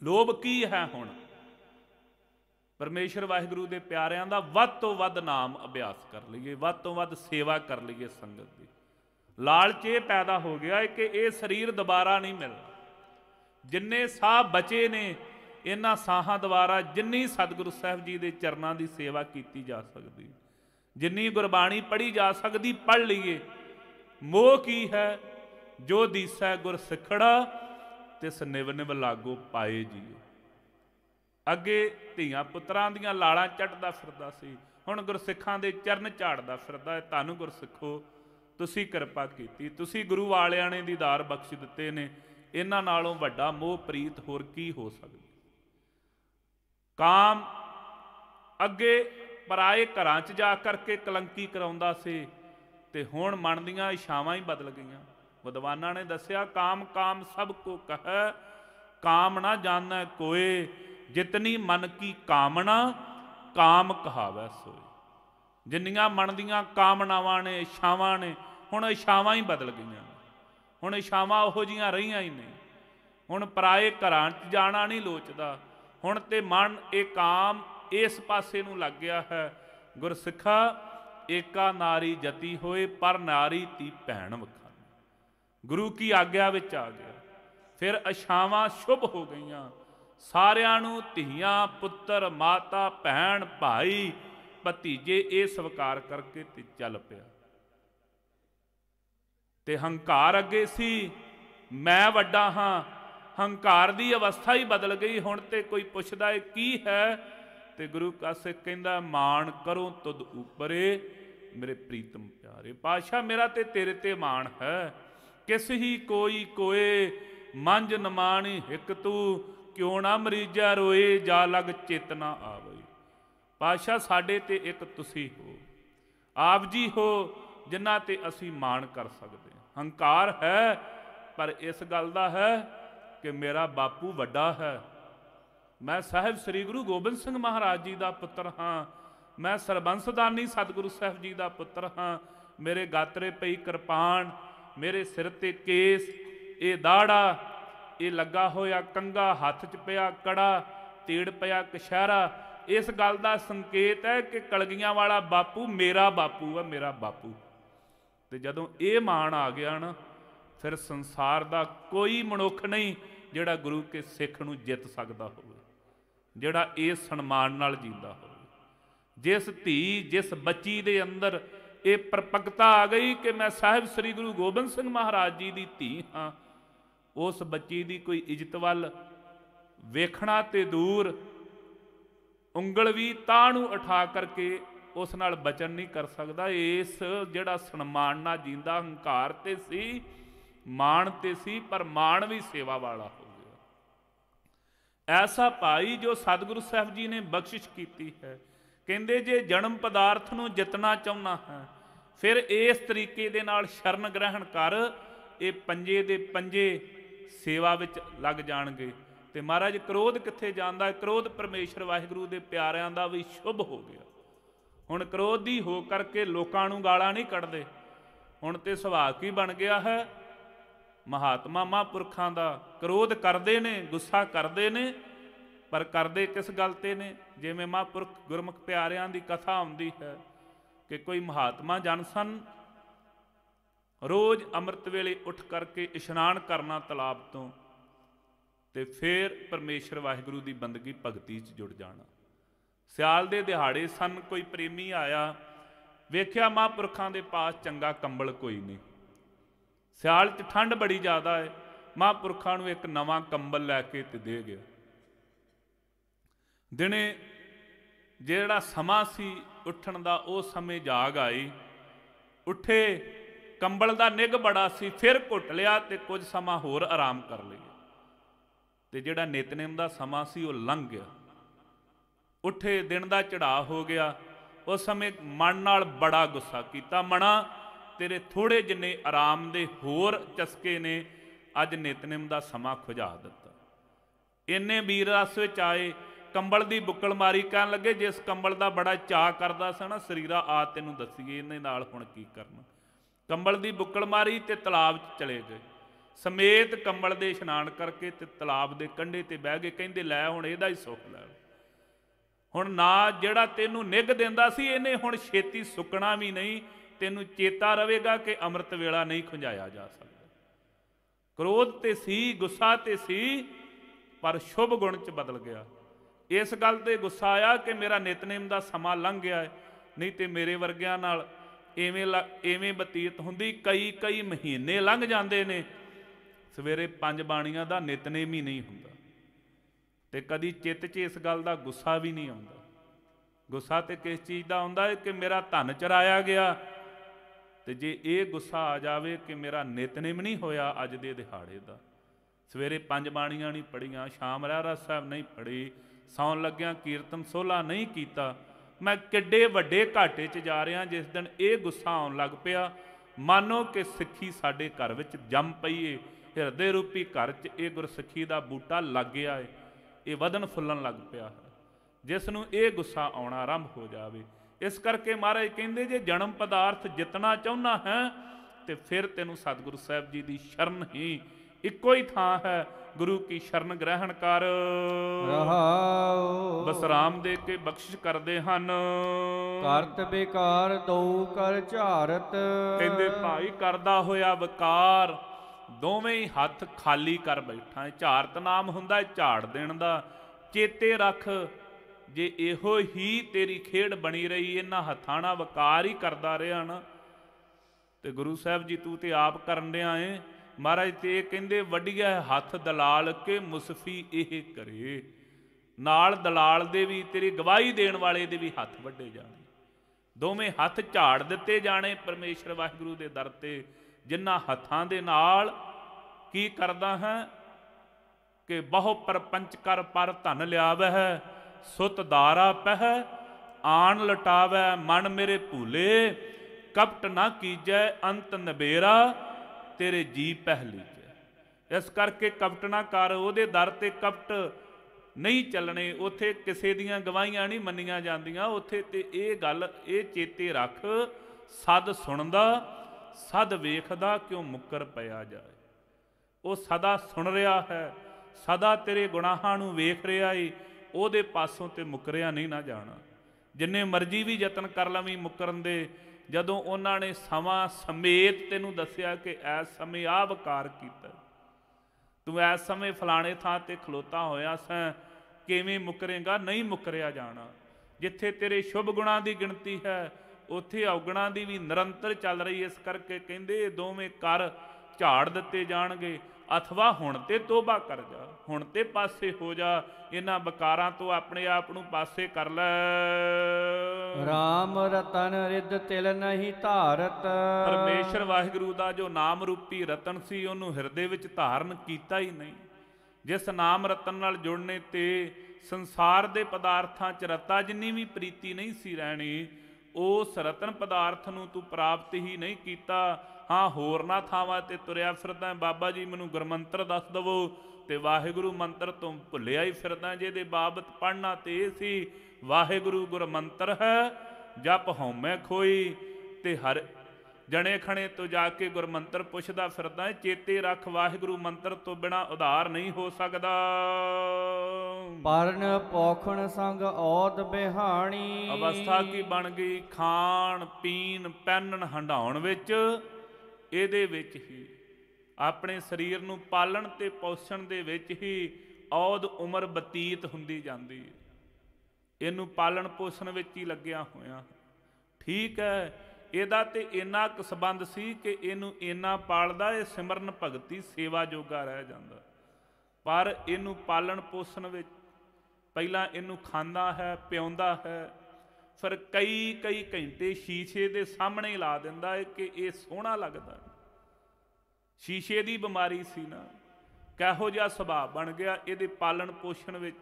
ਲੋਭ ਕੀ ਹੈ ਹੁਣ ਪਰਮੇਸ਼ਰ ਵਾਹਿਗੁਰੂ ਦੇ ਪਿਆਰਿਆਂ ਦਾ ਵੱਧ ਤੋਂ ਵੱਧ ਨਾਮ ਅਭਿਆਸ ਕਰ ਲਈਏ ਵੱਧ ਤੋਂ ਵੱਧ ਸੇਵਾ ਕਰ ਲਈਏ ਸੰਗਤ ਦੀ ਲਾਲਚ ਇਹ ਪੈਦਾ ਹੋ ਗਿਆ ਕਿ ਇਹ ਸਰੀਰ ਦੁਬਾਰਾ ਨਹੀਂ ਮਿਲਣਾ ਜਿੰਨੇ ਸਾਹ ਬਚੇ ਨੇ ਇਹਨਾਂ ਸਾਹਾਂ ਦੁਆਰਾ ਜਿੰਨੀ ਸਤਿਗੁਰੂ ਸਾਹਿਬ ਜੀ ਦੇ ਚਰਨਾਂ ਦੀ ਸੇਵਾ ਕੀਤੀ ਜਾ ਸਕਦੀ ਜਿੰਨੀ ਗੁਰਬਾਣੀ ਪੜ੍ਹੀ ਜਾ ਸਕਦੀ ਪੜ੍ਹ ਲਈਏ ਮੋਹ ਕੀ ਹੈ ਜੋ ਦੀਸਾ ਗੁਰ ਸਿੱਖੜਾ ਤਿਸ ਨਿਵ ਲਾਗੋ ਪਾਏ ਜੀਓ ਅੱਗੇ ਧੀਆਂ ਪੁੱਤਰਾਂ ਦੀਆਂ ਲਾਲਾਂ ਚੜਦਾ ਫਿਰਦਾ ਸੀ ਹੁਣ ਗੁਰਸਿੱਖਾਂ ਦੇ ਚਰਨ ਝਾੜਦਾ ਫਿਰਦਾ ਹੈ ਤੁਹਾਨੂੰ ਗੁਰਸਿੱਖੋ ਤੁਸੀਂ ਕਿਰਪਾ ਕੀਤੀ ਤੁਸੀਂ ਗੁਰੂ ਵਾਲਿਆਂ ਨੇ ਦੀਦਾਰ ਬਖਸ਼ ਦਿੱਤੇ ਨੇ ਇਹਨਾਂ ਨਾਲੋਂ ਵੱਡਾ ਮੋਹ ਪ੍ਰੀਤ ਹੋਰ ਕੀ ਹੋ ਸਕਦਾ ਕਾਮ ਅੱਗੇ ਪਰਾਏ ਘਰਾਂ 'ਚ ਜਾ ਕਰਕੇ ਕਲੰਕੀ ਕਰਾਉਂਦਾ ਸੀ ਤੇ ਹੁਣ ਮਨ ਦੀਆਂ ਇਸ਼ਾਵਾਂ ਹੀ ਬਦਲ ਗਈਆਂ ਵਿਦਵਾਨਾਂ ਨੇ ਦੱਸਿਆ ਕਾਮ ਕਾਮ ਸਭ ਕੋ ਕਹ ਕਾਮ ਨਾ ਜਾਣੈ ਕੋਏ ਜਿਤਨੀ ਮਨ ਕੀ ਕਾਮਨਾ ਕਾਮ ਕਹਾਵੈ ਸੋਏ ਜਿੰਨੀਆਂ ਮਨ ਦੀਆਂ ਕਾਮਨਾਵਾਂ ਨੇ ਇਛਾਵਾਂ ਨੇ ਹੁਣ ਇਛਾਵਾਂ ਹੀ ਬਦਲ ਗਈਆਂ ਹੁਣ ਇਛਾਵਾਂ ਉਹੋ ਜੀਆਂ ਰਹੀਆਂ ਹੀ ਨਹੀਂ ਹੁਣ ਪਰਾਏ ਘਰਾਂ 'ਚ ਜਾਣਾ ਨਹੀਂ ਲੋਚਦਾ ਹੁਣ ਤੇ ਮਨ ਇਹ ਕਾਮ ਇਸ ਪਾਸੇ ਨੂੰ ਲੱਗ ਗਿਆ ਹੈ ਗੁਰਸਿੱਖਾ ਏਕਾ ਨਾਰੀ ਜਤੀ ਹੋਏ ਪਰ ਨਾਰੀ ਤੀ ਭੈਣ ਵਖ ਗੁਰੂ ਕੀ ਆਗਿਆ ਵਿੱਚ ਆ ਗਿਆ ਫਿਰ ਅਸ਼ਾਵਾਂ ਸ਼ੁਭ ਹੋ ਗਈਆਂ ਸਾਰਿਆਂ ਨੂੰ ਧੀਆਂ ਪੁੱਤਰ ਮਾਤਾ ਭੈਣ ਭਾਈ ਭਤੀਜੇ ਇਹ ਸਵਕਾਰ ਕਰਕੇ ਤੇ ਚੱਲ ਪਿਆ ਤੇ ਹੰਕਾਰ ਅੱਗੇ ਸੀ ਮੈਂ ਵੱਡਾ ਹਾਂ ਹੰਕਾਰ ਦੀ ਅਵਸਥਾ ਹੀ ਬਦਲ ਗਈ ਹੁਣ ਤੇ ਕੋਈ ਪੁੱਛਦਾ ਏ ਕੀ ਹੈ ਤੇ ਗੁਰੂ ਕਾਸਿਕ ਕਹਿੰਦਾ ਮਾਣ ਕਰੋ ਤੁਧ ਉਪਰੇ ਮੇਰੇ ਪ੍ਰੀਤਮ ਪਿਆਰੇ ਪਾਸ਼ਾ ਮੇਰਾ ਤੇ ਤੇਰੇ ਤੇ ਮਾਣ ਹੈ ਕਿਸ ਹੀ ਕੋਈ ਕੋਏ ਮੰਜ ਨਮਾਣੀ ਹਿਕ ਤੂ ਕਿਉ ਨਾ ਮਰੀਜਾ ਰੋਏ ਜਾ ਲਗ ਚੇਤਨਾ ਆਵੇ ਪਾਸ਼ਾ ਸਾਡੇ ਤੇ ਇੱਕ ਤੁਸੀਂ ਹੋ ਆਪ ਜੀ ਹੋ ਜਿਨ੍ਹਾਂ ਤੇ ਅਸੀਂ ਮਾਣ ਕਰ ਸਕਦੇ ਹੰਕਾਰ ਹੈ ਪਰ ਇਸ ਗੱਲ ਦਾ ਹੈ ਕਿ ਮੇਰਾ ਬਾਪੂ ਵੱਡਾ ਹੈ ਮੈਂ ਸਾਹਿਬ ਸ੍ਰੀ ਗੁਰੂ ਗੋਬਿੰਦ ਸਿੰਘ ਮਹਾਰਾਜ ਜੀ ਦਾ ਪੁੱਤਰ ਹਾਂ ਮੈਂ ਸਰਬੰਸਦਾਨੀ ਸਤਿਗੁਰੂ ਸਾਹਿਬ ਜੀ ਦਾ ਪੁੱਤਰ ਹਾਂ ਮੇਰੇ ਗਾਤਰੇ ਪਈ ਕਿਰਪਾਨ ਮੇਰੇ ਸਿਰ ਤੇ ਕੇਸ ਇਹ ਦਾੜਾ ਇਹ ਲੱਗਾ ਹੋਇਆ ਕੰਗਾ ਹੱਥ 'ਚ ਪਿਆ ਕੜਾ ਤੀੜ ਪਿਆ ਕਸ਼ਹਿਰਾ ਇਸ ਗੱਲ ਦਾ ਸੰਕੇਤ ਹੈ ਕਿ ਕਲਗੀਆਂ ਵਾਲਾ ਬਾਪੂ ਮੇਰਾ ਬਾਪੂ ਆ ਮੇਰਾ ਬਾਪੂ ਤੇ ਜਦੋਂ ਇਹ ਮਾਣ ਆ ਗਿਆ ਨਾ ਫਿਰ ਸੰਸਾਰ ਦਾ ਕੋਈ ਮਨੁੱਖ ਨਹੀਂ ਜਿਹੜਾ ਗੁਰੂ ਕੇ ਸਿੱਖ ਨੂੰ ਜਿੱਤ ਸਕਦਾ ਹੋਵੇ ਜਿਹੜਾ ਇਹ ਸਨਮਾਨ ਨਾਲ ਜੀਂਦਾ ਹੋਵੇ ਜਿਸ ਧੀ ਜਿਸ ਬੱਚੀ ਦੇ ਅੰਦਰ ਇਹ ਪਰਪਕਤਾ ਆ ਗਈ ਕਿ ਮੈਂ ਸਾਹਿਬ ਸ੍ਰੀ ਗੁਰੂ ਗੋਬਿੰਦ ਸਿੰਘ ਮਹਾਰਾਜ ਜੀ ਦੀ ਧੀ ਹਾਂ ਉਸ ਬੱਚੀ ਦੀ ਕੋਈ ਇੱਜ਼ਤ ਵੱਲ ਵੇਖਣਾ ਤੇ ਦੂਰ ਉਂਗਲ ਵੀ ਤਾਂ ਨੂੰ ਉਠਾ ਕਰਕੇ ਉਸ ਨਾਲ ਬਚਨ ਨਹੀਂ ਕਰ ਸਕਦਾ ਇਸ ਜਿਹੜਾ ਸਨਮਾਨ ਨਾਲ ਜਿੰਦਾ ਹੰਕਾਰ ਤੇ ਸੀ ਮਾਣ ਤੇ ਸੀ ਪਰ ਮਾਣ ਵੀ ਸੇਵਾ ਵਾਲਾ ਹੋ ਗਿਆ ਐਸਾ ਭਾਈ ਜੋ ਸਤਿਗੁਰੂ ਸਾਹਿਬ ਜੀ ਨੇ ਬਖਸ਼ਿਸ਼ ਕੀਤੀ ਹੈ ਕਹਿੰਦੇ ਜੇ ਜਨਮ ਪਦਾਰਥ ਨੂੰ ਜਿੱਤਣਾ ਚਾਹੁੰਦਾ ਹੈ ਫਿਰ ਇਸ ਤਰੀਕੇ ਦੇ ਨਾਲ ਸ਼ਰਨ ਗ੍ਰਹਿਣ ਕਰ ਇਹ ਪੰਜੇ ਦੇ ਪੰਜੇ ਸੇਵਾ ਵਿੱਚ ਲੱਗ ਜਾਣਗੇ ਤੇ ਮਹਾਰਾਜ ਕ੍ਰੋਧ ਕਿੱਥੇ ਜਾਂਦਾ ਹੈ ਕ੍ਰੋਧ ਪਰਮੇਸ਼ਰ ਵਾਹਿਗੁਰੂ ਦੇ ਪਿਆਰਿਆਂ ਦਾ ਵੀ ਸ਼ੁਭ ਹੋ ਗਿਆ ਹੁਣ ਕ੍ਰੋਧੀ ਹੋ ਕਰਕੇ ਲੋਕਾਂ ਨੂੰ ਗਾਲਾਂ ਨਹੀਂ ਕੱਢਦੇ ਹੁਣ ਤੇ ਸੁਭਾਅ ਕੀ ਬਣ ਗਿਆ ਹੈ ਮਹਾਤਮਾ ਮਹਾਪੁਰਖਾਂ ਦਾ ਕ੍ਰੋਧ ਕਰਦੇ ਨੇ ਗੁੱਸਾ ਕਰਦੇ ਨੇ ਪਰ ਕਰਦੇ ਕਿਸ ਗੱਲ ਤੇ ਨੇ ਜਿਵੇਂ ਮਹਾਂਪੁਰਖ ਗੁਰਮੁਖ ਪਿਆਰਿਆਂ ਦੀ ਕਥਾ ਆਉਂਦੀ ਹੈ ਕਿ ਕੋਈ ਮਹਾਤਮਾ ਜਨ ਸਨ ਰੋਜ਼ ਅੰਮ੍ਰਿਤ ਵੇਲੇ ਉੱਠ ਕਰਕੇ ਇਸ਼ਨਾਨ ਕਰਨਾ ਤਲਾਬ ਤੋਂ ਤੇ ਫਿਰ ਪਰਮੇਸ਼ਰ ਵਾਹਿਗੁਰੂ ਦੀ ਬੰਦਗੀ ਭਗਤੀ 'ਚ ਜੁੜ ਜਾਣਾ ਸਿਆਲ ਦੇ ਦਿਹਾੜੇ ਸਨ ਕੋਈ ਪ੍ਰੇਮੀ ਆਇਆ ਵੇਖਿਆ ਮਹਾਂਪੁਰਖਾਂ ਦੇ ਪਾਸ ਚੰਗਾ ਕੰਬਲ ਕੋਈ ਨਹੀਂ ਸਿਆਲ 'ਚ ਠੰਡ ਬੜੀ ਜ਼ਿਆਦਾ ਹੈ ਮਹਾਂਪੁਰਖਾਂ ਨੂੰ ਇੱਕ ਨਵਾਂ ਕੰਬਲ ਲੈ ਕੇ ਤੇ ਦੇ ਗਿਆ ਦਿਨੇ ਜਿਹੜਾ ਸਮਾਂ ਸੀ ਉੱਠਣ ਦਾ ਉਹ ਸਮੇਂ ਜਾਗ ਆਈ ਉੱਠੇ ਕੰਬਲ ਦਾ ਨਿੱਗ ਬੜਾ ਸੀ ਫਿਰ ਘੁੱਟ ਲਿਆ ਤੇ ਕੁਝ ਸਮਾਂ ਹੋਰ ਆਰਾਮ ਕਰ ਲਿਆ ਤੇ ਜਿਹੜਾ ਨਿਤਨੇਮ ਦਾ ਸਮਾਂ ਸੀ ਉਹ ਲੰਘ ਗਿਆ ਉੱਠੇ ਦਿਨ ਦਾ ਚੜਾ ਹੋ ਗਿਆ ਉਸ ਸਮੇਂ ਮਨ ਨਾਲ ਬੜਾ ਗੁੱਸਾ ਕੀਤਾ ਮਣਾ ਤੇਰੇ ਥੋੜੇ ਜਿੰਨੇ ਆਰਾਮ ਦੇ ਹੋਰ ਚਸਕੇ ਨੇ ਅੱਜ ਨਿਤਨੇਮ ਦਾ ਸਮਾਂ ਖੁਝਾ ਦਿੱਤਾ ਇੰਨੇ ਵੀਰ ਰਸ ਵਿੱਚ ਆਏ ਕੰਬਲ ਦੀ ਬੁੱਕਲ ਮਾਰੀ ਕਰਨ ਲੱਗੇ ਜਿਸ ਕੰਬਲ ਦਾ ਬੜਾ ਚਾਹ ਕਰਦਾ ਸੀ ਨਾ ਸਰੀਰਾ ਆ ਤੈਨੂੰ ਦੱਸੀਏ ਇਹਨੇ ਨਾਲ ਹੁਣ ਕੀ ਕਰਨਾ ਕੰਬਲ ਦੀ ਬੁੱਕਲ ਮਾਰੀ ਤੇ ਤਲਾਬ 'ਚ ਚਲੇ ਗਏ ਸਮੇਤ ਕੰਬਲ ਦੇ ਇਸ਼ਨਾਨ ਕਰਕੇ ਤੇ ਤਲਾਬ ਦੇ ਕੰਢੇ ਤੇ ਬਹਿ ਗਏ ਕਹਿੰਦੇ ਲੈ ਹੁਣ ਇਹਦਾ ਹੀ ਸੁੱਖ ਲੈ ਹੁਣ ਨਾ ਜਿਹੜਾ ਤੈਨੂੰ ਨਿੱਘ ਦਿੰਦਾ ਸੀ ਇਹਨੇ ਹੁਣ ਛੇਤੀ ਸੁੱਕਣਾ ਵੀ ਨਹੀਂ ਤੈਨੂੰ ਚੇਤਾ ਰਹੇਗਾ ਕਿ ਅੰਮ੍ਰਿਤ ਵੇਲਾ ਨਹੀਂ ਖੁੰਝਾਇਆ ਜਾ ਸਕਦਾ ਕ੍ਰੋਧ ਤੇ ਸੀ ਗੁੱਸਾ ਤੇ ਸੀ ਪਰ ਸ਼ੁਭ ਗੁਣ ਚ ਬਦਲ ਗਿਆ ਇਸ ਗੱਲ ਤੇ ਗੁੱਸਾ ਆਇਆ ਕਿ ਮੇਰਾ ਨਿਤਨੇਮ ਦਾ ਸਮਾਂ ਲੰਘ ਗਿਆ ਹੈ ਨਹੀਂ ਤੇ ਮੇਰੇ ਵਰਗਿਆਂ ਨਾਲ ਐਵੇਂ ਐਵੇਂ ਬਤੀਤ ਹੁੰਦੀ ਕਈ ਕਈ ਮਹੀਨੇ ਲੰਘ ਜਾਂਦੇ ਨੇ ਸਵੇਰੇ ਪੰਜ ਬਾਣੀਆਂ ਦਾ ਨਿਤਨੇਮ ਹੀ ਨਹੀਂ ਹੁੰਦਾ ਤੇ ਕਦੀ ਚਿੱਤ 'ਚ ਇਸ ਗੱਲ ਦਾ ਗੁੱਸਾ ਵੀ ਨਹੀਂ ਆਉਂਦਾ ਗੁੱਸਾ ਤੇ ਕਿਸ ਚੀਜ਼ ਦਾ ਆਉਂਦਾ ਹੈ ਕਿ ਮੇਰਾ ਧਨ ਚਰਾਇਆ ਗਿਆ ਤੇ ਜੇ ਇਹ ਗੁੱਸਾ ਆ ਜਾਵੇ ਕਿ ਮੇਰਾ ਨਿਤਨੇਮ ਨਹੀਂ ਹੋਇਆ ਅੱਜ ਦੇ ਦਿਹਾੜੇ ਦਾ ਸਵੇਰੇ ਪੰਜ ਬਾਣੀਆਂ ਨਹੀਂ ਪੜੀਆਂ ਸ਼ਾਮ ਰਹਿ ਸਾਹਿਬ ਨਹੀਂ ਪੜੀ ਸੌਣ ਲੱਗਿਆਂ ਕੀਰਤਨ ਸੋਲਾ ਨਹੀਂ ਕੀਤਾ ਮੈਂ ਕਿੱਡੇ ਵੱਡੇ ਘਾਟੇ 'ਚ ਜਾ ਰਿਹਾ ਜਿਸ ਦਿਨ ਇਹ ਗੁੱਸਾ ਆਉਣ ਲੱਗ ਪਿਆ ਮਾਨੋ ਕਿ ਸਿੱਖੀ ਸਾਡੇ ਘਰ ਵਿੱਚ ਜੰਮ ਪਈ ਏ ਹਿਰਦੇ ਰੂਪੀ ਘਰ 'ਚ ਇਹ ਗੁਰਸਿੱਖੀ ਦਾ ਬੂਟਾ ਲੱਗ ਗਿਆ ਏ ਇਹ ਵਧਣ ਫੁੱਲਣ ਲੱਗ ਪਿਆ ਜਿਸ ਨੂੰ ਇਹ ਗੁੱਸਾ ਆਉਣਾ ਆਰੰਭ ਹੋ ਜਾਵੇ ਇਸ ਕਰਕੇ ਮਹਾਰਾਜ ਕਹਿੰਦੇ ਜੇ ਜਨਮ ਪਦਾਰਥ ਜਿੱਤਣਾ ਚਾਹੁੰਨਾ ਹੈ ਤੇ ਫਿਰ ਤੈਨੂੰ ਸਤਿਗੁਰੂ ਸਾਹਿਬ ਜੀ ਦੀ ਸ਼ਰਨ ਹੀ ਇੱਕੋ ਹੀ ਥਾਂ ਹੈ ਗੁਰੂ ਕੀ ਸ਼ਰਨ ਗ੍ਰਹਿਣ ਕਰ ਰਹਾਉ ਬਸ ਰਾਮ ਦੇ ਕੇ ਬਖਸ਼ਿਸ਼ ਕਰਦੇ ਹਨ ਕਰਤ ਬੇਕਾਰ ਤਉ ਕਰ ਝਾਰਤ ਕਹਿੰਦੇ ਭਾਈ ਕਰਦਾ ਹੋਇਆ ਵਕਾਰ ਦੋਵੇਂ ਹੀ ਹੱਥ ਖਾਲੀ ਕਰ ਬੈਠਾ ਝਾਰਤ ਨਾਮ ਹੁੰਦਾ ਝਾੜ ਦੇਣ ਦਾ ਚੇਤੇ ਰੱਖ ਜੇ ਇਹੋ ਹੀ ਤੇਰੀ ਖੇਡ ਬਣੀ ਰਹੀ ਇਹਨਾਂ ਹੱਥਾਂ ਨਾਲ ਵਕਾਰ ਹੀ ਕਰਦਾ ਰਿਹਾ ਨਾ ਤੇ ਗੁਰੂ ਸਾਹਿਬ ਜੀ ਤੂੰ ਤੇ ਆਪ ਕਰਨ ਦੇ ਆਏ ਮਹਾਰਾਜ ਤੇ ਕਹਿੰਦੇ ਵੱਡੀਆ ਹੱਥ ਦਲਾਲ ਕੇ ਮੁਸਫੀ ਇਹ ਕਰੇ ਨਾਲ ਦਲਾਲ ਦੇ ਵੀ ਤੇਰੀ ਗਵਾਹੀ ਦੇਣ ਵਾਲੇ ਦੇ ਵੀ ਹੱਥ ਵੱਡੇ ਜਾਣੇ ਦੋਵੇਂ ਹੱਥ ਝਾੜ ਦਿੱਤੇ ਜਾਣੇ ਪਰਮੇਸ਼ਰ ਵਾਹਿਗੁਰੂ ਦੇ ਦਰ ਤੇ ਜਿਨ੍ਹਾਂ ਹੱਥਾਂ ਦੇ ਨਾਲ ਕੀ ਕਰਦਾ ਹਾਂ ਕਿ ਬਹੁ ਪਰਪੰਚ ਕਰ ਪਰ ਧਨ ਲਿਆਵਹਿ ਸੁਤ ਦਾਰਾ ਪਹਿ ਆਣ ਲਟਾਵੇ ਮਨ ਮੇਰੇ ਭੂਲੇ ਕਪਟ ਨਾ ਕੀਜੈ ਅੰਤ ਨਬੇਰਾ ਤੇਰੇ ਜੀ ਪਹਿਲੀ ਚ ਇਸ ਕਰਕੇ ਕਪਟਣਾ ਕਰ ਉਹਦੇ ਦਰ ਤੇ ਕਪਟ ਨਹੀਂ ਚੱਲਣੇ ਉਥੇ ਕਿਸੇ ਦੀਆਂ ਗਵਾਹੀਆਂ ਨਹੀਂ ਮੰਨੀਆਂ ਜਾਂਦੀਆਂ ਉਥੇ ਤੇ ਇਹ ਗੱਲ ਇਹ ਚੇਤੇ ਰੱਖ ਸਦ ਸੁਣਦਾ ਸਦ ਵੇਖਦਾ ਕਿਉਂ ਮੁੱਕਰ ਪਿਆ ਜਾਏ ਉਹ ਸਦਾ ਸੁਣ ਰਿਹਾ ਹੈ ਸਦਾ ਤੇਰੇ ਗੁਨਾਹਾਂ ਨੂੰ ਵੇਖ ਰਿਹਾ ਏ ਉਹਦੇ ਪਾਸੋਂ ਤੇ ਮੁਕਰਿਆ ਨਹੀਂ ਨਾ ਜਾਣਾ ਜਿੰਨੇ ਮਰਜ਼ੀ ਵੀ ਯਤਨ ਕਰ ਲਵੀਂ ਮੁਕਰਨ ਦੇ ਜਦੋਂ ਉਹਨਾਂ ਨੇ ਸਮਾਂ ਸਮੇਤ ਤੈਨੂੰ ਦੱਸਿਆ ਕਿ ਐਸ ਸਮੇਂ ਆ ਵਕਾਰ ਕੀਤਾ ਤੂੰ ਐਸ ਸਮੇਂ ਫਲਾਣੇ ਥਾਂ ਤੇ ਖਲੋਤਾ ਹੋਇਆ ਸੈਂ ਕਿਵੇਂ ਮੁਕਰੇਗਾ ਨਹੀਂ ਮੁਕਰਿਆ ਜਾਣਾ ਜਿੱਥੇ ਤੇਰੇ ਸ਼ੁਭ ਗੁਣਾ ਦੀ ਗਿਣਤੀ ਹੈ ਉੱਥੇ ਔਗਣਾ ਦੀ ਵੀ ਨਿਰੰਤਰ ਚੱਲ ਰਹੀ ਇਸ ਕਰਕੇ ਕਹਿੰਦੇ ਇਹ ਦੋਵੇਂ ਕਰ ਝਾੜ ਦਿੱਤੇ ਜਾਣਗੇ ਅਥਵਾ ਹੁਣ ਤੇ ਤੋਬਾ ਕਰ ਜਾ ਹੁਣ ਤੇ ਪਾਸੇ ਹੋ ਜਾ ਇਹਨਾਂ ਬਕਾਰਾਂ ਤੋਂ ਆਪਣੇ ਆਪ ਨੂੰ ਪਾਸੇ ਕਰ ਲੈ RAM ਰਤਨ ਰਿੱਧ ਤਿਲ ਨਹੀਂ ਧਾਰਤ ਪਰਮੇਸ਼ਰ ਵਾਹਿਗੁਰੂ ਦਾ ਜੋ ਨਾਮ ਰੂਪੀ ਰਤਨ ਸੀ ਉਹਨੂੰ ਹਿਰਦੇ ਵਿੱਚ ਧਾਰਨ ਕੀਤਾ ਹੀ ਨਹੀਂ ਜਿਸ ਨਾਮ ਰਤਨ ਨਾਲ ਜੁੜਨੇ ਤੇ ਸੰਸਾਰ ਦੇ ਪਦਾਰਥਾਂ 'ਚ ਰਤਾ ਜਿੰਨੀ ਵੀ ਪ੍ਰੀਤੀ ਨਹੀਂ ਸੀ ਰਹਿਣੀ ਉਸ ਰਤਨ ਪਦਾਰਥ ਨੂੰ ਤੂੰ ਪ੍ਰਾਪਤ ਹੀ ਨਹੀਂ ਕੀਤਾ ਹਾਂ ਹੋਰ ਨਾ ਥਾਵਾਂ ਤੇ ਤੁਰਿਆ ਫਿਰਦਾ ਬਾਬਾ ਜੀ ਮੈਨੂੰ ਗੁਰਮੰਤਰ ਦੱਸ ਦਵੋ ਤੇ ਵਾਹਿਗੁਰੂ ਮੰਤਰ ਤੋਂ ਭੁੱਲਿਆ ਹੀ ਫਿਰਦਾ ਜਿਹਦੇ ਬਾਬਤ ਪੜਨਾ ਤੇ ਇਹ ਸੀ ਵਾਹਿਗੁਰੂ ਗੁਰਮੰਤਰ ਹੈ ਜਪ ਹਉਮੈ ਖੋਈ ਤੇ ਹਰ ਜਣੇ ਖਣੇ ਤੋਂ ਜਾ ਕੇ ਗੁਰਮੰਤਰ ਪੁੱਛਦਾ ਫਿਰਦਾ ਚੇਤੇ ਰੱਖ ਵਾਹਿਗੁਰੂ ਮੰਤਰ ਤੋਂ ਬਿਨਾ ਉਧਾਰ ਨਹੀਂ ਹੋ ਸਕਦਾ ਪਰਨ ਪੋਖਣ ਸੰਗ ਔਦ ਬਿਹਾਣੀ ਅਵਸਥਾ ਕੀ ਬਣ ਗਈ ਖਾਣ ਪੀਣ ਪੈਣ ਹੰਡਾਉਣ ਵਿੱਚ ਇਹਦੇ ਵਿੱਚ ਹੀ ਆਪਣੇ ਸਰੀਰ ਨੂੰ ਪਾਲਣ ਤੇ ਪੋਸ਼ਣ ਦੇ ਵਿੱਚ ਹੀ ਔਦ ਉਮਰ ਬਤੀਤ ਹੁੰਦੀ ਜਾਂਦੀ ਹੈ ਇਹਨੂੰ ਪਾਲਣ ਪੋਸ਼ਣ ਵਿੱਚ ਹੀ ਲੱਗਿਆ ਹੋਇਆ ਠੀਕ ਹੈ ਇਹਦਾ ਤੇ ਇੰਨਾ ਕੁ ਸੰਬੰਧ ਸੀ ਕਿ ਇਹਨੂੰ ਇੰਨਾ ਪਾਲਦਾ ਇਹ ਸਿਮਰਨ ਭਗਤੀ ਸੇਵਾ ਜੋਗਾ ਰਹਿ ਜਾਂਦਾ ਪਰ ਇਹਨੂੰ ਪਾਲਣ ਪੋਸ਼ਣ ਵਿੱਚ ਪਹਿਲਾਂ ਇਹਨੂੰ ਖਾਂਦਾ ਹੈ ਪਿਉਂਦਾ ਹੈ ਫਿਰ ਕਈ ਕਈ ਘੰਟੇ ਸ਼ੀਸ਼ੇ ਦੇ ਸਾਹਮਣੇ ਹੀ ਲਾ ਦਿੰਦਾ ਹੈ ਕਿ ਇਹ ਸੋਹਣਾ ਲੱਗਦਾ ਸ਼ੀਸ਼ੇ ਦੀ ਬਿਮਾਰੀ ਸੀ ਨਾ ਕਹੋ ਜਿਹਾ ਸੁਭਾਅ ਬਣ ਗਿਆ ਇਹਦੇ ਪਾਲਣ ਪੋਸ਼ਣ ਵਿੱਚ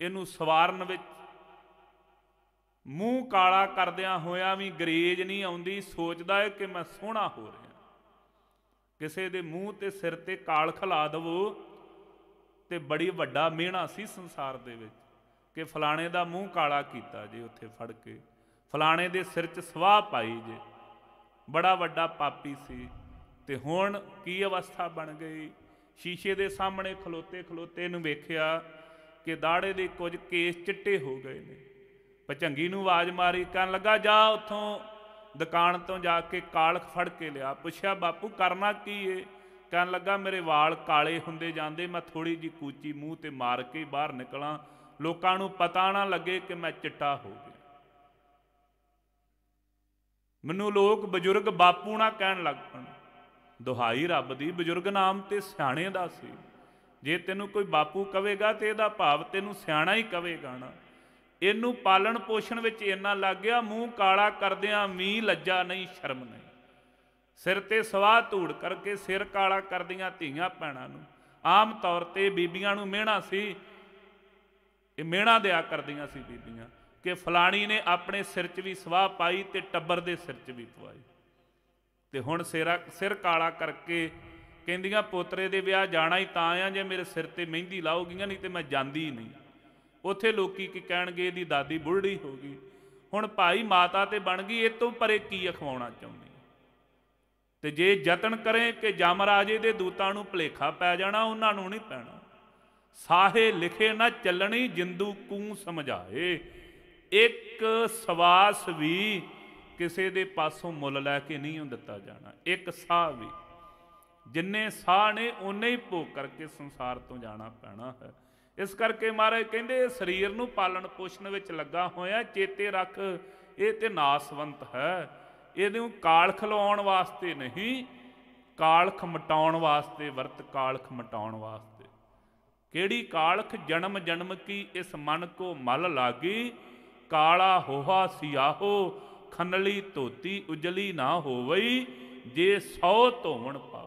ਇਹਨੂੰ ਸਵਾਰਨ ਵਿੱਚ ਮੂੰਹ ਕਾਲਾ ਕਰਦਿਆਂ ਹੋਇਆ ਵੀ ਗਰੇਜ ਨਹੀਂ ਆਉਂਦੀ ਸੋਚਦਾ ਹੈ ਕਿ ਮੈਂ ਸੋਹਣਾ ਹੋ ਰਿਹਾ ਕਿਸੇ ਦੇ ਮੂੰਹ ਤੇ ਸਿਰ ਤੇ ਕਾਲ ਖਲਾ ਦਵੋ ਤੇ ਬੜੀ ਵੱਡਾ ਮਿਹਣਾ ਸੀ ਸੰਸਾਰ ਦੇ ਵਿੱਚ ਕਿ ਫਲਾਣੇ ਦਾ ਮੂੰਹ ਕਾਲਾ ਕੀਤਾ ਜੇ ਉੱਥੇ ਫੜ ਕੇ ਫਲਾਣੇ ਦੇ ਸਿਰ 'ਚ ਸਵਾਹ ਪਾਈ ਜੇ ਬੜਾ ਵੱਡਾ ਪਾਪੀ ਸੀ ਤੇ ਹੁਣ ਕੀ ਅਵਸਥਾ ਬਣ ਗਈ ਸ਼ੀਸ਼ੇ ਦੇ ਸਾਹਮਣੇ ਖਲੋਤੇ ਖਲੋਤੇ ਨੂੰ ਵੇਖਿਆ ਕਿ ਦਾੜੇ ਦੇ ਕੁਝ ਕੇਸ ਚਿੱਟੇ ਹੋ ਗਏ ਨੇ ਭਚੰਗੀ ਨੂੰ ਆਵਾਜ਼ ਮਾਰੀ ਕਹਿਣ ਲੱਗਾ ਜਾ ਉੱਥੋਂ ਦੁਕਾਨ ਤੋਂ ਜਾ ਕੇ ਕਾਲਖ ਫੜ ਕੇ ਲਿਆ ਪੁੱਛਿਆ ਬਾਪੂ ਕਰਨਾ ਕੀ ਏ ਕਹਿਣ ਲੱਗਾ ਮੇਰੇ ਵਾਲ ਕਾਲੇ ਹੁੰਦੇ ਜਾਂਦੇ ਮੈਂ ਥੋੜੀ ਜੀ ਕੂਚੀ ਮੂੰਹ ਤੇ ਮਾਰ ਕੇ ਬਾਹਰ ਨਿਕਲਾਂ ਲੋਕਾਂ ਨੂੰ ਪਤਾ ਨਾ ਲੱਗੇ ਕਿ ਮੈਂ ਚਿੱਟਾ ਹੋ ਗਿਆ ਮੈਨੂੰ ਲੋਕ ਬਜ਼ੁਰਗ ਬਾਪੂ ਨਾ ਕਹਿਣ ਲੱਗ ਪਣ ਦੁਹਾਈ ਰੱਬ ਦੀ ਬਜ਼ੁਰਗ ਨਾਮ ਤੇ ਸਿਆਣੇ ਦਾ ਸੀ ਜੇ ਤੈਨੂੰ ਕੋਈ ਬਾਪੂ ਕਵੇਗਾ ਤੇ ਇਹਦਾ ਭਾਵ ਤੈਨੂੰ ਸਿਆਣਾ ਹੀ ਕਵੇਗਾ ਨਾ ਇਹਨੂੰ ਪਾਲਣ ਪੋਸ਼ਣ ਵਿੱਚ ਇੰਨਾ ਲੱਗ ਗਿਆ ਮੂੰਹ ਕਾਲਾ ਕਰਦਿਆਂ ਵੀ ਲੱਜਾ ਨਹੀਂ ਸ਼ਰਮ ਨਹੀਂ ਸਿਰ ਤੇ ਸਵਾਹ ਧੂੜ ਕਰਕੇ ਸਿਰ ਕਾਲਾ ਕਰਦੀਆਂ ਧੀਆਂ ਪੈਣਾ ਨੂੰ ਆਮ ਤੌਰ ਤੇ ਬੀਬੀਆਂ ਨੂੰ ਮਿਹਣਾ ਸੀ ਇਹ ਮੇਣਾ ਦਿਆ ਕਰਦੀਆਂ ਸੀ ਬੀਬੀਆਂ ਕਿ ਫਲਾਣੀ ਨੇ ਆਪਣੇ ਸਿਰ 'ਚ ਵੀ ਸਵਾਹ ਪਾਈ ਤੇ ਟੱਬਰ ਦੇ ਸਿਰ 'ਚ ਵੀ ਪਵਾਈ ਤੇ ਹੁਣ ਸੇਰਾ ਸਿਰ ਕਾਲਾ ਕਰਕੇ ਕਹਿੰਦੀਆਂ ਪੋਤਰੇ ਦੇ ਵਿਆਹ ਜਾਣਾ ਹੀ ਤਾਂ ਆ ਜੇ ਮੇਰੇ ਸਿਰ ਤੇ ਮਹਿੰਦੀ ਲਾਉਗੀਆਂ ਨਹੀਂ ਤੇ ਮੈਂ ਜਾਂਦੀ ਹੀ ਨਹੀਂ ਉੱਥੇ ਲੋਕੀ ਕੀ ਕਹਿਣਗੇ ਇਹਦੀ ਦਾਦੀ ਬੁੱਢੀ ਹੋ ਗਈ ਹੁਣ ਭਾਈ ਮਾਤਾ ਤੇ ਬਣ ਗਈ ਇਹ ਤੋਂ ਪਰੇ ਕੀ ਅਖਵਾਉਣਾ ਚਾਹੁੰਦੀ ਤੇ ਜੇ ਯਤਨ ਕਰੇ ਕਿ ਜਮਰਾਜੇ ਦੇ ਦੂਤਾਂ ਨੂੰ ਭਲੇਖਾ ਪੈ ਜਾਣਾ ਉਹਨਾਂ ਨੂੰ ਨਹੀਂ ਪੈਣਾ ਸਾਹੇ ਲਿਖੇ ਨਾ ਚੱਲਣੀ ਜਿੰਦੂ ਕੂ ਸਮਝਾਏ ਇੱਕ ਸਵਾਸ ਵੀ ਕਿਸੇ ਦੇ ਪਾਸੋਂ ਮੁੱਲ ਲੈ ਕੇ ਨਹੀਂ ਦਿੱਤਾ ਜਾਣਾ ਇੱਕ ਸਾਹ ਵੀ ਜਿੰਨੇ ਸਾਹ ਨੇ ਉਨੇ ਹੀ ਭੋਗ ਕਰਕੇ ਸੰਸਾਰ ਤੋਂ ਜਾਣਾ ਪੈਣਾ ਹੈ ਇਸ ਕਰਕੇ ਮਹਾਰਾਜ ਕਹਿੰਦੇ ਸਰੀਰ ਨੂੰ ਪਾਲਣ ਪੋਸ਼ਣ ਵਿੱਚ ਲੱਗਾ ਹੋਇਆ ਚੇਤੇ ਰੱਖ ਇਹ ਤੇ ਨਾਸਵੰਤ ਹੈ ਇਹਨੂੰ ਕਾਲਖ ਲਾਉਣ ਵਾਸਤੇ ਨਹੀਂ ਕਾਲਖ ਮਟਾਉਣ ਵਾਸਤੇ ਵਰਤ ਕਾਲਖ ਮਟਾਉਣ ਵਾਸਤੇ ਕਿਹੜੀ ਕਾਲਖ ਜਨਮ ਜਨਮ ਕੀ ਇਸ ਮਨ ਕੋ ਮਲ ਲਾਗੀ ਕਾਲਾ ਹੋਹਾ ਸਿਆਹੋ ਖਨਲੀ ਧੋਤੀ ਉਜਲੀ ਨਾ ਹੋਵਈ ਜੇ ਸੌ ਧੋਵਣ ਪਾਹ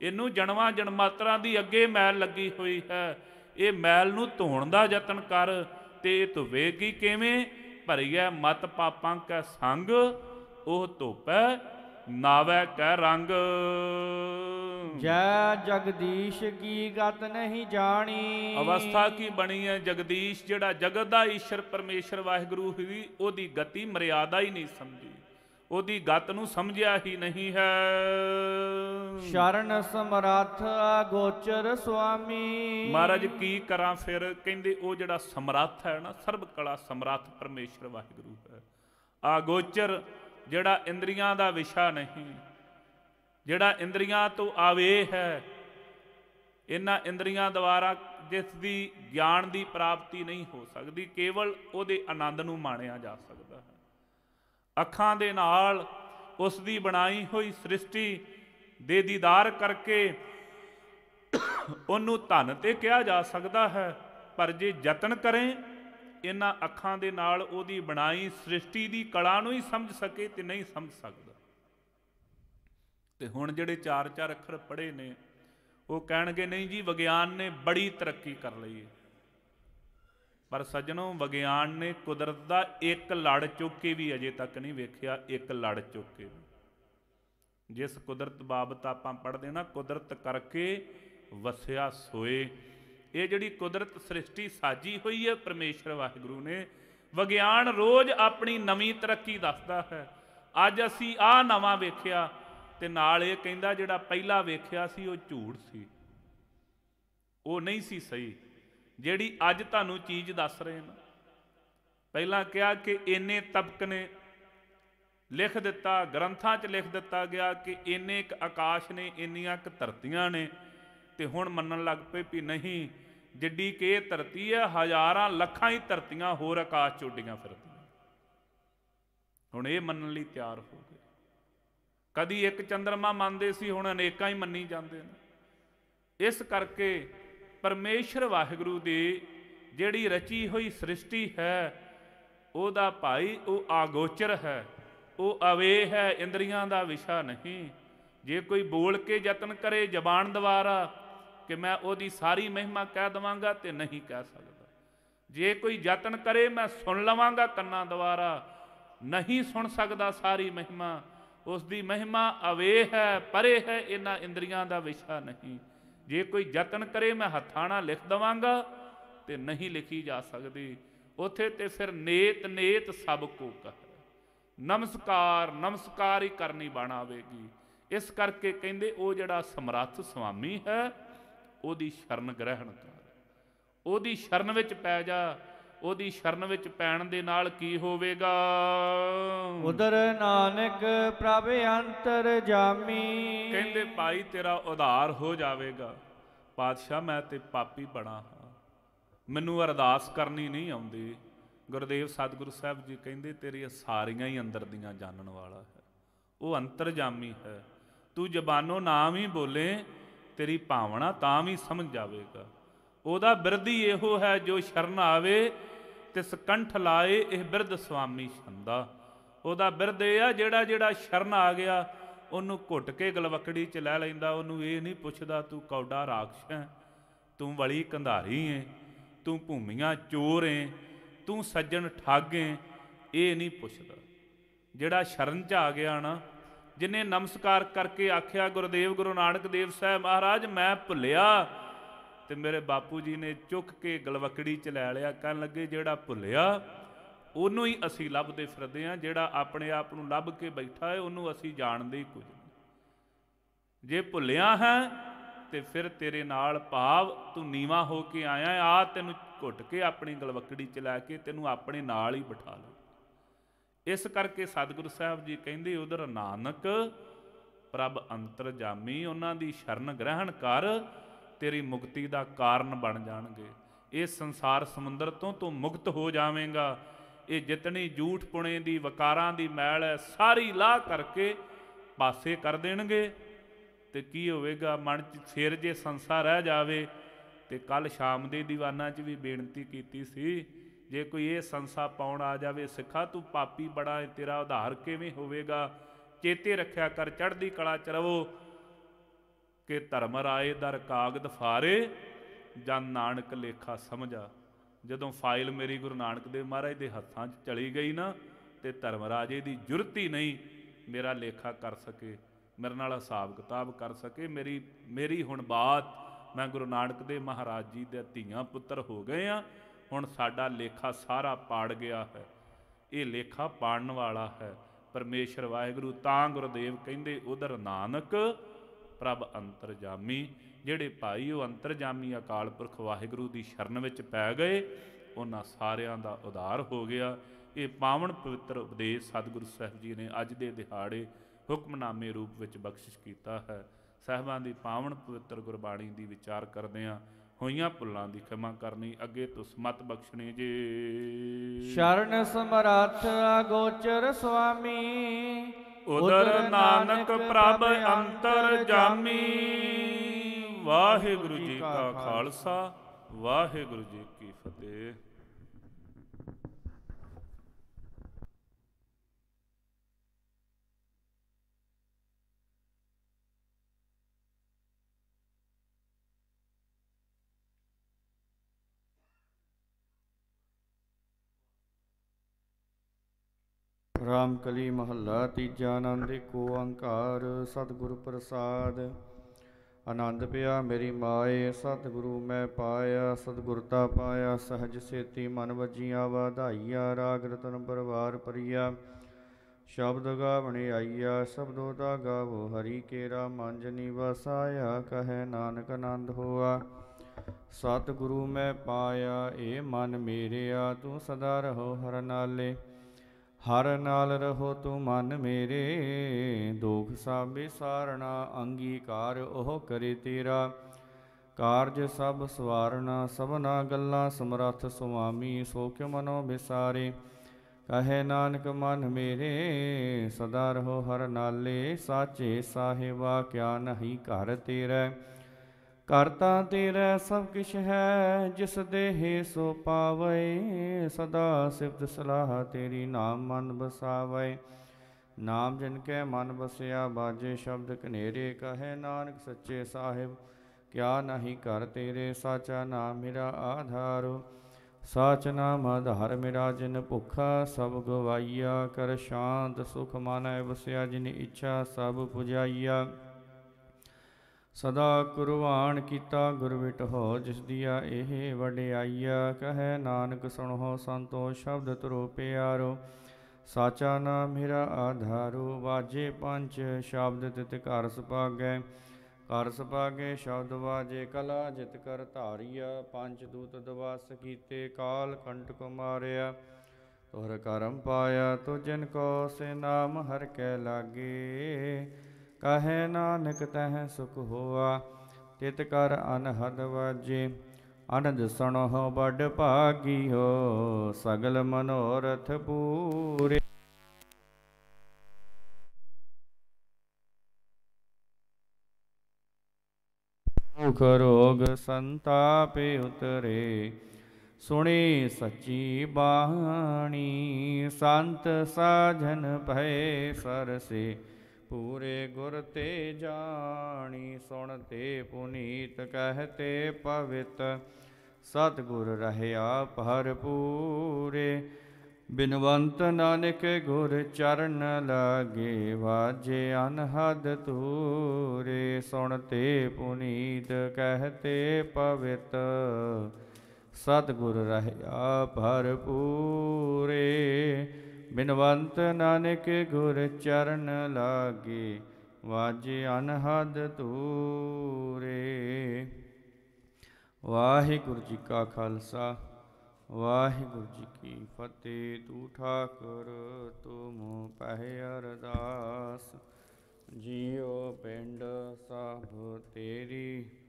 ਇਹਨੂੰ ਜਨਮਾਂ ਜਨਮਾਤਰਾਂ ਦੀ ਅੱਗੇ ਮੈਲ ਲੱਗੀ ਹੋਈ ਹੈ ਇਹ ਮੈਲ ਨੂੰ ਧੋਣ ਦਾ ਯਤਨ ਕਰ ਤੇ ਧੋਵੇਗੀ ਕਿਵੇਂ ਭਰੀਐ ਮਤ ਪਾਪਾਂ ਕਾ ਸੰਗ ਉਹ ਧੋਪੈ ਨਾਵੇ ਕੈ ਰੰਗ ਜੈ ਜਗਦੀਸ਼ ਕੀ ਗਤ ਨਹੀਂ ਜਾਣੀ ਅਵਸਥਾ ਕੀ ਬਣੀ ਹੈ ਜਗਦੀਸ਼ ਜਿਹੜਾ ਜਗਤ ਦਾ ਈਸ਼ਰ ਪਰਮੇਸ਼ਰ ਵਾਹਿਗੁਰੂ ਹੀ ਉਹਦੀ ਗਤੀ ਮਰਿਆਦਾ ਹੀ ਨਹੀਂ ਸਮਝੀ ਉਹਦੀ ਗਤ ਨੂੰ ਸਮਝਿਆ ਹੀ ਨਹੀਂ ਹੈ ਸ਼ਰਨ ਸਮਰੱਥ ਅਗੋਚਰ ਸੁਆਮੀ ਮਹਾਰਾਜ ਕੀ ਕਰਾਂ ਫਿਰ ਕਹਿੰਦੇ ਉਹ ਜਿਹੜਾ ਸਮਰੱਥ ਹੈ ਨਾ ਸਰਬ ਕਲਾ ਸਮਰੱਥ ਪਰਮੇਸ਼ਰ ਵਾਹਿਗੁਰੂ ਹੈ ਅਗੋਚਰ ਜਿਹੜਾ ਇੰਦਰੀਆਂ ਦਾ ਵਿਸ਼ਾ ਨਹੀਂ ਜਿਹੜਾ ਇੰਦਰੀਆਂ ਤੋਂ ਆਵੇ ਹੈ ਇਹਨਾਂ ਇੰਦਰੀਆਂ ਦੁਆਰਾ ਜਿਸ ਦੀ ਗਿਆਨ ਦੀ ਪ੍ਰਾਪਤੀ ਨਹੀਂ ਹੋ ਸਕਦੀ ਕੇਵਲ ਉਹਦੇ ਆਨੰਦ ਨੂੰ ਮਾਣਿਆ ਜਾ ਸਕਦਾ ਹੈ ਅੱਖਾਂ ਦੇ ਨਾਲ ਉਸ ਦੀ ਬਣਾਈ ਹੋਈ ਸ੍ਰਿਸ਼ਟੀ ਦੇ ਦੀਦਾਰ ਕਰਕੇ ਉਹਨੂੰ ਧਨ ਤੇ ਕਿਹਾ ਜਾ ਸਕਦਾ ਹੈ ਪਰ ਜੇ ਯਤਨ ਕਰੇ ਇਹਨਾਂ ਅੱਖਾਂ ਦੇ ਨਾਲ ਉਹਦੀ ਬਣਾਈ ਸ੍ਰਿਸ਼ਟੀ ਦੀ ਕਲਾ ਨੂੰ ਹੀ ਸਮਝ ਸਕੇ ਤੇ ਨਹੀਂ ਸਮਝ ਸਕਦਾ ਤੇ ਹੁਣ ਜਿਹੜੇ ਚਾਰ ਚਾਰ ਅੱਖਰ ਪੜ੍ਹੇ ਨੇ ਉਹ ਕਹਿਣਗੇ ਨਹੀਂ ਜੀ ਵਿਗਿਆਨ ਨੇ ਬੜੀ ਤਰੱਕੀ ਕਰ ਲਈ ਪਰ ਸੱਜਣੋ ਵਿਗਿਆਨ ਨੇ ਕੁਦਰਤ ਦਾ ਇੱਕ ਲੜ ਚੁੱਕ ਕੇ ਵੀ ਅਜੇ ਤੱਕ ਨਹੀਂ ਵੇਖਿਆ ਇੱਕ ਲੜ ਚੁੱਕ ਕੇ ਜਿਸ ਕੁਦਰਤ ਬਾਬਤ ਆਪਾਂ ਪੜ੍ਹਦੇ ਨਾ ਕੁਦਰਤ ਕਰਕੇ ਵਸਿਆ ਸੋਏ ਇਹ ਜਿਹੜੀ ਕੁਦਰਤ ਸ੍ਰਿਸ਼ਟੀ ਸਾਜੀ ਹੋਈ ਹੈ ਪਰਮੇਸ਼ਰ ਵਾਹਿਗੁਰੂ ਨੇ ਵਿਗਿਆਨ ਰੋਜ਼ ਆਪਣੀ ਨਵੀਂ ਤਰੱਕੀ ਦੱਸਦਾ ਹੈ ਅੱਜ ਅਸੀਂ ਆ ਨਵਾਂ ਵੇਖਿਆ ਤੇ ਨਾਲ ਇਹ ਕਹਿੰਦਾ ਜਿਹੜਾ ਪਹਿਲਾ ਵੇਖਿਆ ਸੀ ਉਹ ਝੂਠ ਸੀ ਉਹ ਨਹੀਂ ਸੀ ਸਹੀ ਜਿਹੜੀ ਅੱਜ ਤੁਹਾਨੂੰ ਚੀਜ਼ ਦੱਸ ਰਹੇ ਨੇ ਪਹਿਲਾਂ ਕਿਹਾ ਕਿ ਇੰਨੇ ਤਬਕ ਨੇ ਲਿਖ ਦਿੱਤਾ ਗ੍ਰੰਥਾਂ 'ਚ ਲਿਖ ਦਿੱਤਾ ਗਿਆ ਕਿ ਇੰਨੇ ਇੱਕ ਆਕਾਸ਼ ਨੇ ਇੰਨੀਆਂ ਇੱਕ ਧਰਤੀਆਂ ਨੇ ਤੇ ਹੁਣ ਮੰਨਣ ਲੱਗ ਪਏ ਵੀ ਨਹੀਂ ਜਿੱਡੀ ਕਿ ਇਹ ਧਰਤੀ ਹੈ ਹਜ਼ਾਰਾਂ ਲੱਖਾਂ ਹੀ ਧਰਤੀਆਂ ਹੋਰ ਆਕਾਸ਼ 'ਚ ਉੱਡੀਆਂ ਫਿਰਦੀਆਂ ਹੁਣ ਇਹ ਮੰਨਣ ਲਈ ਤਿਆਰ ਹੋ ਕਦੀ ਇੱਕ ਚੰਦਰਮਾ ਮੰਨਦੇ ਸੀ ਹੁਣ ਅਨੇਕਾਂ ਹੀ ਮੰਨੀ ਜਾਂਦੇ ਨੇ ਇਸ ਕਰਕੇ ਪਰਮੇਸ਼ਰ ਵਾਹਿਗੁਰੂ ਦੀ ਜਿਹੜੀ ਰਚੀ ਹੋਈ ਸ੍ਰਿਸ਼ਟੀ ਹੈ ਉਹਦਾ ਭਾਈ ਉਹ ਆਗੋਚਰ ਹੈ ਉਹ ਅਵੇ ਹੈ ਇੰਦਰੀਆਂ ਦਾ ਵਿਸ਼ਾ ਨਹੀਂ ਜੇ ਕੋਈ ਬੋਲ ਕੇ ਯਤਨ ਕਰੇ ਜ਼ਬਾਨ ਦੁਆਰਾ ਕਿ ਮੈਂ ਉਹਦੀ ਸਾਰੀ ਮਹਿਮਾ ਕਹਿ ਦਵਾਂਗਾ ਤੇ ਨਹੀਂ ਕਹਿ ਸਕਦਾ ਜੇ ਕੋਈ ਯਤਨ ਕਰੇ ਮੈਂ ਸੁਣ ਲਵਾਂਗਾ ਕੰਨਾਂ ਦੁਆਰਾ ਨਹੀਂ ਸੁਣ ਸਕਦਾ ਸਾਰੀ ਮਹਿਮਾ ਉਸ ਦੀ ਮਹਿਮਾ ਅਵੇ ਹੈ ਪਰੇ ਹੈ ਇਹਨਾਂ ਇੰਦਰੀਆਂ ਦਾ ਵਿਸ਼ਾ ਨਹੀਂ ਜੇ ਕੋਈ ਯਤਨ ਕਰੇ ਮੈਂ ਹੱਥਾਣਾ ਲਿਖ ਦਵਾਂਗਾ ਤੇ ਨਹੀਂ ਲਿਖੀ ਜਾ ਸਕਦੀ ਉਥੇ ਤੇ ਫਿਰ ਨੇਤ ਨੇਤ ਸਭ ਕੋ ਕਹੇ ਨਮਸਕਾਰ ਨਮਸਕਾਰ ਹੀ ਕਰਨੀ ਬਣ ਆਵੇਗੀ ਇਸ ਕਰਕੇ ਕਹਿੰਦੇ ਉਹ ਜਿਹੜਾ ਸਮਰੱਥ ਸੁਆਮੀ ਹੈ ਉਹਦੀ ਸ਼ਰਨ ਗ੍ਰਹਿਣ ਕਰ ਉਹਦੀ ਸ਼ਰਨ ਵਿੱਚ ਪੈ ਜਾ ਉਹਦੀ ਸ਼ਰਨ ਵਿੱਚ ਪੈਣ ਦੇ ਨਾਲ ਕੀ ਹੋਵੇਗਾ ਉਧਰ ਨਾਨਕ ਪ੍ਰਭ ਅੰਤਰ ਜਾਮੀ ਕਹਿੰਦੇ ਭਾਈ ਤੇਰਾ ਉਧਾਰ ਹੋ ਜਾਵੇਗਾ ਪਾਤਸ਼ਾਹ ਮੈਂ ਤੇ ਪਾਪੀ ਬਣਾ ਹਾਂ ਮੈਨੂੰ ਅਰਦਾਸ ਕਰਨੀ ਨਹੀਂ ਆਉਂਦੀ ਗੁਰਦੇਵ ਸਤਿਗੁਰੂ ਸਾਹਿਬ ਜੀ ਕਹਿੰਦੇ ਤੇਰੀ ਸਾਰੀਆਂ ਹੀ ਅੰਦਰ ਦੀਆਂ ਜਾਣਨ ਵਾਲਾ ਹੈ ਉਹ ਅੰਤਰ ਜਾਮੀ ਹੈ ਤੂੰ ਜ਼ਬਾਨੋਂ ਨਾਮ ਹੀ ਬੋਲੇ ਤੇਰੀ ਭਾਵਨਾ ਤਾਂ ਵੀ ਸਮਝ ਜਾਵੇਗਾ ਉਹਦਾ ਬਿਰਧੀ ਇਹੋ ਹੈ ਜੋ ਸ਼ਰਨ ਆਵੇ ਤਿਸ ਕੰਠ ਲਾਏ ਇਹ ਬਿਰਧ ਸੁਆਮੀ ਸੰਦਾ ਉਹਦਾ ਬਿਰਧ ਇਹ ਆ ਜਿਹੜਾ ਜਿਹੜਾ ਸ਼ਰਨ ਆ ਗਿਆ ਉਹਨੂੰ ਘੁੱਟ ਕੇ ਗਲਵਕੜੀ ਚ ਲੈ ਲੈਂਦਾ ਉਹਨੂੰ ਇਹ ਨਹੀਂ ਪੁੱਛਦਾ ਤੂੰ ਕੌਡਾ ਰਾਖਸ਼ ਹੈ ਤੂੰ ਵਲੀ ਕੰਧਾਰੀ ਹੈ ਤੂੰ ਭੂਮੀਆਂ ਚੋਰ ਹੈ ਤੂੰ ਸੱਜਣ ਠੱਗ ਹੈ ਇਹ ਨਹੀਂ ਪੁੱਛਦਾ ਜਿਹੜਾ ਸ਼ਰਨ ਚ ਆ ਗਿਆ ਨਾ ਜਿਨੇ ਨਮਸਕਾਰ ਕਰਕੇ ਆਖਿਆ ਗੁਰਦੇਵ ਗੁਰੂ ਨਾਨਕ ਦੇਵ ਸਾਹਿਬ ਮਹਾਰਾਜ ਮੈਂ ਭੁੱਲਿਆ ਤੇ ਮੇਰੇ ਬਾਪੂ ਜੀ ਨੇ ਚੁੱਕ ਕੇ ਗਲਵਕੜੀ ਚ ਲੈ ਲਿਆ ਕਹਿਣ ਲੱਗੇ ਜਿਹੜਾ ਭੁੱਲਿਆ ਉਹਨੂੰ ਹੀ ਅਸੀਂ ਲੱਭਦੇ ਫਿਰਦੇ ਆ ਜਿਹੜਾ ਆਪਣੇ ਆਪ ਨੂੰ ਲੱਭ ਕੇ ਬੈਠਾ ਹੈ ਉਹਨੂੰ ਅਸੀਂ ਜਾਣਦੇ ਹੀ ਕੁਝ ਜੇ ਭੁੱਲਿਆ ਹੈ ਤੇ ਫਿਰ ਤੇਰੇ ਨਾਲ ਭਾਵ ਤੂੰ ਨੀਵਾ ਹੋ ਕੇ ਆਇਆ ਆ ਤੈਨੂੰ ਘੁੱਟ ਕੇ ਆਪਣੀ ਗਲਵਕੜੀ ਚ ਲੈ ਕੇ ਤੈਨੂੰ ਆਪਣੇ ਨਾਲ ਹੀ ਬਿਠਾ ਲਿਆ ਇਸ ਕਰਕੇ ਸਤਿਗੁਰੂ ਸਾਹਿਬ ਜੀ ਕਹਿੰਦੇ ਉਧਰ ਨਾਨਕ ਪ੍ਰਭ ਅੰਤਰਜਾਮੀ ਉਹਨਾਂ ਦੀ ਸ਼ਰਨ ਗ੍ਰਹਿਣ ਕਰ ਤੇਰੀ ਮੁਕਤੀ ਦਾ ਕਾਰਨ ਬਣ ਜਾਣਗੇ ਇਹ ਸੰਸਾਰ ਸਮੁੰਦਰ ਤੋਂ ਤੂੰ ਮੁਕਤ ਹੋ ਜਾਵੇਂਗਾ ਇਹ ਜਿਤਨੀ ਝੂਠ ਪੁਣੇ ਦੀ ਵਕਾਰਾਂ ਦੀ ਮੈਲ ਹੈ ਸਾਰੀ ਲਾਹ ਕਰਕੇ ਪਾਸੇ ਕਰ ਦੇਣਗੇ ਤੇ ਕੀ ਹੋਵੇਗਾ ਮਨ ਚ ਫੇਰ ਜੇ ਸੰਸਾਰ ਰਹਿ ਜਾਵੇ ਤੇ ਕੱਲ ਸ਼ਾਮ ਦੇ ਦੀਵਾਨਾਂ 'ਚ ਵੀ ਬੇਨਤੀ ਕੀਤੀ ਸੀ ਜੇ ਕੋਈ ਇਹ ਸੰਸਾ ਪਾਉਣ ਆ ਜਾਵੇ ਸਿੱਖਾ ਤੂੰ ਪਾਪੀ ਬੜਾ ਤੇਰਾ ਉਧਾਰ ਕਿਵੇਂ ਹੋਵੇਗਾ ਚੇਤੇ ਰੱਖਿਆ ਕਰ ਚੜ੍ਹਦੀ ਕਲਾ ਚ ਰਵੋ ਕਿ ਧਰਮ ਰਾਏ ਦਰ ਕਾਗਦ ਫਾਰੇ ਜਨ ਨਾਨਕ ਲੇਖਾ ਸਮਝਾ ਜਦੋਂ ਫਾਈਲ ਮੇਰੀ ਗੁਰੂ ਨਾਨਕ ਦੇਵ ਮਹਾਰਾਜ ਦੇ ਹੱਥਾਂ 'ਚ ਚਲੀ ਗਈ ਨਾ ਤੇ ਧਰਮ ਰਾਜੇ ਦੀ ਜੁਰਤ ਹੀ ਨਹੀਂ ਮੇਰਾ ਲੇਖਾ ਕਰ ਸਕੇ ਮੇਰੇ ਨਾਲ ਹਿਸਾਬ ਕਿਤਾਬ ਕਰ ਸਕੇ ਮੇਰੀ ਮੇਰੀ ਹੁਣ ਬਾਤ ਮੈਂ ਗੁਰੂ ਨਾਨਕ ਦੇ ਮਹਾਰਾਜ ਜੀ ਦੇ ਧੀਆਂ ਪੁੱਤਰ ਹੋ ਗਏ ਆ ਹੁਣ ਸਾਡਾ ਲੇਖਾ ਸਾਰਾ ਪਾੜ ਗਿਆ ਹੈ ਇਹ ਲੇਖਾ ਪਾੜਨ ਵਾਲਾ ਹੈ ਪਰਮੇਸ਼ਰ ਵਾਹਿਗੁਰੂ ਤਾਂ ਗੁਰਦੇਵ ਕਹਿੰਦੇ ਉਧਰ ਨਾਨਕ ਪ੍ਰਭ ਅੰਤਰਜਾਮੀ ਜਿਹੜੇ ਭਾਈ ਉਹ ਅੰਤਰਜਾਮੀ ਅਕਾਲ ਪੁਰਖ ਵਾਹਿਗੁਰੂ ਦੀ ਸ਼ਰਨ ਵਿੱਚ ਪੈ ਗਏ ਉਹਨਾਂ ਸਾਰਿਆਂ ਦਾ ਉਧਾਰ ਹੋ ਗਿਆ ਇਹ ਪਾਵਨ ਪਵਿੱਤਰ ਉਪਦੇਸ਼ ਸਤਿਗੁਰੂ ਸਾਹਿਬ ਜੀ ਨੇ ਅੱਜ ਦੇ ਦਿਹਾੜੇ ਹੁਕਮਨਾਮੇ ਰੂਪ ਵਿੱਚ ਬਖਸ਼ਿਸ਼ ਕੀਤਾ ਹੈ ਸਹਿਬਾਂ ਦੀ ਪਾਵਨ ਪਵਿੱਤਰ ਗੁਰਬਾਣੀ ਦੀ ਵਿਚਾਰ ਕਰਦੇ ਆਂ ਹੋਈਆਂ ਪੁੱਲਾਂ ਦੀ ਖਿਮਾ ਕਰਨੀ ਅੱਗੇ ਤੋਂ ਸਮਤ ਬਖਸ਼ਣੇ ਜੀ ਸ਼ਰਨ ਸਮਰੱਥ ਅਗੋਚਰ ਸੁਆਮੀ ਉਦਰ ਨਾਨਕ ਪ੍ਰਭ ਅੰਤਰ ਜਾਮੀ ਵਾਹਿਗੁਰੂ ਜੀ ਕਾ ਖਾਲਸਾ ਵਾਹਿਗੁਰੂ ਜੀ ਕੀ ਫਤਿਹ ਰਾਮ ਕਲੀ ਮਹੱਲਾ ਤੀਜਾ ਆਨੰਦ ਕੋ ਓੰਕਾਰ ਸਤਿਗੁਰ ਪ੍ਰਸਾਦ ਆਨੰਦ ਪਿਆ ਮੇਰੀ ਮਾਏ ਸਤਿਗੁਰੂ ਮੈਂ ਪਾਇਆ ਸਤਿਗੁਰਤਾ ਪਾਇਆ ਸਹਜ ਸੇਤੀ ਮਨ ਵਜੀਆਂ ਵਧਾਈਆ ਰਾਗ ਰਤਨ ਪਰਵਾਰ ਪਰਿਆ ਸ਼ਬਦ ਗਾਵਣੇ ਆਈਆ ਸਬਦੋ ਦਾ ਗਾਵੋ ਹਰੀ ਕੇਰਾ ਮੰਜਨੀ ਵਸਾਇਆ ਕਹੈ ਨਾਨਕ ਆਨੰਦ ਹੋਆ ਸਤਿਗੁਰੂ ਮੈਂ ਪਾਇਆ ਏ ਮਨ ਮੇਰਿਆ ਤੂੰ ਸਦਾ ਰਹੋ ਹਰ ਨਾਲੇ ਹਰ ਨਾਲ ਰਹੋ ਤੂੰ ਮਨ ਮੇਰੇ ਦੁਖ ਸਭ ਸਾਰਣਾ ਅੰਗੀਕਾਰ ਉਹ ਕਰੇ ਤੇਰਾ ਕਾਰਜ ਸਭ ਸਵਾਰਣਾ ਸਭਨਾ ਗੱਲਾਂ ਸਮਰੱਥ ਸੁਆਮੀ ਸੋ ਕਿਉ ਮਨੋ ਵਿਸਾਰੇ ਕਹੇ ਨਾਨਕ ਮਨ ਮੇਰੇ ਸਦਾ ਰਹੋ ਹਰ ਨਾਲੇ ਸਾਚੇ ਸਾਹਿਬਾ ਕਿਆ ਨਹੀਂ ਘਰ ਤੇਰਾ ਕਰਤਾ ਤੇਰਾ ਸਭ ਕਿਛ ਹੈ ਜਿਸ ਦੇਹ ਸੋ ਪਾਵੇ ਸਦਾ ਸਿਫਤ ਸਲਾਹ ਤੇਰੀ ਨਾਮ ਮਨ ਬਸਾਵੇ ਨਾਮ ਜਿਨ ਕੈ ਮਨ ਬਸਿਆ ਬਾਜੇ ਸ਼ਬਦ ਕਨੇਰੇ ਕਹੇ ਨਾਨਕ ਸੱਚੇ ਸਾਹਿਬ ਕਿਆ ਨਹੀਂ ਕਰ ਤੇਰੇ ਸਾਚਾ ਨਾਮ ਮੇਰਾ ਆਧਾਰ ਸਾਚ ਨਾਮ ਆਧਾਰ ਮੇਰਾ ਜਿਨ ਭੁਖਾ ਸਭ ਗਵਾਈਆ ਕਰ ਸ਼ਾਂਤ ਸੁਖ ਮਾਨੈ ਬਸਿਆ ਜਿਨ ਇੱਛਾ ਸਭ ਪੁਜਾਈਆ ਸਦਾ ਕੁਰਬਾਨ ਕੀਤਾ ਗੁਰਵਿਟ ਹੋ ਜਿਸ ਦੀਆ ਇਹ ਵਡਿਆਈਆ ਕਹੈ ਨਾਨਕ ਸੁਣੋ ਸੰਤੋ ਸ਼ਬਦ ਤਰੋ ਪਿਆਰੋ ਸਾਚਾ ਨਾਮ ਮੇਰਾ ਆਧਾਰੋ ਵਾਜੇ ਪੰਜ ਸ਼ਬਦ ਤਿਤ ਘਰ ਸੁਭਾਗੈ ਘਰ ਸੁਭਾਗੇ ਸ਼ਬਦ ਵਾਜੇ ਕਲਾ ਜਿਤ ਕਰ ਧਾਰੀਆ ਪੰਜ ਦੂਤ ਦਵਾਸ ਕੀਤੇ ਕਾਲ ਕੰਟਕ ਮਾਰਿਆ ਤੁਰ ਕਰਮ ਪਾਇਆ ਤੋ ਜਿਨ ਕੋ ਸੇ ਨਾਮ ਹਰ ਕੈ ਲਾਗੇ ਕਹੈ ਨਾਨਕ ਤਹਿ ਸੁਖ ਹੋਆ ਤਿਤ ਕਰ ਅਨਹਦ ਵਾਜੇ ਅਨੰਦ ਸੁਣੋ ਹੋ ਬੜ ਹੋ ਸਗਲ ਮਨੋਰਥ ਪੂਰੇ ਦੁਖ ਰੋਗ ਸੰਤਾਪੇ ਉਤਰੇ ਸੁਣੀ ਸੱਚੀ ਬਾਣੀ ਸੰਤ ਸਾਜਨ ਭਏ ਸਰਸੇ ਪੂਰੇ ਗੁਰ ਤੇ ਜਾਣੀ ਸੁਣ ਤੇ ਪੁਨੀਤ ਕਹਤੇ ਪਵਿੱਤ ਸਤਗੁਰ ਰਹਿਆ ਭਰਪੂਰੇ ਬਿਨਵੰਤ ਨਾਨਕ ਗੁਰ ਚਰਨ ਲਾਗੇ ਵਾਜੇ ਅਨਹਦ ਤੂਰੇ ਸੁਣ ਤੇ ਪੁਨੀਤ ਕਹਤੇ ਪਵਿੱਤ ਸਤਗੁਰ ਰਹਿਆ ਭਰਪੂਰੇ ਬਿਨਵੰਤ ਨਾਨਕ ਗੁਰ ਚਰਨ ਲਾਗੇ ਵਾਜੇ ਅਨਹਦ ਤੂਰੇ ਵਾਹਿਗੁਰੂ ਜੀ ਕਾ ਖਾਲਸਾ ਵਾਹਿਗੁਰੂ ਜੀ ਕੀ ਫਤਿਹ ਤੂ ਠਾਕੁਰ ਮੋ ਪਹਿ ਅਰਦਾਸ ਜੀਉ ਪਿੰਡ ਸਭ ਤੇਰੀ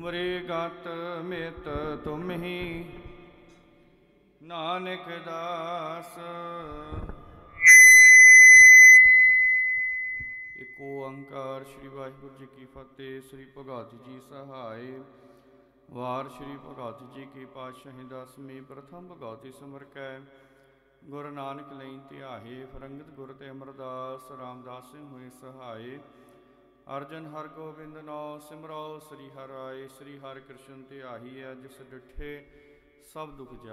ਤੁਮਰੇ ਗਤ ਮਿਤ ਤੁਮਹੀ ਨਾਨਕ ਦਾਸ ਇਕੋ ਅੰਕਾਰ ਸ੍ਰੀ ਵਾਹਿਗੁਰੂ ਜੀ ਕੀ ਫਤਿਹ ਸ੍ਰੀ ਭਗਤ ਜੀ ਸਹਾਇ ਵਾਰ ਸ੍ਰੀ ਭਗਤ ਜੀ ਕੀ ਪਾਤਸ਼ਾਹੀ ਦਸਮੀ ਪ੍ਰਥਮ ਭਗਤੀ ਸਮਰ ਕੈ ਗੁਰੂ ਨਾਨਕ ਲਈ ਧਿਆਹੇ ਫਰੰਗਤ ਗੁਰ ਤੇ ਅਮਰਦਾਸ ਰਾਮਦਾਸ ਸਿੰਘ ਹੋਏ ਸਹਾਇ ਅਰਜਨ ਹਰ ਗੋਬਿੰਦ ਨਾਉ ਸਿਮਰੋ ਸ੍ਰੀ ਹਰਿ ਸ੍ਰੀ ਹਰਿ ਕ੍ਰਿਸ਼ਨ ਤੇ ਆਹੀ ਅਜ ਡਿਠੇ ਸਭ ਦੁਖ ਜਾ